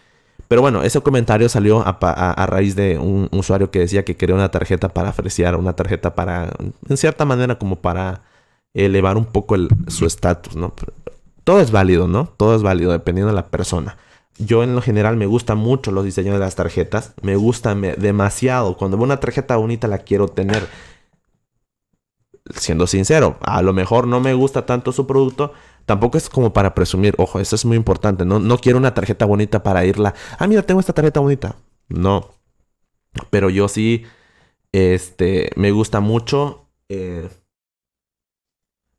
Pero bueno, ese comentario salió a, raíz de un usuario que decía que quería una tarjeta para freciar, una tarjeta para, en cierta manera, como para elevar un poco su estatus, ¿no? todo es válido, ¿no? Todo es válido, dependiendo de la persona. Yo en lo general me gustan mucho los diseños de las tarjetas, me gustan demasiado. Cuando veo una tarjeta bonita la quiero tener siendo sincero, a lo mejor no me gusta tanto su producto, tampoco es como para presumir, ojo, eso es muy importante, no, no quiero una tarjeta bonita para irla, ah, mira, tengo esta tarjeta bonita, no, pero yo sí, este, me gusta mucho eh,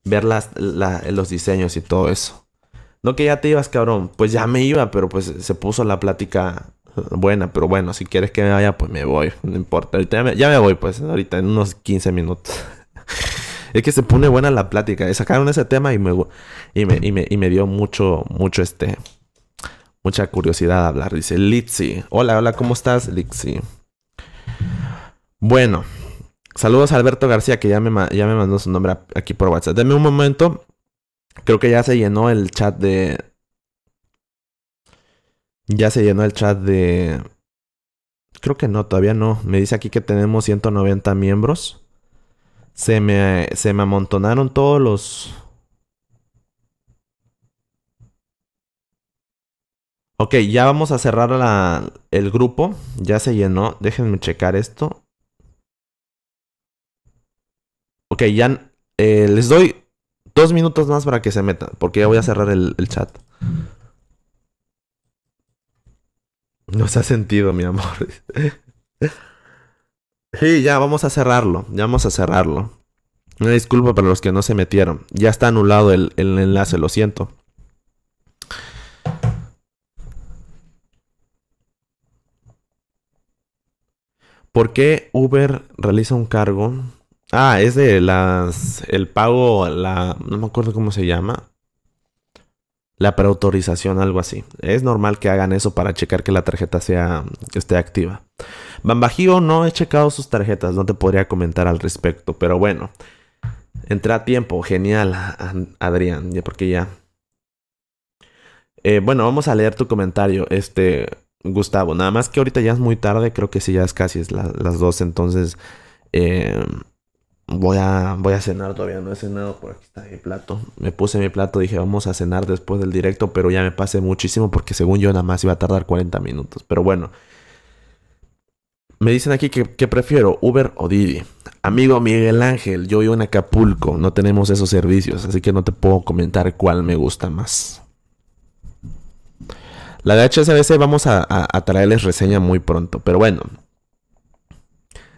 ver las, los diseños y todo eso. No que ya te ibas, cabrón, pues ya me iba, pero pues se puso la plática buena, pero bueno, si quieres que me vaya, pues me voy, no importa, ya me voy, pues ahorita en unos 15 minutos. Es que se pone buena la plática. Sacaron ese tema y me, dio mucho, mucho este. Mucha curiosidad hablar. Dice Litsi. Hola, hola, ¿cómo estás, Litsi? Bueno. Saludos a Alberto García, que ya me, mandó su nombre aquí por WhatsApp. Dame un momento. Creo que ya se llenó el chat de. Ya se llenó el chat de. Creo que no, todavía no. Me dice aquí que tenemos 190 miembros se me, se me amontonaron todos los... Ok, ya vamos a cerrar el grupo. Ya se llenó. Déjenme checar esto. Ok, ya eh, les doy dos minutos más para que se metan. Porque ya voy a cerrar el, el chat. No se ha sentido, mi amor. Sí, ya vamos a cerrarlo, ya vamos a cerrarlo. Una disculpa para los que no se metieron. Ya está anulado el, el enlace, lo siento. ¿Por qué Uber realiza un cargo? Ah, es de las. El pago, la. No me acuerdo cómo se llama la preautorización, algo así. Es normal que hagan eso para checar que la tarjeta sea, esté activa. Bambajío no he checado sus tarjetas, no te podría comentar al respecto, pero bueno. Entra a tiempo, genial, Adrián, ya porque ya. Eh, bueno, vamos a leer tu comentario, este, Gustavo. Nada más que ahorita ya es muy tarde, creo que sí, ya es casi las, las 12, entonces eh, voy a, voy a cenar, todavía no he cenado, por aquí está mi plato. Me puse mi plato, dije vamos a cenar después del directo, pero ya me pasé muchísimo porque según yo nada más iba a tardar 40 minutos. Pero bueno, me dicen aquí que, prefiero Uber o Didi. Amigo Miguel Ángel, yo vivo en Acapulco, no tenemos esos servicios, así que no te puedo comentar cuál me gusta más. La de HSBC vamos a traerles reseña muy pronto, pero bueno,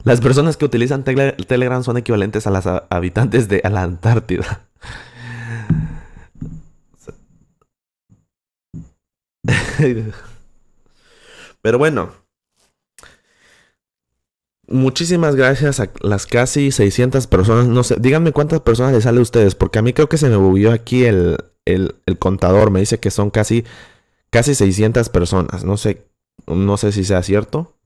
las personas que utilizan Telegram son equivalentes a las habitantes de la Antártida. Pero bueno. Muchísimas gracias a las casi 600 personas. No sé, díganme cuántas personas les sale a ustedes, porque a mí creo que se me volvió aquí el, contador. Me dice que son casi, casi 600 personas. No sé, no sé si sea cierto.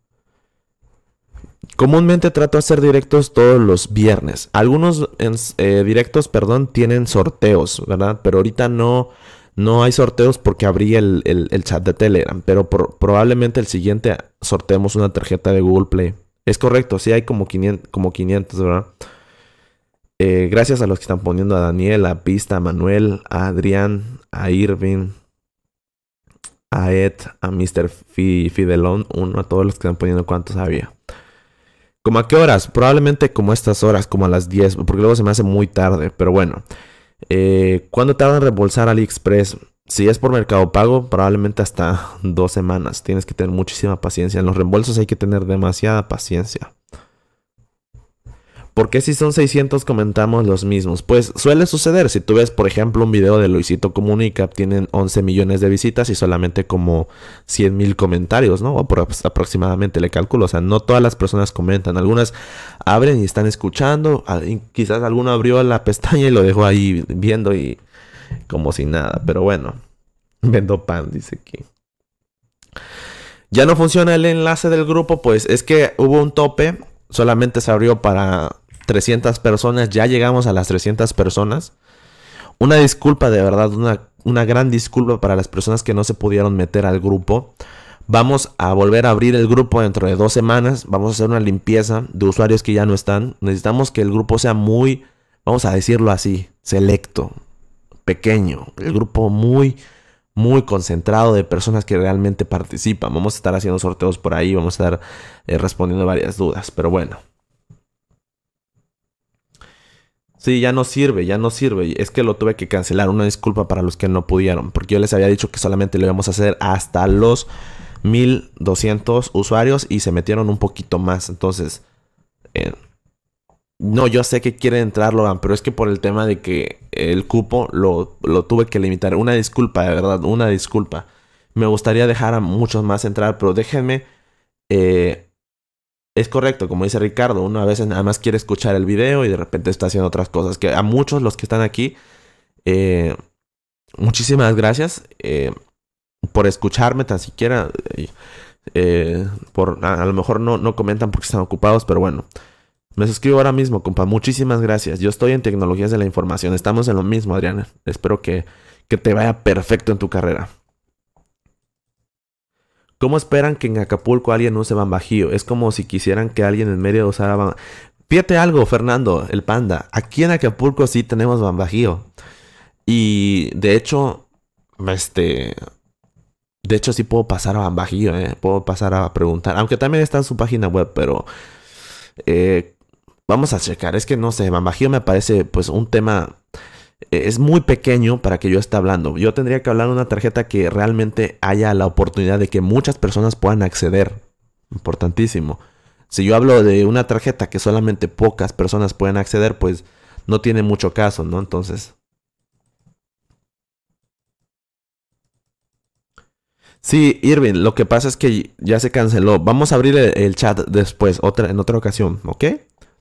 Comúnmente trato de hacer directos todos los viernes. Algunos eh, directos, perdón, tienen sorteos, ¿verdad? Pero ahorita no, no hay sorteos porque abrí el, chat de Telegram. Pero probablemente el siguiente sorteemos una tarjeta de Google Play. Es correcto, sí hay como 500, ¿verdad? Eh, gracias a los que están poniendo a Daniel, a Pista, a Manuel, a Adrián, a Irving, a Ed, a Mr. Fidelón, uno a todos los que están poniendo cuántos había. ¿Cómo a qué horas? Probablemente como estas horas, como a las 10, porque luego se me hace muy tarde, pero bueno. Eh, ¿Cuándo tarda en reembolsar AliExpress? Si es por Mercado Pago, probablemente hasta dos semanas. Tienes que tener muchísima paciencia. En los reembolsos hay que tener demasiada paciencia. ¿Por qué si son 600 comentamos los mismos? Pues suele suceder, si tú ves por ejemplo un video de Luisito Comunica, tienen 11 millones de visitas y solamente como 100 mil comentarios, ¿no? O aproximadamente le calculo, o sea, no todas las personas comentan, algunas abren y están escuchando, quizás alguno abrió la pestaña y lo dejó ahí viendo y como si nada, pero bueno, vendo pan, dice aquí. Ya no funciona el enlace del grupo, pues es que hubo un tope solamente se abrió para 300 personas, ya llegamos a las 300 personas. Una disculpa de verdad, una, una gran disculpa para las personas que no se pudieron meter al grupo. Vamos a volver a abrir el grupo dentro de dos semanas. Vamos a hacer una limpieza de usuarios que ya no están. Necesitamos que el grupo sea muy, vamos a decirlo así, selecto, pequeño. El grupo muy, muy concentrado de personas que realmente participan. Vamos a estar haciendo sorteos por ahí. Vamos a estar eh, respondiendo varias dudas. Pero bueno. Sí, ya no sirve, ya no sirve. Es que lo tuve que cancelar. Una disculpa para los que no pudieron. Porque yo les había dicho que solamente lo íbamos a hacer hasta los 1200 usuarios y se metieron un poquito más. Entonces, eh, no, yo sé que quiere entrar Logan, pero es que por el tema de que el cupo lo, tuve que limitar. Una disculpa, de verdad, una disculpa. Me gustaría dejar a muchos más entrar, pero déjenme eh, es correcto, como dice Ricardo, uno a veces nada más quiere escuchar el video y de repente está haciendo otras cosas. Que a muchos los que están aquí, eh, muchísimas gracias eh, por escucharme tan siquiera. Eh, por, a, lo mejor no, no comentan porque están ocupados, pero bueno. Me suscribo ahora mismo, compa. Muchísimas gracias. Yo estoy en tecnologías de la información. Estamos en lo mismo, Adriana. Espero que te vaya perfecto en tu carrera. ¿Cómo esperan que en Acapulco alguien use Bambajío? Es como si quisieran que alguien en medio usara Bambajío. Fíjate algo, Fernando, el panda. Aquí en Acapulco sí tenemos Bambajío. Y de hecho, este. De hecho, sí puedo pasar a Bambajío, ¿eh? Puedo pasar a preguntar. Aunque también está en su página web, pero. Eh, vamos a checar. Es que no sé, Bambajío me parece, pues, un tema eh, es muy pequeño para que yo esté hablando. Yo tendría que hablar de una tarjeta que realmente haya la oportunidad de que muchas personas puedan acceder. Importantísimo. Si yo hablo de una tarjeta que solamente pocas personas pueden acceder, pues no tiene mucho caso, ¿no? Entonces. Sí, Irving, lo que pasa es que ya se canceló. Vamos a abrir el, chat después, en otra ocasión, ¿ok?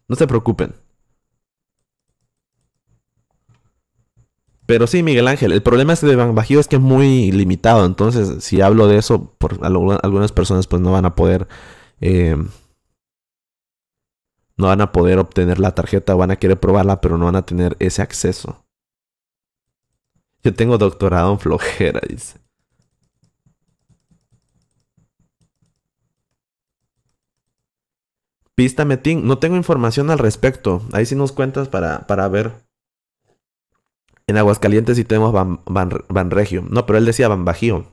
No se preocupen. Pero sí, Miguel Ángel, el problema este de Bajío es que es muy limitado. Entonces, si hablo de eso, por algunas personas pues no van a poder. Eh, no van a poder obtener la tarjeta, van a querer probarla, pero no van a tener ese acceso. Yo tengo doctorado en flojera, dice. Pista Metín, no tengo información al respecto. Ahí sí nos cuentas para, para ver en Aguascalientes sí tenemos van regio No, pero él decía Bajío.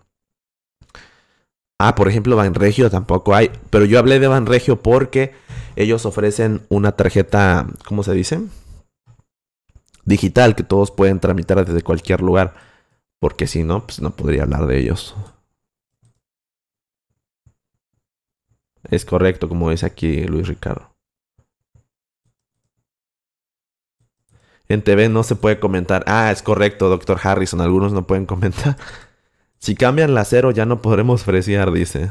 Ah, por ejemplo, Regio tampoco hay. Pero yo hablé de Regio porque ellos ofrecen una tarjeta, ¿cómo se dice? Digital que todos pueden tramitar desde cualquier lugar. Porque si no, pues no podría hablar de ellos. Es correcto, como dice aquí Luis Ricardo. En TV no se puede comentar. Ah, es correcto, doctor Harrison. Algunos no pueden comentar. Si cambian la cero ya no podremos fresear, dice.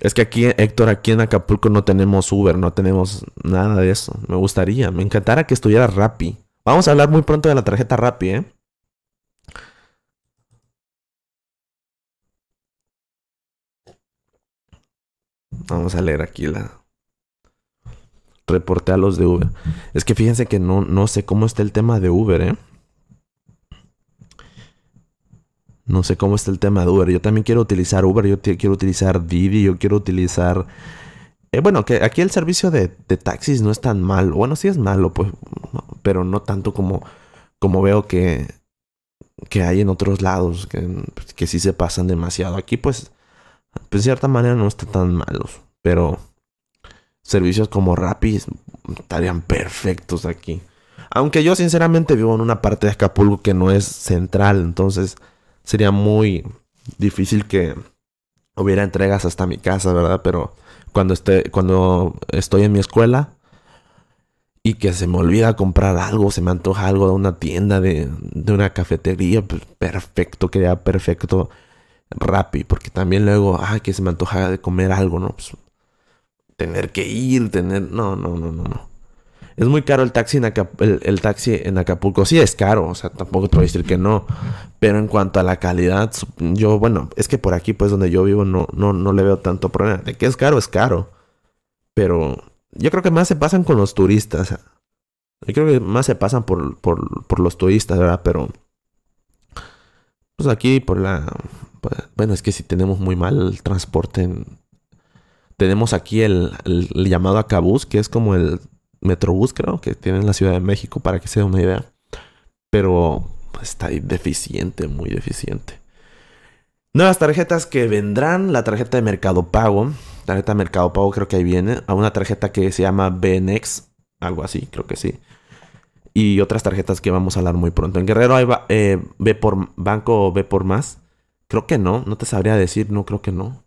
Es que aquí, Héctor, aquí en Acapulco no tenemos Uber, no tenemos nada de eso. Me gustaría, me encantara que estuviera Rappi. Vamos a hablar muy pronto de la tarjeta Rappi, ¿eh? Vamos a leer aquí la. reporte a los de Uber. Es que fíjense que no, no sé cómo está el tema de Uber, ¿eh? No sé cómo está el tema de Uber. Yo también quiero utilizar Uber, yo quiero utilizar Didi, yo quiero utilizar... Eh, bueno, que aquí el servicio de, taxis no es tan malo. Bueno, sí es malo, pues, pero no tanto como, como veo que, que hay en otros lados, que, que sí se pasan demasiado. Aquí pues pues, de cierta manera no están tan malos, pero servicios como Rappi estarían perfectos aquí. Aunque yo sinceramente vivo en una parte de Acapulco que no es central, entonces sería muy difícil que hubiera entregas hasta mi casa, ¿verdad? Pero cuando esté cuando estoy en mi escuela y que se me olvida comprar algo, se me antoja algo de una tienda, de, una cafetería, pues, perfecto, quedaría perfecto Rappi, porque también luego, ay, que se me antoja de comer algo, ¿no? Pues, tener que ir, tener. No, no, no, no, no. Es muy caro el taxi, en Acapulco, el, taxi en Acapulco. Sí, es caro, o sea, tampoco te voy a decir que no. Pero en cuanto a la calidad, yo, bueno, es que por aquí, pues donde yo vivo, no, no, no le veo tanto problema. De que es caro, es caro. Pero yo creo que más se pasan con los turistas. Yo creo que más se pasan por, por los turistas, ¿verdad? Pero. Pues aquí, por la pues, bueno, es que si tenemos muy mal transporte. Tenemos aquí el, llamado acabus, que es como el metrobús, creo, que tiene en la Ciudad de México, para que sea una idea. Pero está ahí deficiente, muy deficiente. Nuevas tarjetas que vendrán, la tarjeta de Mercado Pago, tarjeta de Mercado Pago creo que ahí viene, a una tarjeta que se llama BNX, algo así, creo que sí. Y otras tarjetas que vamos a hablar muy pronto. En Guerrero hay eh, B por Banco B por Más, Creo que no, no te sabría decir, no creo que no.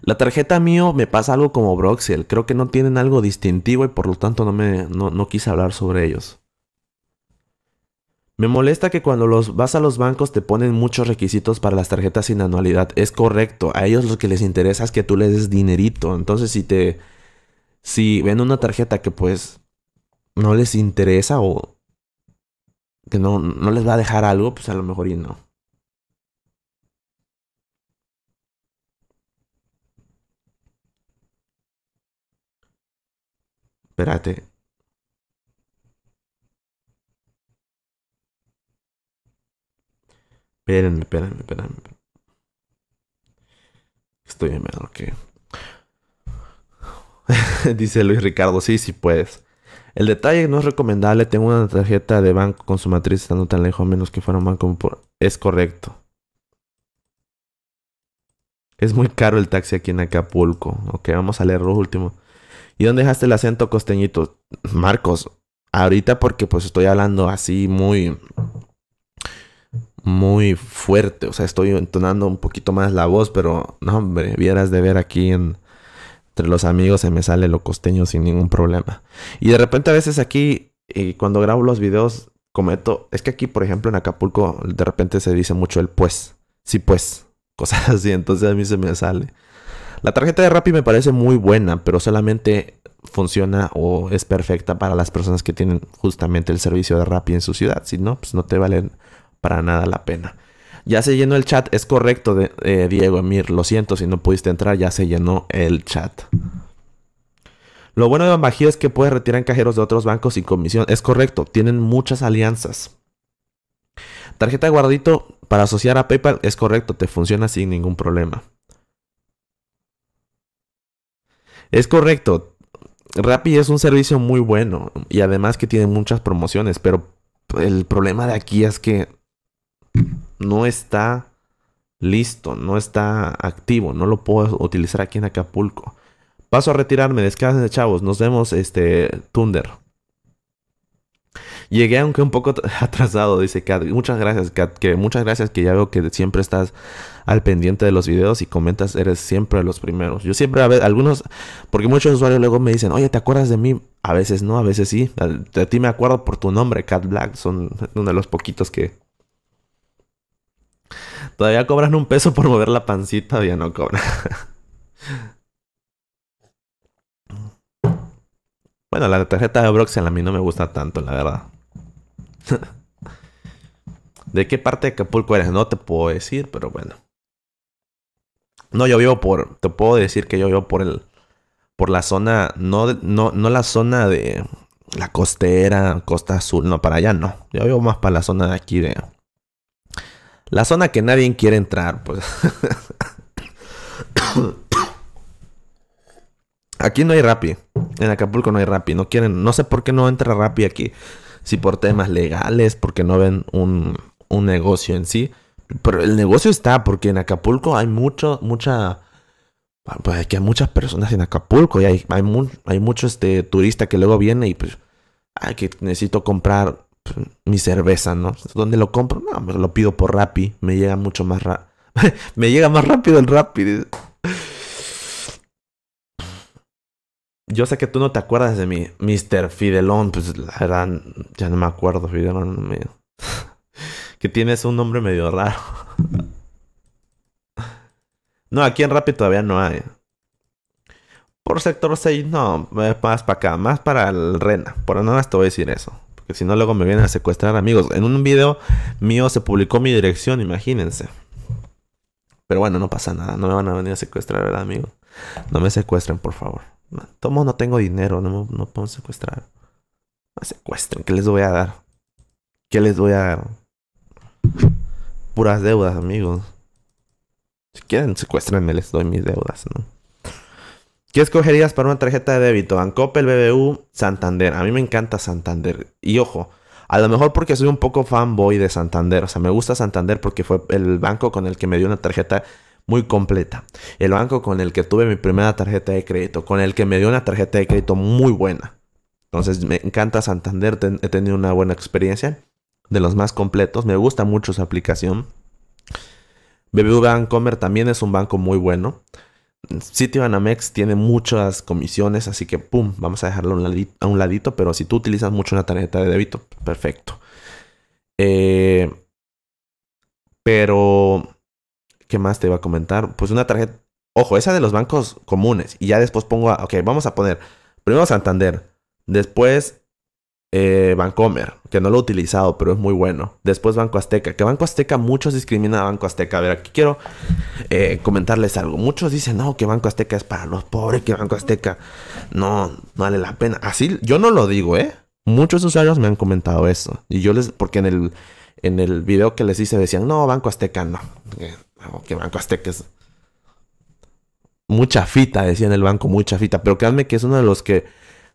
La tarjeta mío me pasa algo como Broxel, creo que no tienen algo distintivo y por lo tanto no, me, no, quise hablar sobre ellos. Me molesta que cuando los vas a los bancos te ponen muchos requisitos para las tarjetas sin anualidad. Es correcto, a ellos lo que les interesa es que tú les des dinerito. Entonces si te si ven una tarjeta que pues no les interesa o que no, no les va a dejar algo, pues a lo mejor y no. Espérate. Espérenme, espérenme, espérenme. Estoy en miedo, ok. Dice Luis Ricardo, sí, sí puedes. El detalle no es recomendable. Tengo una tarjeta de banco con su matriz estando tan lejos, menos que fuera un banco. Por... Es correcto. Es muy caro el taxi aquí en Acapulco. Ok, vamos a leer lo último. ¿Y dónde dejaste el acento costeñito? Marcos, ahorita porque pues estoy hablando así muy muy fuerte, o sea, estoy entonando un poquito más la voz, pero no, hombre, vieras de ver aquí en, entre los amigos se me sale lo costeño sin ningún problema. Y de repente a veces aquí, y eh, cuando grabo los videos, cometo, es que aquí, por ejemplo, en Acapulco, de repente se dice mucho el pues, sí pues, cosas así, entonces a mí se me sale. La tarjeta de Rappi me parece muy buena, pero solamente funciona o es perfecta para las personas que tienen justamente el servicio de Rappi en su ciudad. Si no, pues no te valen para nada la pena. Ya se llenó el chat, es correcto, de, eh, Diego Emir. Lo siento si no pudiste entrar, ya se llenó el chat. Lo bueno de Bamagio es que puedes retirar cajeros de otros bancos sin comisión. Es correcto, tienen muchas alianzas. Tarjeta de guardito para asociar a PayPal es correcto, te funciona sin ningún problema. Es correcto. Rappi es un servicio muy bueno y además que tiene muchas promociones, pero el problema de aquí es que no está listo, no está activo, no lo puedo utilizar aquí en Acapulco. Paso a retirarme, descansen chavos, nos vemos este Thunder. Llegué aunque un poco atrasado, dice Kat. Muchas gracias, Kat. Que muchas gracias que ya veo que siempre estás al pendiente de los videos y comentas, eres siempre los primeros. Yo siempre a veces, algunos, porque muchos usuarios luego me dicen, oye, ¿te acuerdas de mí? A veces no, a veces sí. De ti me acuerdo por tu nombre, Cat Black. Son uno de los poquitos que... Todavía cobran un peso por mover la pancita, todavía no cobran. Bueno, la tarjeta de en a mí no me gusta tanto, la verdad. ¿De qué parte de Acapulco eres? No te puedo decir, pero bueno. No, yo vivo por. Te puedo decir que yo vivo por el. Por la zona. No, no, no la zona de. La costera, Costa Azul. No, para allá no. Yo vivo más para la zona de aquí La zona que nadie quiere entrar, pues. aquí no hay Rappi. En Acapulco no hay Rappi. No quieren. No sé por qué no entra Rappi aquí si por temas legales, porque no ven un, negocio en sí. Pero el negocio está, porque en Acapulco hay mucho, mucha... Ah, pues hay muchas personas en Acapulco y hay, hay, mucho este, turista que luego viene y pues... Ay, que necesito comprar pues, mi cerveza, ¿no? ¿Dónde lo compro? No, pues, lo pido por Rappi. Me llega mucho más me llega más rápido el Rappi. Yo sé que tú no te acuerdas de mí, Mr. Fidelón. Pues la verdad, ya no me acuerdo, Fidelón. que tienes un nombre medio raro. no, aquí en Rappi todavía no hay. Por sector 6, no, eh, más para acá, más para el Rena. Por nada te voy a decir eso. Porque si no, luego me vienen a secuestrar amigos. En un video mío se publicó mi dirección, imagínense. Pero bueno, no pasa nada. No me van a venir a secuestrar, ¿verdad, amigo? No me secuestren, por favor. tomo, no tengo dinero. No, me, no puedo secuestrar. Me secuestren. ¿Qué les voy a dar? ¿Qué les voy a dar? Puras deudas, amigos. Si quieren, secuestrenme. Les doy mis deudas, ¿no? ¿Qué escogerías para una tarjeta de débito? Bancoppel, BBU, Santander. A mí me encanta Santander. Y ojo, a lo mejor porque soy un poco fanboy de Santander. O sea, me gusta Santander porque fue el banco con el que me dio una tarjeta muy completa. El banco con el que tuve mi primera tarjeta de crédito. Con el que me dio una tarjeta de crédito muy buena. Entonces me encanta Santander. he tenido una buena experiencia. De los más completos. Me gusta mucho su aplicación. BBVA Bancomer también es un banco muy bueno. Sitio Anamex tiene muchas comisiones, así que pum, vamos a dejarlo a un, ladito, pero si tú utilizas mucho una tarjeta de débito, perfecto. Eh, pero, ¿qué más te iba a comentar? Pues una tarjeta, ojo, esa de los bancos comunes, y ya después pongo, a, ok, vamos a poner primero Santander, después Bancomer, eh, que no lo he utilizado, pero es muy bueno. Después Banco Azteca, que Banco Azteca muchos discriminan a Banco Azteca. A ver, aquí quiero eh, comentarles algo. Muchos dicen, no, que Banco Azteca es para los pobres, que Banco Azteca no, no vale la pena. Así, yo no lo digo, ¿eh? Muchos usuarios me han comentado eso. Y yo les, porque en el, en el video que les hice decían, no, Banco Azteca no. Eh, no que Banco Azteca es... Mucha fita, decían el banco, mucha fita. Pero créanme que es uno de los que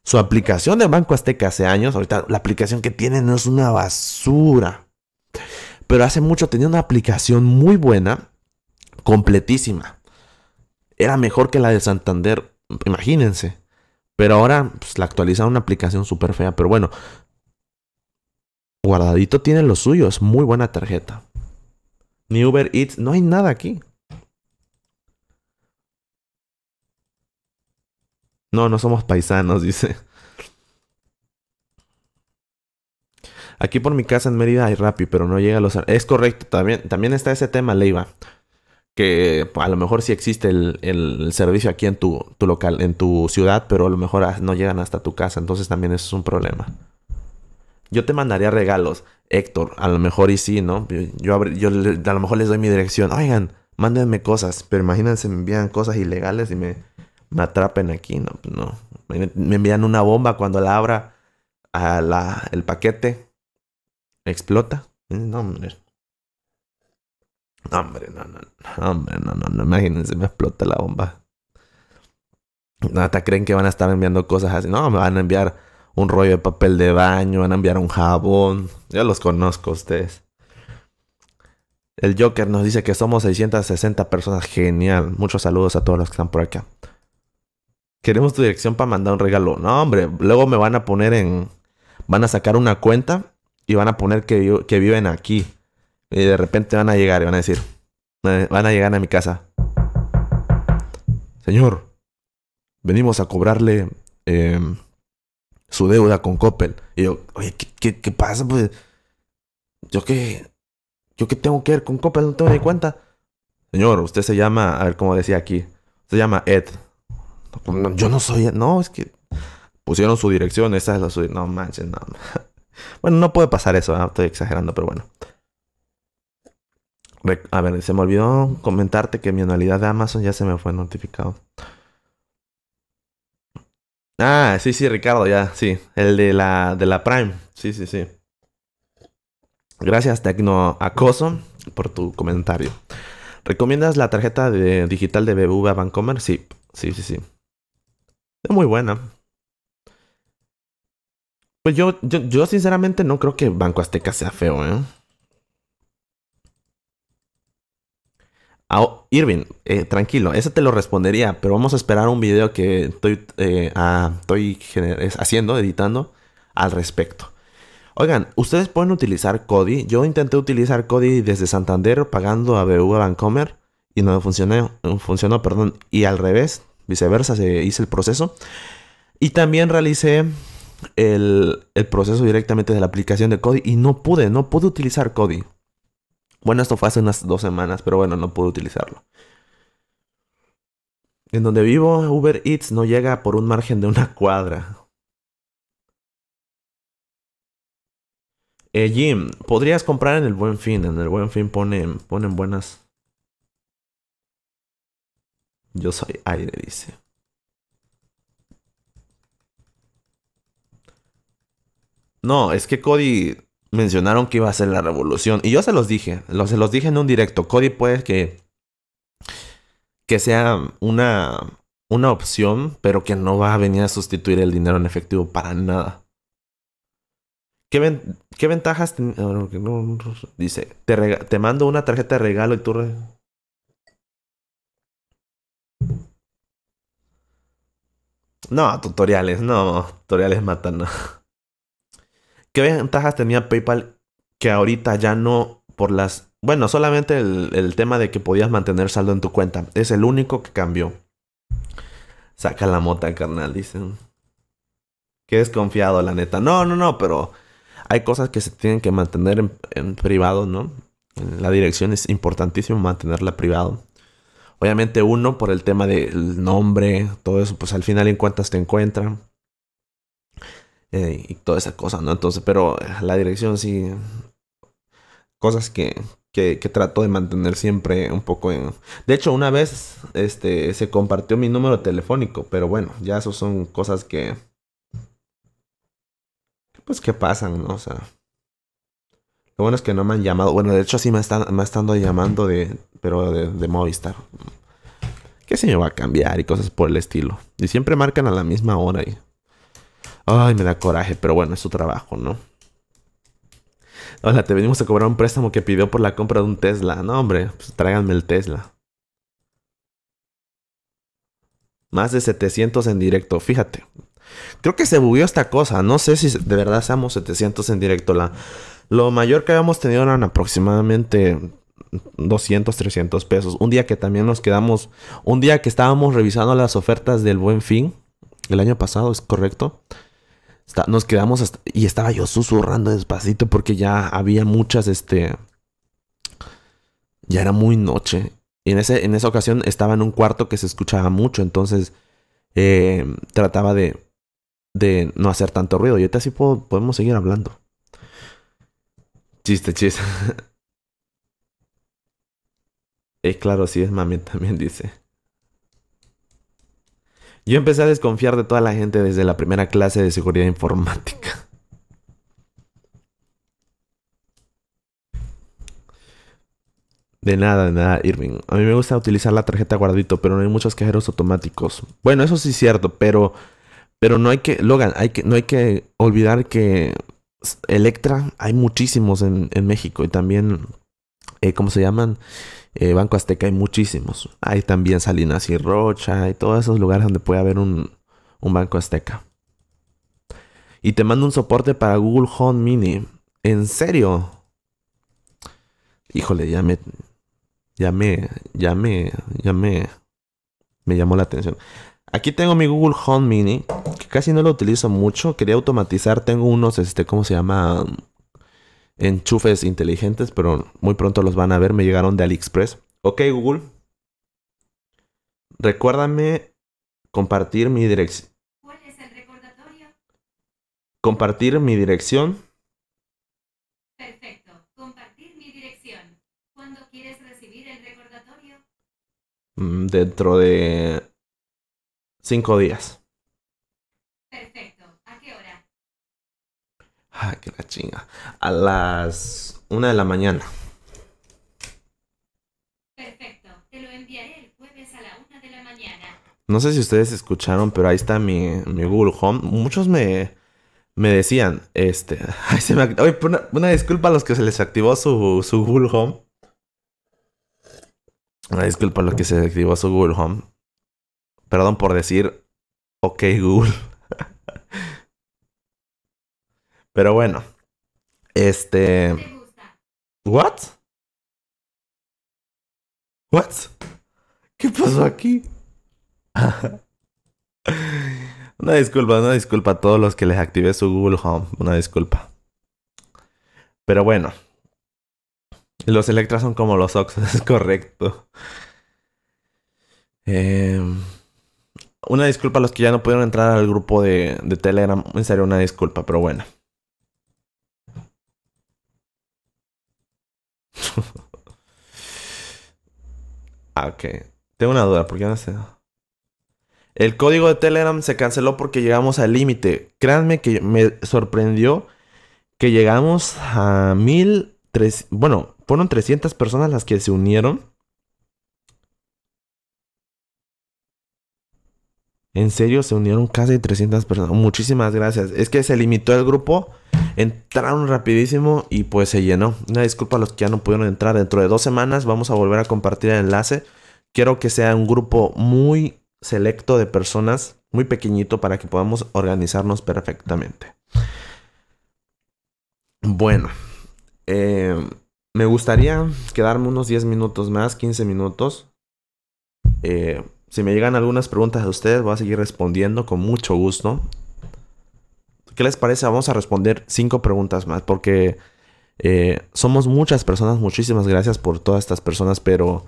su aplicación de Banco Azteca hace años, ahorita la aplicación que tienen no es una basura. Pero hace mucho tenía una aplicación muy buena, completísima. Era mejor que la de Santander, imagínense. Pero ahora pues, la actualiza una aplicación súper fea. Pero bueno, guardadito tiene lo suyo, es muy buena tarjeta. Ni Uber Eats, no hay nada aquí. No, no somos paisanos, dice. Aquí por mi casa en Mérida hay Rappi, pero no llega a los... Es correcto, también, también está ese tema, Leiva. Que a lo mejor sí existe el, servicio aquí en tu, local, en tu ciudad, pero a lo mejor no llegan hasta tu casa. Entonces también eso es un problema. Yo te mandaría regalos, Héctor. A lo mejor y sí, ¿no? Yo, yo a lo mejor les doy mi dirección. Oigan, mándenme cosas. Pero imagínense, me envían cosas ilegales y me me atrapen aquí. No, pues no. Me, envían una bomba cuando la abra a el paquete. Explota. No, hombre. No, no, no, no, no, imagínense, me explota la bomba. Hasta creen que van a estar enviando cosas así. No, me van a enviar un rollo de papel de baño, van a enviar un jabón. ya los conozco ustedes. El Joker nos dice que somos 660 personas. Genial. Muchos saludos a todos los que están por acá. Queremos tu dirección para mandar un regalo. No, hombre, luego me van a poner en. Van a sacar una cuenta y van a poner que, que viven aquí. Y de repente van a llegar y van a decir: eh, Van a llegar a mi casa. Señor, venimos a cobrarle em, su deuda con Coppel. Y yo, oye, ¿qué, pasa? Pues? yo qué. ¿Yo qué tengo que ver con Coppel? No tengo ni cuenta. Señor, usted se llama, a ver cómo decía aquí. Se llama Ed yo no soy. No, es que pusieron su dirección, esa es la suya. No manches, no. Bueno, no puede pasar eso, ¿ah? estoy exagerando, pero bueno. A ver, se me olvidó comentarte que mi anualidad de Amazon ya se me fue notificado. Ah, sí, sí, Ricardo, ya, sí. El de la, de la Prime. Sí, sí, sí. Gracias, Tecno Acoso, por tu comentario. ¿Recomiendas la tarjeta de, digital de BBVA Bancomer? Sí, sí, sí, sí muy buena. Pues yo, yo, sinceramente no creo que Banco Azteca sea feo, ¿eh? Irving, eh, tranquilo, ese te lo respondería, pero vamos a esperar un video que estoy, eh, ah, estoy haciendo, editando al respecto. Oigan, ustedes pueden utilizar Cody. Yo intenté utilizar Cody desde Santander pagando a a Vancomer y no funcionó, eh, funcionó, perdón. Y al revés, viceversa, se hice el proceso. Y también realicé el, el proceso directamente de la aplicación de Kodi y no pude, no pude utilizar Kodi. Bueno, esto fue hace unas dos semanas, pero bueno, no pude utilizarlo. En donde vivo, Uber Eats no llega por un margen de una cuadra. Eh, Jim, podrías comprar en el buen fin. En el buen fin ponen, ponen buenas, yo soy aire, dice. No, es que Cody mencionaron que iba a ser la revolución. Y yo se los dije, lo, se los dije en un directo. Cody puede que, que sea una, una opción, pero que no va a venir a sustituir el dinero en efectivo para nada. ¿Qué, qué ventajas? Dice, te, mando una tarjeta de regalo y tú... No, tutoriales, no, tutoriales matan. ¿Qué ventajas tenía PayPal que ahorita ya no por las... Bueno, solamente el, tema de que podías mantener saldo en tu cuenta. Es el único que cambió. Saca la mota, carnal, dicen. Qué desconfiado, la neta. No, no, no, pero hay cosas que se tienen que mantener en, privado, ¿no? La dirección es importantísimo mantenerla privada Obviamente uno por el tema del nombre, todo eso, pues al final en cuentas te encuentran. Eh, y toda esa cosa, ¿no? Entonces, pero eh, la dirección sí. Cosas que, que, trato de mantener siempre un poco en. De hecho, una vez este, se compartió mi número telefónico, pero bueno, ya eso son cosas que. Pues que pasan, ¿no? O sea. Lo bueno es que no me han llamado. Bueno, de hecho sí me están, me están llamando de, pero de, Movistar. ¿Qué me va a cambiar? Y cosas por el estilo. Y siempre marcan a la misma hora. Y... Ay, me da coraje, pero bueno, es su trabajo, ¿no? Hola, te venimos a cobrar un préstamo que pidió por la compra de un Tesla. No, hombre, pues, tráiganme el Tesla. Más de 700 en directo, fíjate. Creo que se bugueó esta cosa. No sé si de verdad seamos 700 en directo. La, lo mayor que habíamos tenido eran aproximadamente 200, 300 pesos. Un día que también nos quedamos, un día que estábamos revisando las ofertas del Buen Fin, el año pasado, es correcto. nos quedamos y estaba yo susurrando despacito porque ya había muchas, este, ya era muy noche. Y en, ese, en esa ocasión estaba en un cuarto que se escuchaba mucho, entonces eh, trataba de, de no hacer tanto ruido. Y ahorita sí podemos seguir hablando. Chiste, chiste. es eh, claro, sí es mami también dice. Yo empecé a desconfiar de toda la gente desde la primera clase de seguridad informática. De nada, de nada, Irving. A mí me gusta utilizar la tarjeta guardito, pero no hay muchos cajeros automáticos. Bueno, eso sí es cierto, pero, pero no hay que, Logan, hay que, no hay que olvidar que Electra, hay muchísimos en, México y también, eh, ¿cómo se llaman? Eh, Banco Azteca, hay muchísimos. Hay también Salinas y Rocha y todos esos lugares donde puede haber un, un Banco Azteca. Y te mando un soporte para Google Home Mini. ¿En serio? Híjole, ya me. Ya me. me. Me llamó la atención. Aquí tengo mi Google Home Mini, que casi no lo utilizo mucho. Quería automatizar, tengo unos, este, ¿cómo se llama? Enchufes inteligentes, pero muy pronto los van a ver. Me llegaron de AliExpress. Ok, Google. Recuérdame compartir mi dirección. ¿Cuál es el recordatorio? Compartir mi dirección. Perfecto. Compartir mi dirección. ¿Cuándo quieres recibir el recordatorio? Mm, dentro de cinco días. Perfecto. ¿A qué hora? Ah, qué la chinga. A las una de la mañana. Perfecto. Te lo enviaré el jueves a la una de la mañana. No sé si ustedes escucharon, pero ahí está mi, Google Home. Muchos me, decían, este, una, disculpa a los que se les activó su, su Google Home. Una disculpa a los que se les activó su Google Home. Perdón por decir, ok Google. Pero bueno, este... ¿What? ¿What? ¿Qué pasó aquí? una disculpa, una disculpa a todos los que les activé su Google Home. Una disculpa. Pero bueno. Los Electra son como los Ox, es correcto. Eh... Una disculpa a los que ya no pudieron entrar al grupo de, Telegram. En serio, una disculpa, pero bueno. Ah, ok. Tengo una duda, ¿por qué no sé? El código de Telegram se canceló porque llegamos al límite. Créanme que me sorprendió que llegamos a mil... Bueno, fueron 300 personas las que se unieron En serio, se unieron casi 300 personas. Muchísimas gracias. Es que se limitó el grupo. Entraron rapidísimo y pues se llenó. Una disculpa a los que ya no pudieron entrar. Dentro de dos semanas vamos a volver a compartir el enlace. Quiero que sea un grupo muy selecto de personas, muy pequeñito para que podamos organizarnos perfectamente. Bueno, eh, me gustaría quedarme unos 10 minutos más, 15 minutos. Eh, si me llegan algunas preguntas de ustedes, voy a seguir respondiendo con mucho gusto. ¿Qué les parece? Vamos a responder cinco preguntas más porque eh, somos muchas personas. Muchísimas gracias por todas estas personas, pero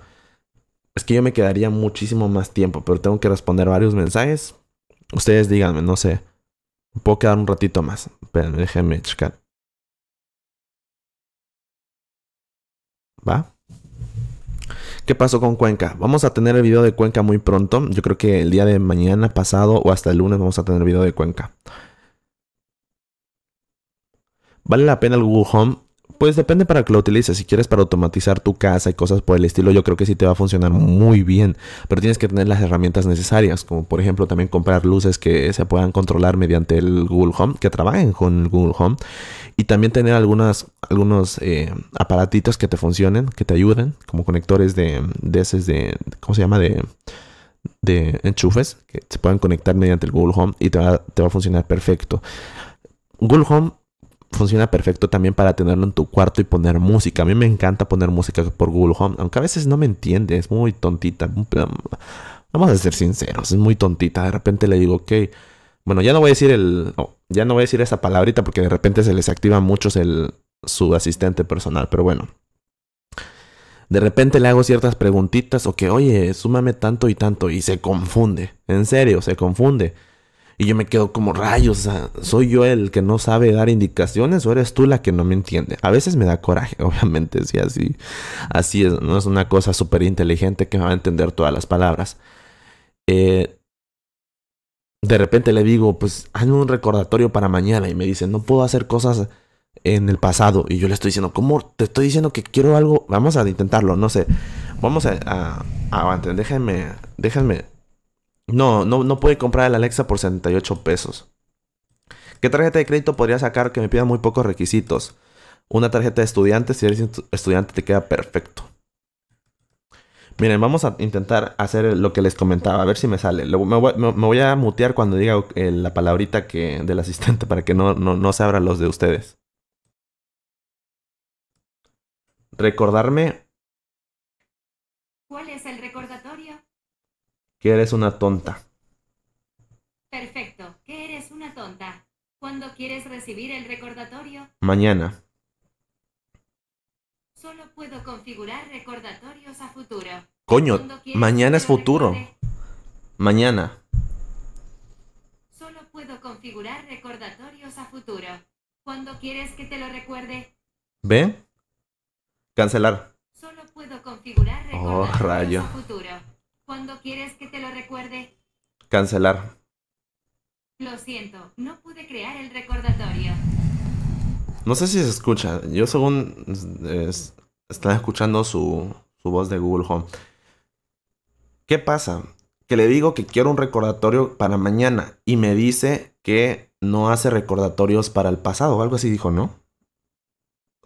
es que yo me quedaría muchísimo más tiempo, pero tengo que responder varios mensajes. Ustedes díganme, no sé. Puedo quedar un ratito más. Espérenme, déjenme checar. ¿Va? ¿Qué pasó con Cuenca? Vamos a tener el video de Cuenca muy pronto. Yo creo que el día de mañana pasado o hasta el lunes vamos a tener el video de Cuenca. ¿Vale la pena el Google Home? Pues depende para que lo utilices. Si quieres para automatizar tu casa y cosas por el estilo, yo creo que sí te va a funcionar muy bien. Pero tienes que tener las herramientas necesarias, como por ejemplo también comprar luces que se puedan controlar mediante el Google Home, que trabajen con el Google Home. Y también tener algunas, algunos eh, aparatitos que te funcionen, que te ayuden, como conectores de, de, de ¿cómo se llama? De, de enchufes que se puedan conectar mediante el Google Home y te va, te va a funcionar perfecto. Google Home funciona perfecto también para tenerlo en tu cuarto y poner música. A mí me encanta poner música por Google Home, aunque a veces no me entiende, es muy tontita. Mm, mm, vamos a ser sinceros, es muy tontita. De repente le digo, ok, bueno, ya no voy a decir el, ya no voy a decir esa palabrita porque de repente se les activa mucho muchos el, su asistente personal, pero bueno. De repente le hago ciertas preguntitas o que, oye, súmame tanto y tanto y se confunde. En serio, se confunde. Y yo me quedo como rayos, ¿soy yo el que no sabe dar indicaciones o eres tú la que no me entiende? A veces me da coraje, obviamente, si sí, así, así es, no es una cosa súper inteligente que me va a entender todas las palabras. Eh, de repente le digo, pues hazme un recordatorio para mañana y me dice, no puedo hacer cosas en el pasado. Y yo le estoy diciendo, ¿cómo? Te estoy diciendo que quiero algo, vamos a intentarlo, no sé, vamos a... a, a déjenme, déjenme no, no, no comprar el Alexa por 78 pesos. ¿Qué tarjeta de crédito podría sacar que me pida muy pocos requisitos? Una tarjeta de estudiante, si eres estudiante te queda perfecto. Miren, vamos a intentar hacer lo que les comentaba, a ver si me sale. Me voy, a mutear cuando diga eh, la palabrita que, del asistente para que no, no, no se abran los de ustedes. Recordarme que eres una tonta. Perfecto, que eres una tonta. ¿Cuándo quieres recibir el recordatorio? Mañana. Solo puedo configurar recordatorios a futuro. Coño, mañana es futuro. Mañana. Solo puedo configurar recordatorios a futuro. ¿Cuándo quieres que te lo recuerde? ¿Ve? Cancelar. Solo puedo configurar oh, recordatorios a futuro. Cuando quieres que te lo recuerde? Cancelar. Lo siento, no pude crear el recordatorio. No sé si se escucha. Yo según Estaba escuchando su, su voz de Google Home. ¿Qué pasa? Que le digo que quiero un recordatorio para mañana y me dice que no hace recordatorios para el pasado. Algo así dijo, ¿no?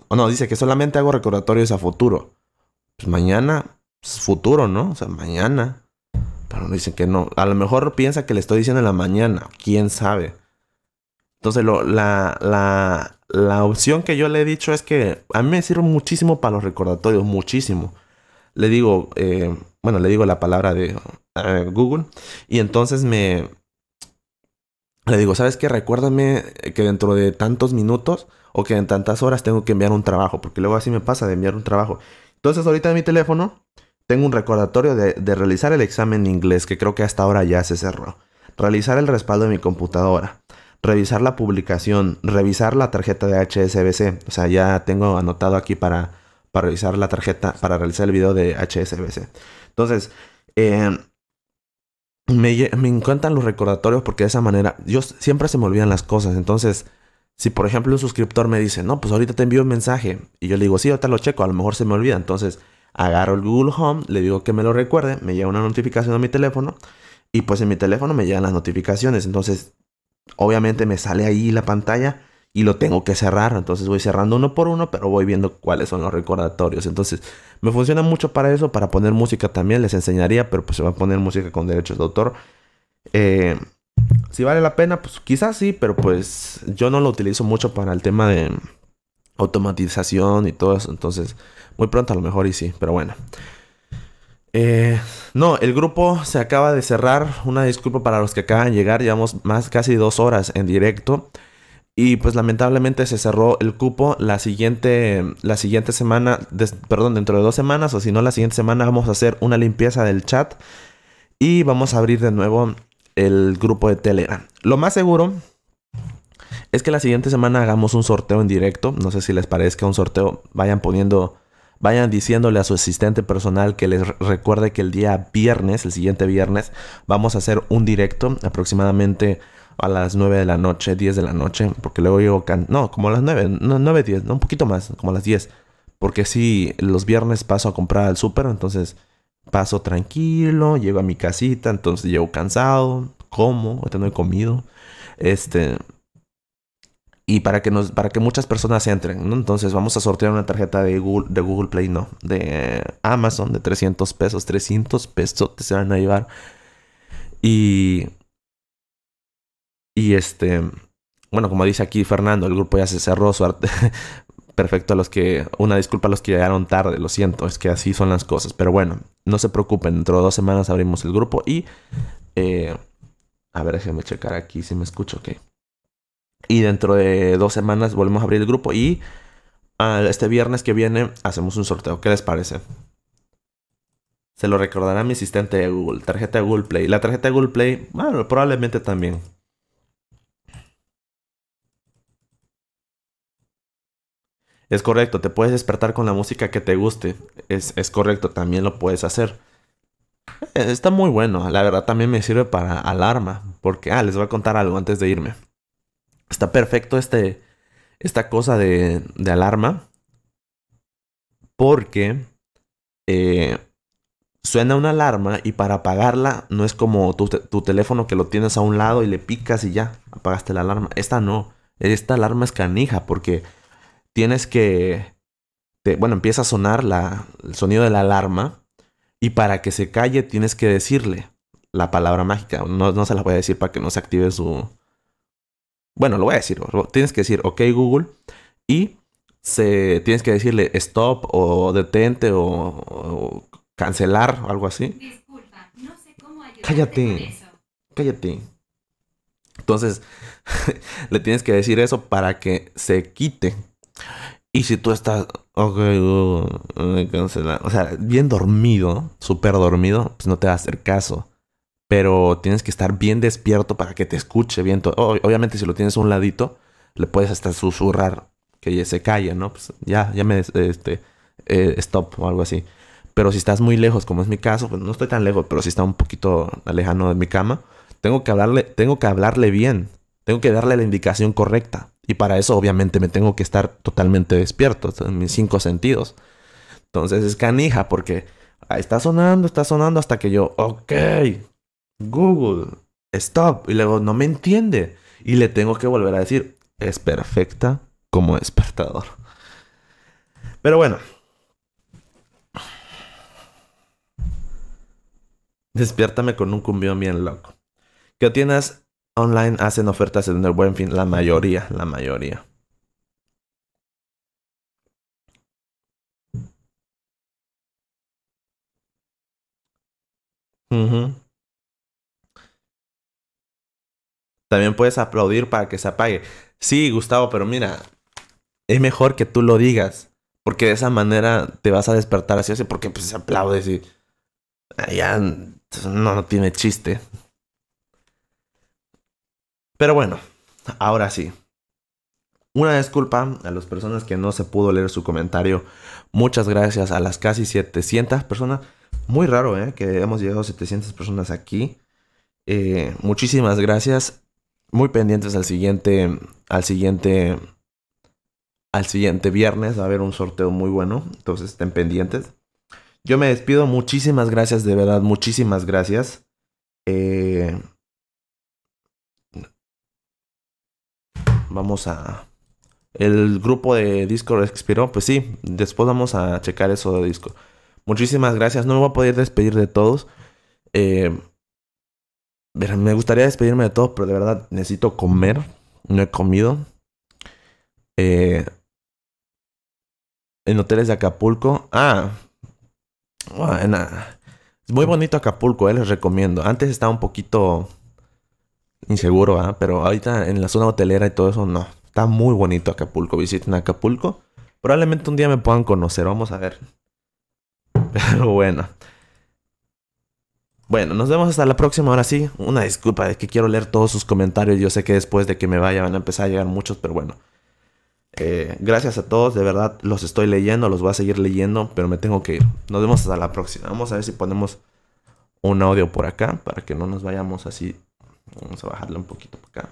O no, dice que solamente hago recordatorios a futuro. Pues mañana pues, futuro, ¿no? O sea, mañana. Pero dicen que no. A lo mejor piensa que le estoy diciendo en la mañana. ¿Quién sabe? Entonces, la, la, opción que yo le he dicho es que a mí me sirve muchísimo para los recordatorios, muchísimo. Le digo, eh, bueno, le digo la palabra de eh, Google y entonces me... Le digo, ¿sabes qué? Recuérdame que dentro de tantos minutos o que en tantas horas tengo que enviar un trabajo, porque luego así me pasa de enviar un trabajo. Entonces ahorita en mi teléfono tengo un recordatorio de, realizar el examen inglés que creo que hasta ahora ya se cerró. Realizar el respaldo de mi computadora. Revisar la publicación. Revisar la tarjeta de HSBC. O sea, ya tengo anotado aquí para, para revisar la tarjeta, para realizar el video de HSBC. Entonces, em, me, me, encantan los recordatorios porque de esa manera yo siempre se me olvidan las cosas. Entonces, si por ejemplo un suscriptor me dice, no, pues ahorita te envío un mensaje y yo le digo, sí, ahorita lo checo, a lo mejor se me olvida. Entonces, agarro el Google Home, le digo que me lo recuerde, me llega una notificación a mi teléfono y pues en mi teléfono me llegan las notificaciones. Entonces, obviamente me sale ahí la pantalla y lo tengo que cerrar. Entonces voy cerrando uno por uno, pero voy viendo cuáles son los recordatorios. Entonces, me funciona mucho para eso, para poner música también, les enseñaría, pero pues se va a poner música con derechos de autor. Eh, si vale la pena, pues quizás sí, pero pues yo no lo utilizo mucho para el tema de automatización y todo eso. Entonces, muy pronto a lo mejor y sí, pero bueno. Eh, no, el grupo se acaba de cerrar. Una disculpa para los que acaban de llegar. Llevamos más casi dos horas en directo. Y pues lamentablemente se cerró el cupo. La siguiente, la siguiente semana, perdón, dentro de dos semanas o si no la siguiente semana vamos a hacer una limpieza del chat. Y vamos a abrir de nuevo el grupo de Telegram. Lo más seguro es que la siguiente semana hagamos un sorteo en directo. No sé si les parece que un sorteo. Vayan poniendo vayan diciéndole a su asistente personal que les recuerde que el día viernes, el siguiente viernes, vamos a hacer un directo aproximadamente a las 9 de la noche, 10 de la noche, porque luego llego, no, como a las 9, no, 9, 10, no, un poquito más, como a las 10. Porque si los viernes paso a comprar al súper, entonces paso tranquilo, llego a mi casita, entonces llego cansado, como, ahorita no he comido. Este, y para que, nos, para que muchas personas entren. ¿no? Entonces vamos a sortear una tarjeta de Google, de Google Play, no, de Amazon de 300 pesos. 300 pesos te se van a llevar. Y... Y este... Bueno, como dice aquí Fernando, el grupo ya se cerró. Suerte. Perfecto a los que... Una disculpa a los que llegaron tarde, lo siento, es que así son las cosas. Pero bueno, no se preocupen, dentro de dos semanas abrimos el grupo y... Eh, a ver, déjenme checar aquí si me escucho, ok. Y dentro de dos semanas volvemos a abrir el grupo. Y este viernes que viene hacemos un sorteo. ¿Qué les parece? Se lo recordará mi asistente de Google. Tarjeta de Google Play. La tarjeta de Google Play, bueno, ah, probablemente también. Es correcto, te puedes despertar con la música que te guste. Es, es correcto, también lo puedes hacer. Eh, está muy bueno, la verdad también me sirve para alarma, porque, ah, les voy a contar algo antes de irme. Está perfecto este, esta cosa de, alarma. Porque eh, suena una alarma y para apagarla no es como tu, teléfono que lo tienes a un lado y le picas y ya, apagaste la alarma. Esta no. Esta alarma es canija porque tienes que... bueno, empieza a sonar la, el sonido de la alarma y para que se calle tienes que decirle la palabra mágica. No, no se la voy a decir para que no se active su, bueno, lo voy a decir, tienes que decir, ok Google, y se, tienes que decirle stop o detente o, cancelar o algo así. Disculpa, no sé cómo Cállate. eso. Cállate. Entonces, le tienes que decir eso para que se quite. Y si tú estás, ok, Google, cancelar, o sea, bien dormido, súper dormido, pues no te va a hacer caso pero tienes que estar bien despierto para que te escuche bien. obviamente si lo tienes a un ladito, le puedes hasta susurrar que se calle, ¿no? Pues ya, ya me, este, eh, stop o algo así. Pero si estás muy lejos, como es mi caso, pues no estoy tan lejos, pero si está un poquito lejano de mi cama, tengo que hablarle, tengo que hablarle bien, tengo que darle la indicación correcta. Y para eso, obviamente, me tengo que estar totalmente despierto en mis cinco sentidos. Entonces es canija porque ah, está sonando, está sonando hasta que yo, ok, Google, stop. Y luego no me entiende. Y le tengo que volver a decir, es perfecta como despertador. Pero bueno. Despiértame con un cumbión bien loco. ¿Qué tiendas online hacen ofertas en el buen fin? La mayoría, la mayoría. Uh También puedes aplaudir para que se apague. Sí, Gustavo, pero mira, es mejor que tú lo digas. Porque de esa manera te vas a despertar así, así porque pues aplaude y... Ya no, no tiene chiste. Pero bueno, ahora sí. Una disculpa a las personas que no se pudo leer su comentario. Muchas gracias a las casi 700 personas. Muy raro, ¿eh? Que hemos llegado a 700 personas aquí. Eh, muchísimas gracias muy pendientes al siguiente, al siguiente, al siguiente viernes va a haber un sorteo muy bueno, entonces estén pendientes. Yo me despido, muchísimas gracias, de verdad, muchísimas gracias. Eh, vamos a... El grupo de Discord expiró, pues sí, después vamos a checar eso de Discord. Muchísimas gracias, no me voy a poder despedir de todos. Eh, me gustaría despedirme de todos, pero de verdad necesito comer. No he comido. Eh, en hoteles de Acapulco. Ah, bueno, ah, ah, es muy bonito Acapulco, eh, les recomiendo. Antes estaba un poquito inseguro, ¿ah? pero ahorita en la zona hotelera y todo eso, no. Está muy bonito Acapulco. Visiten Acapulco. Probablemente un día me puedan conocer, vamos a ver. Pero bueno. Bueno, nos vemos hasta la próxima. Ahora sí, una disculpa, es que quiero leer todos sus comentarios. Yo sé que después de que me vaya van a empezar a llegar muchos, pero bueno. Eh, gracias a todos, de verdad los estoy leyendo, los voy a seguir leyendo, pero me tengo que ir. Nos vemos hasta la próxima. Vamos a ver si ponemos un audio por acá para que no nos vayamos así. Vamos a bajarle un poquito por acá.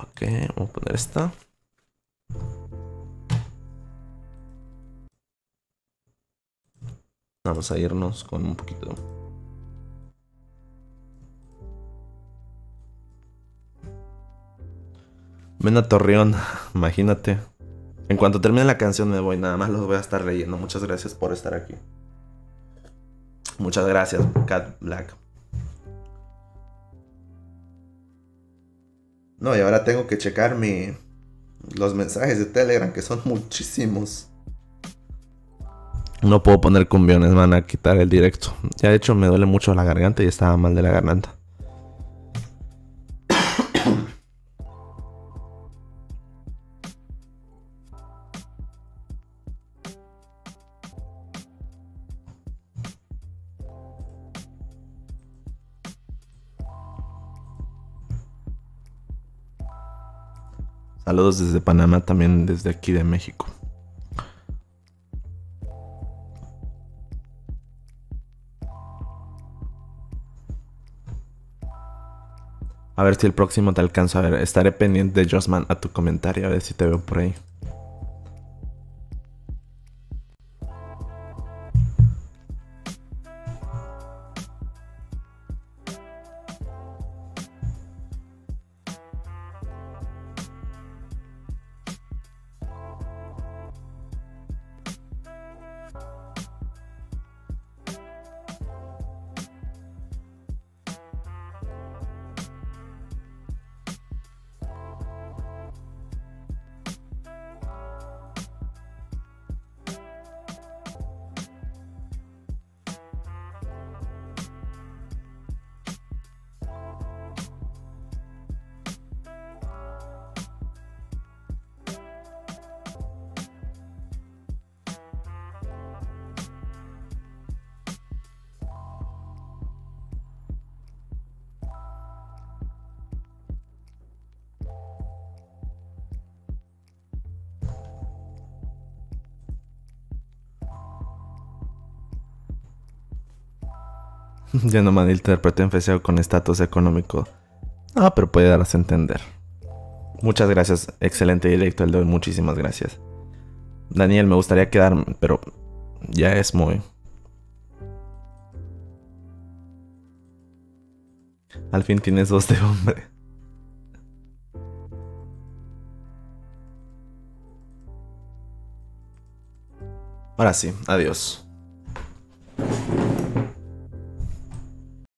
Ok, vamos a poner esta. Vamos a irnos con un poquito. Ven a Torreón, imagínate. En cuanto termine la canción me voy, nada más los voy a estar leyendo. Muchas gracias por estar aquí. Muchas gracias, Cat Black. No, y ahora tengo que checar los mensajes de Telegram, que son muchísimos. No puedo poner cumbiones, van a quitar el directo. Ya de hecho me duele mucho la garganta y estaba mal de la garganta. Saludos desde Panamá, también desde aquí de México. A ver si el próximo te alcanzo a ver. Estaré pendiente de Josman a tu comentario, a ver si te veo por ahí. Ya no me en feo con estatus económico. Ah, pero puede darse a entender. Muchas gracias. Excelente directo el de Muchísimas gracias. Daniel, me gustaría quedarme, pero ya es muy. Al fin tienes dos de hombre. Ahora sí, adiós.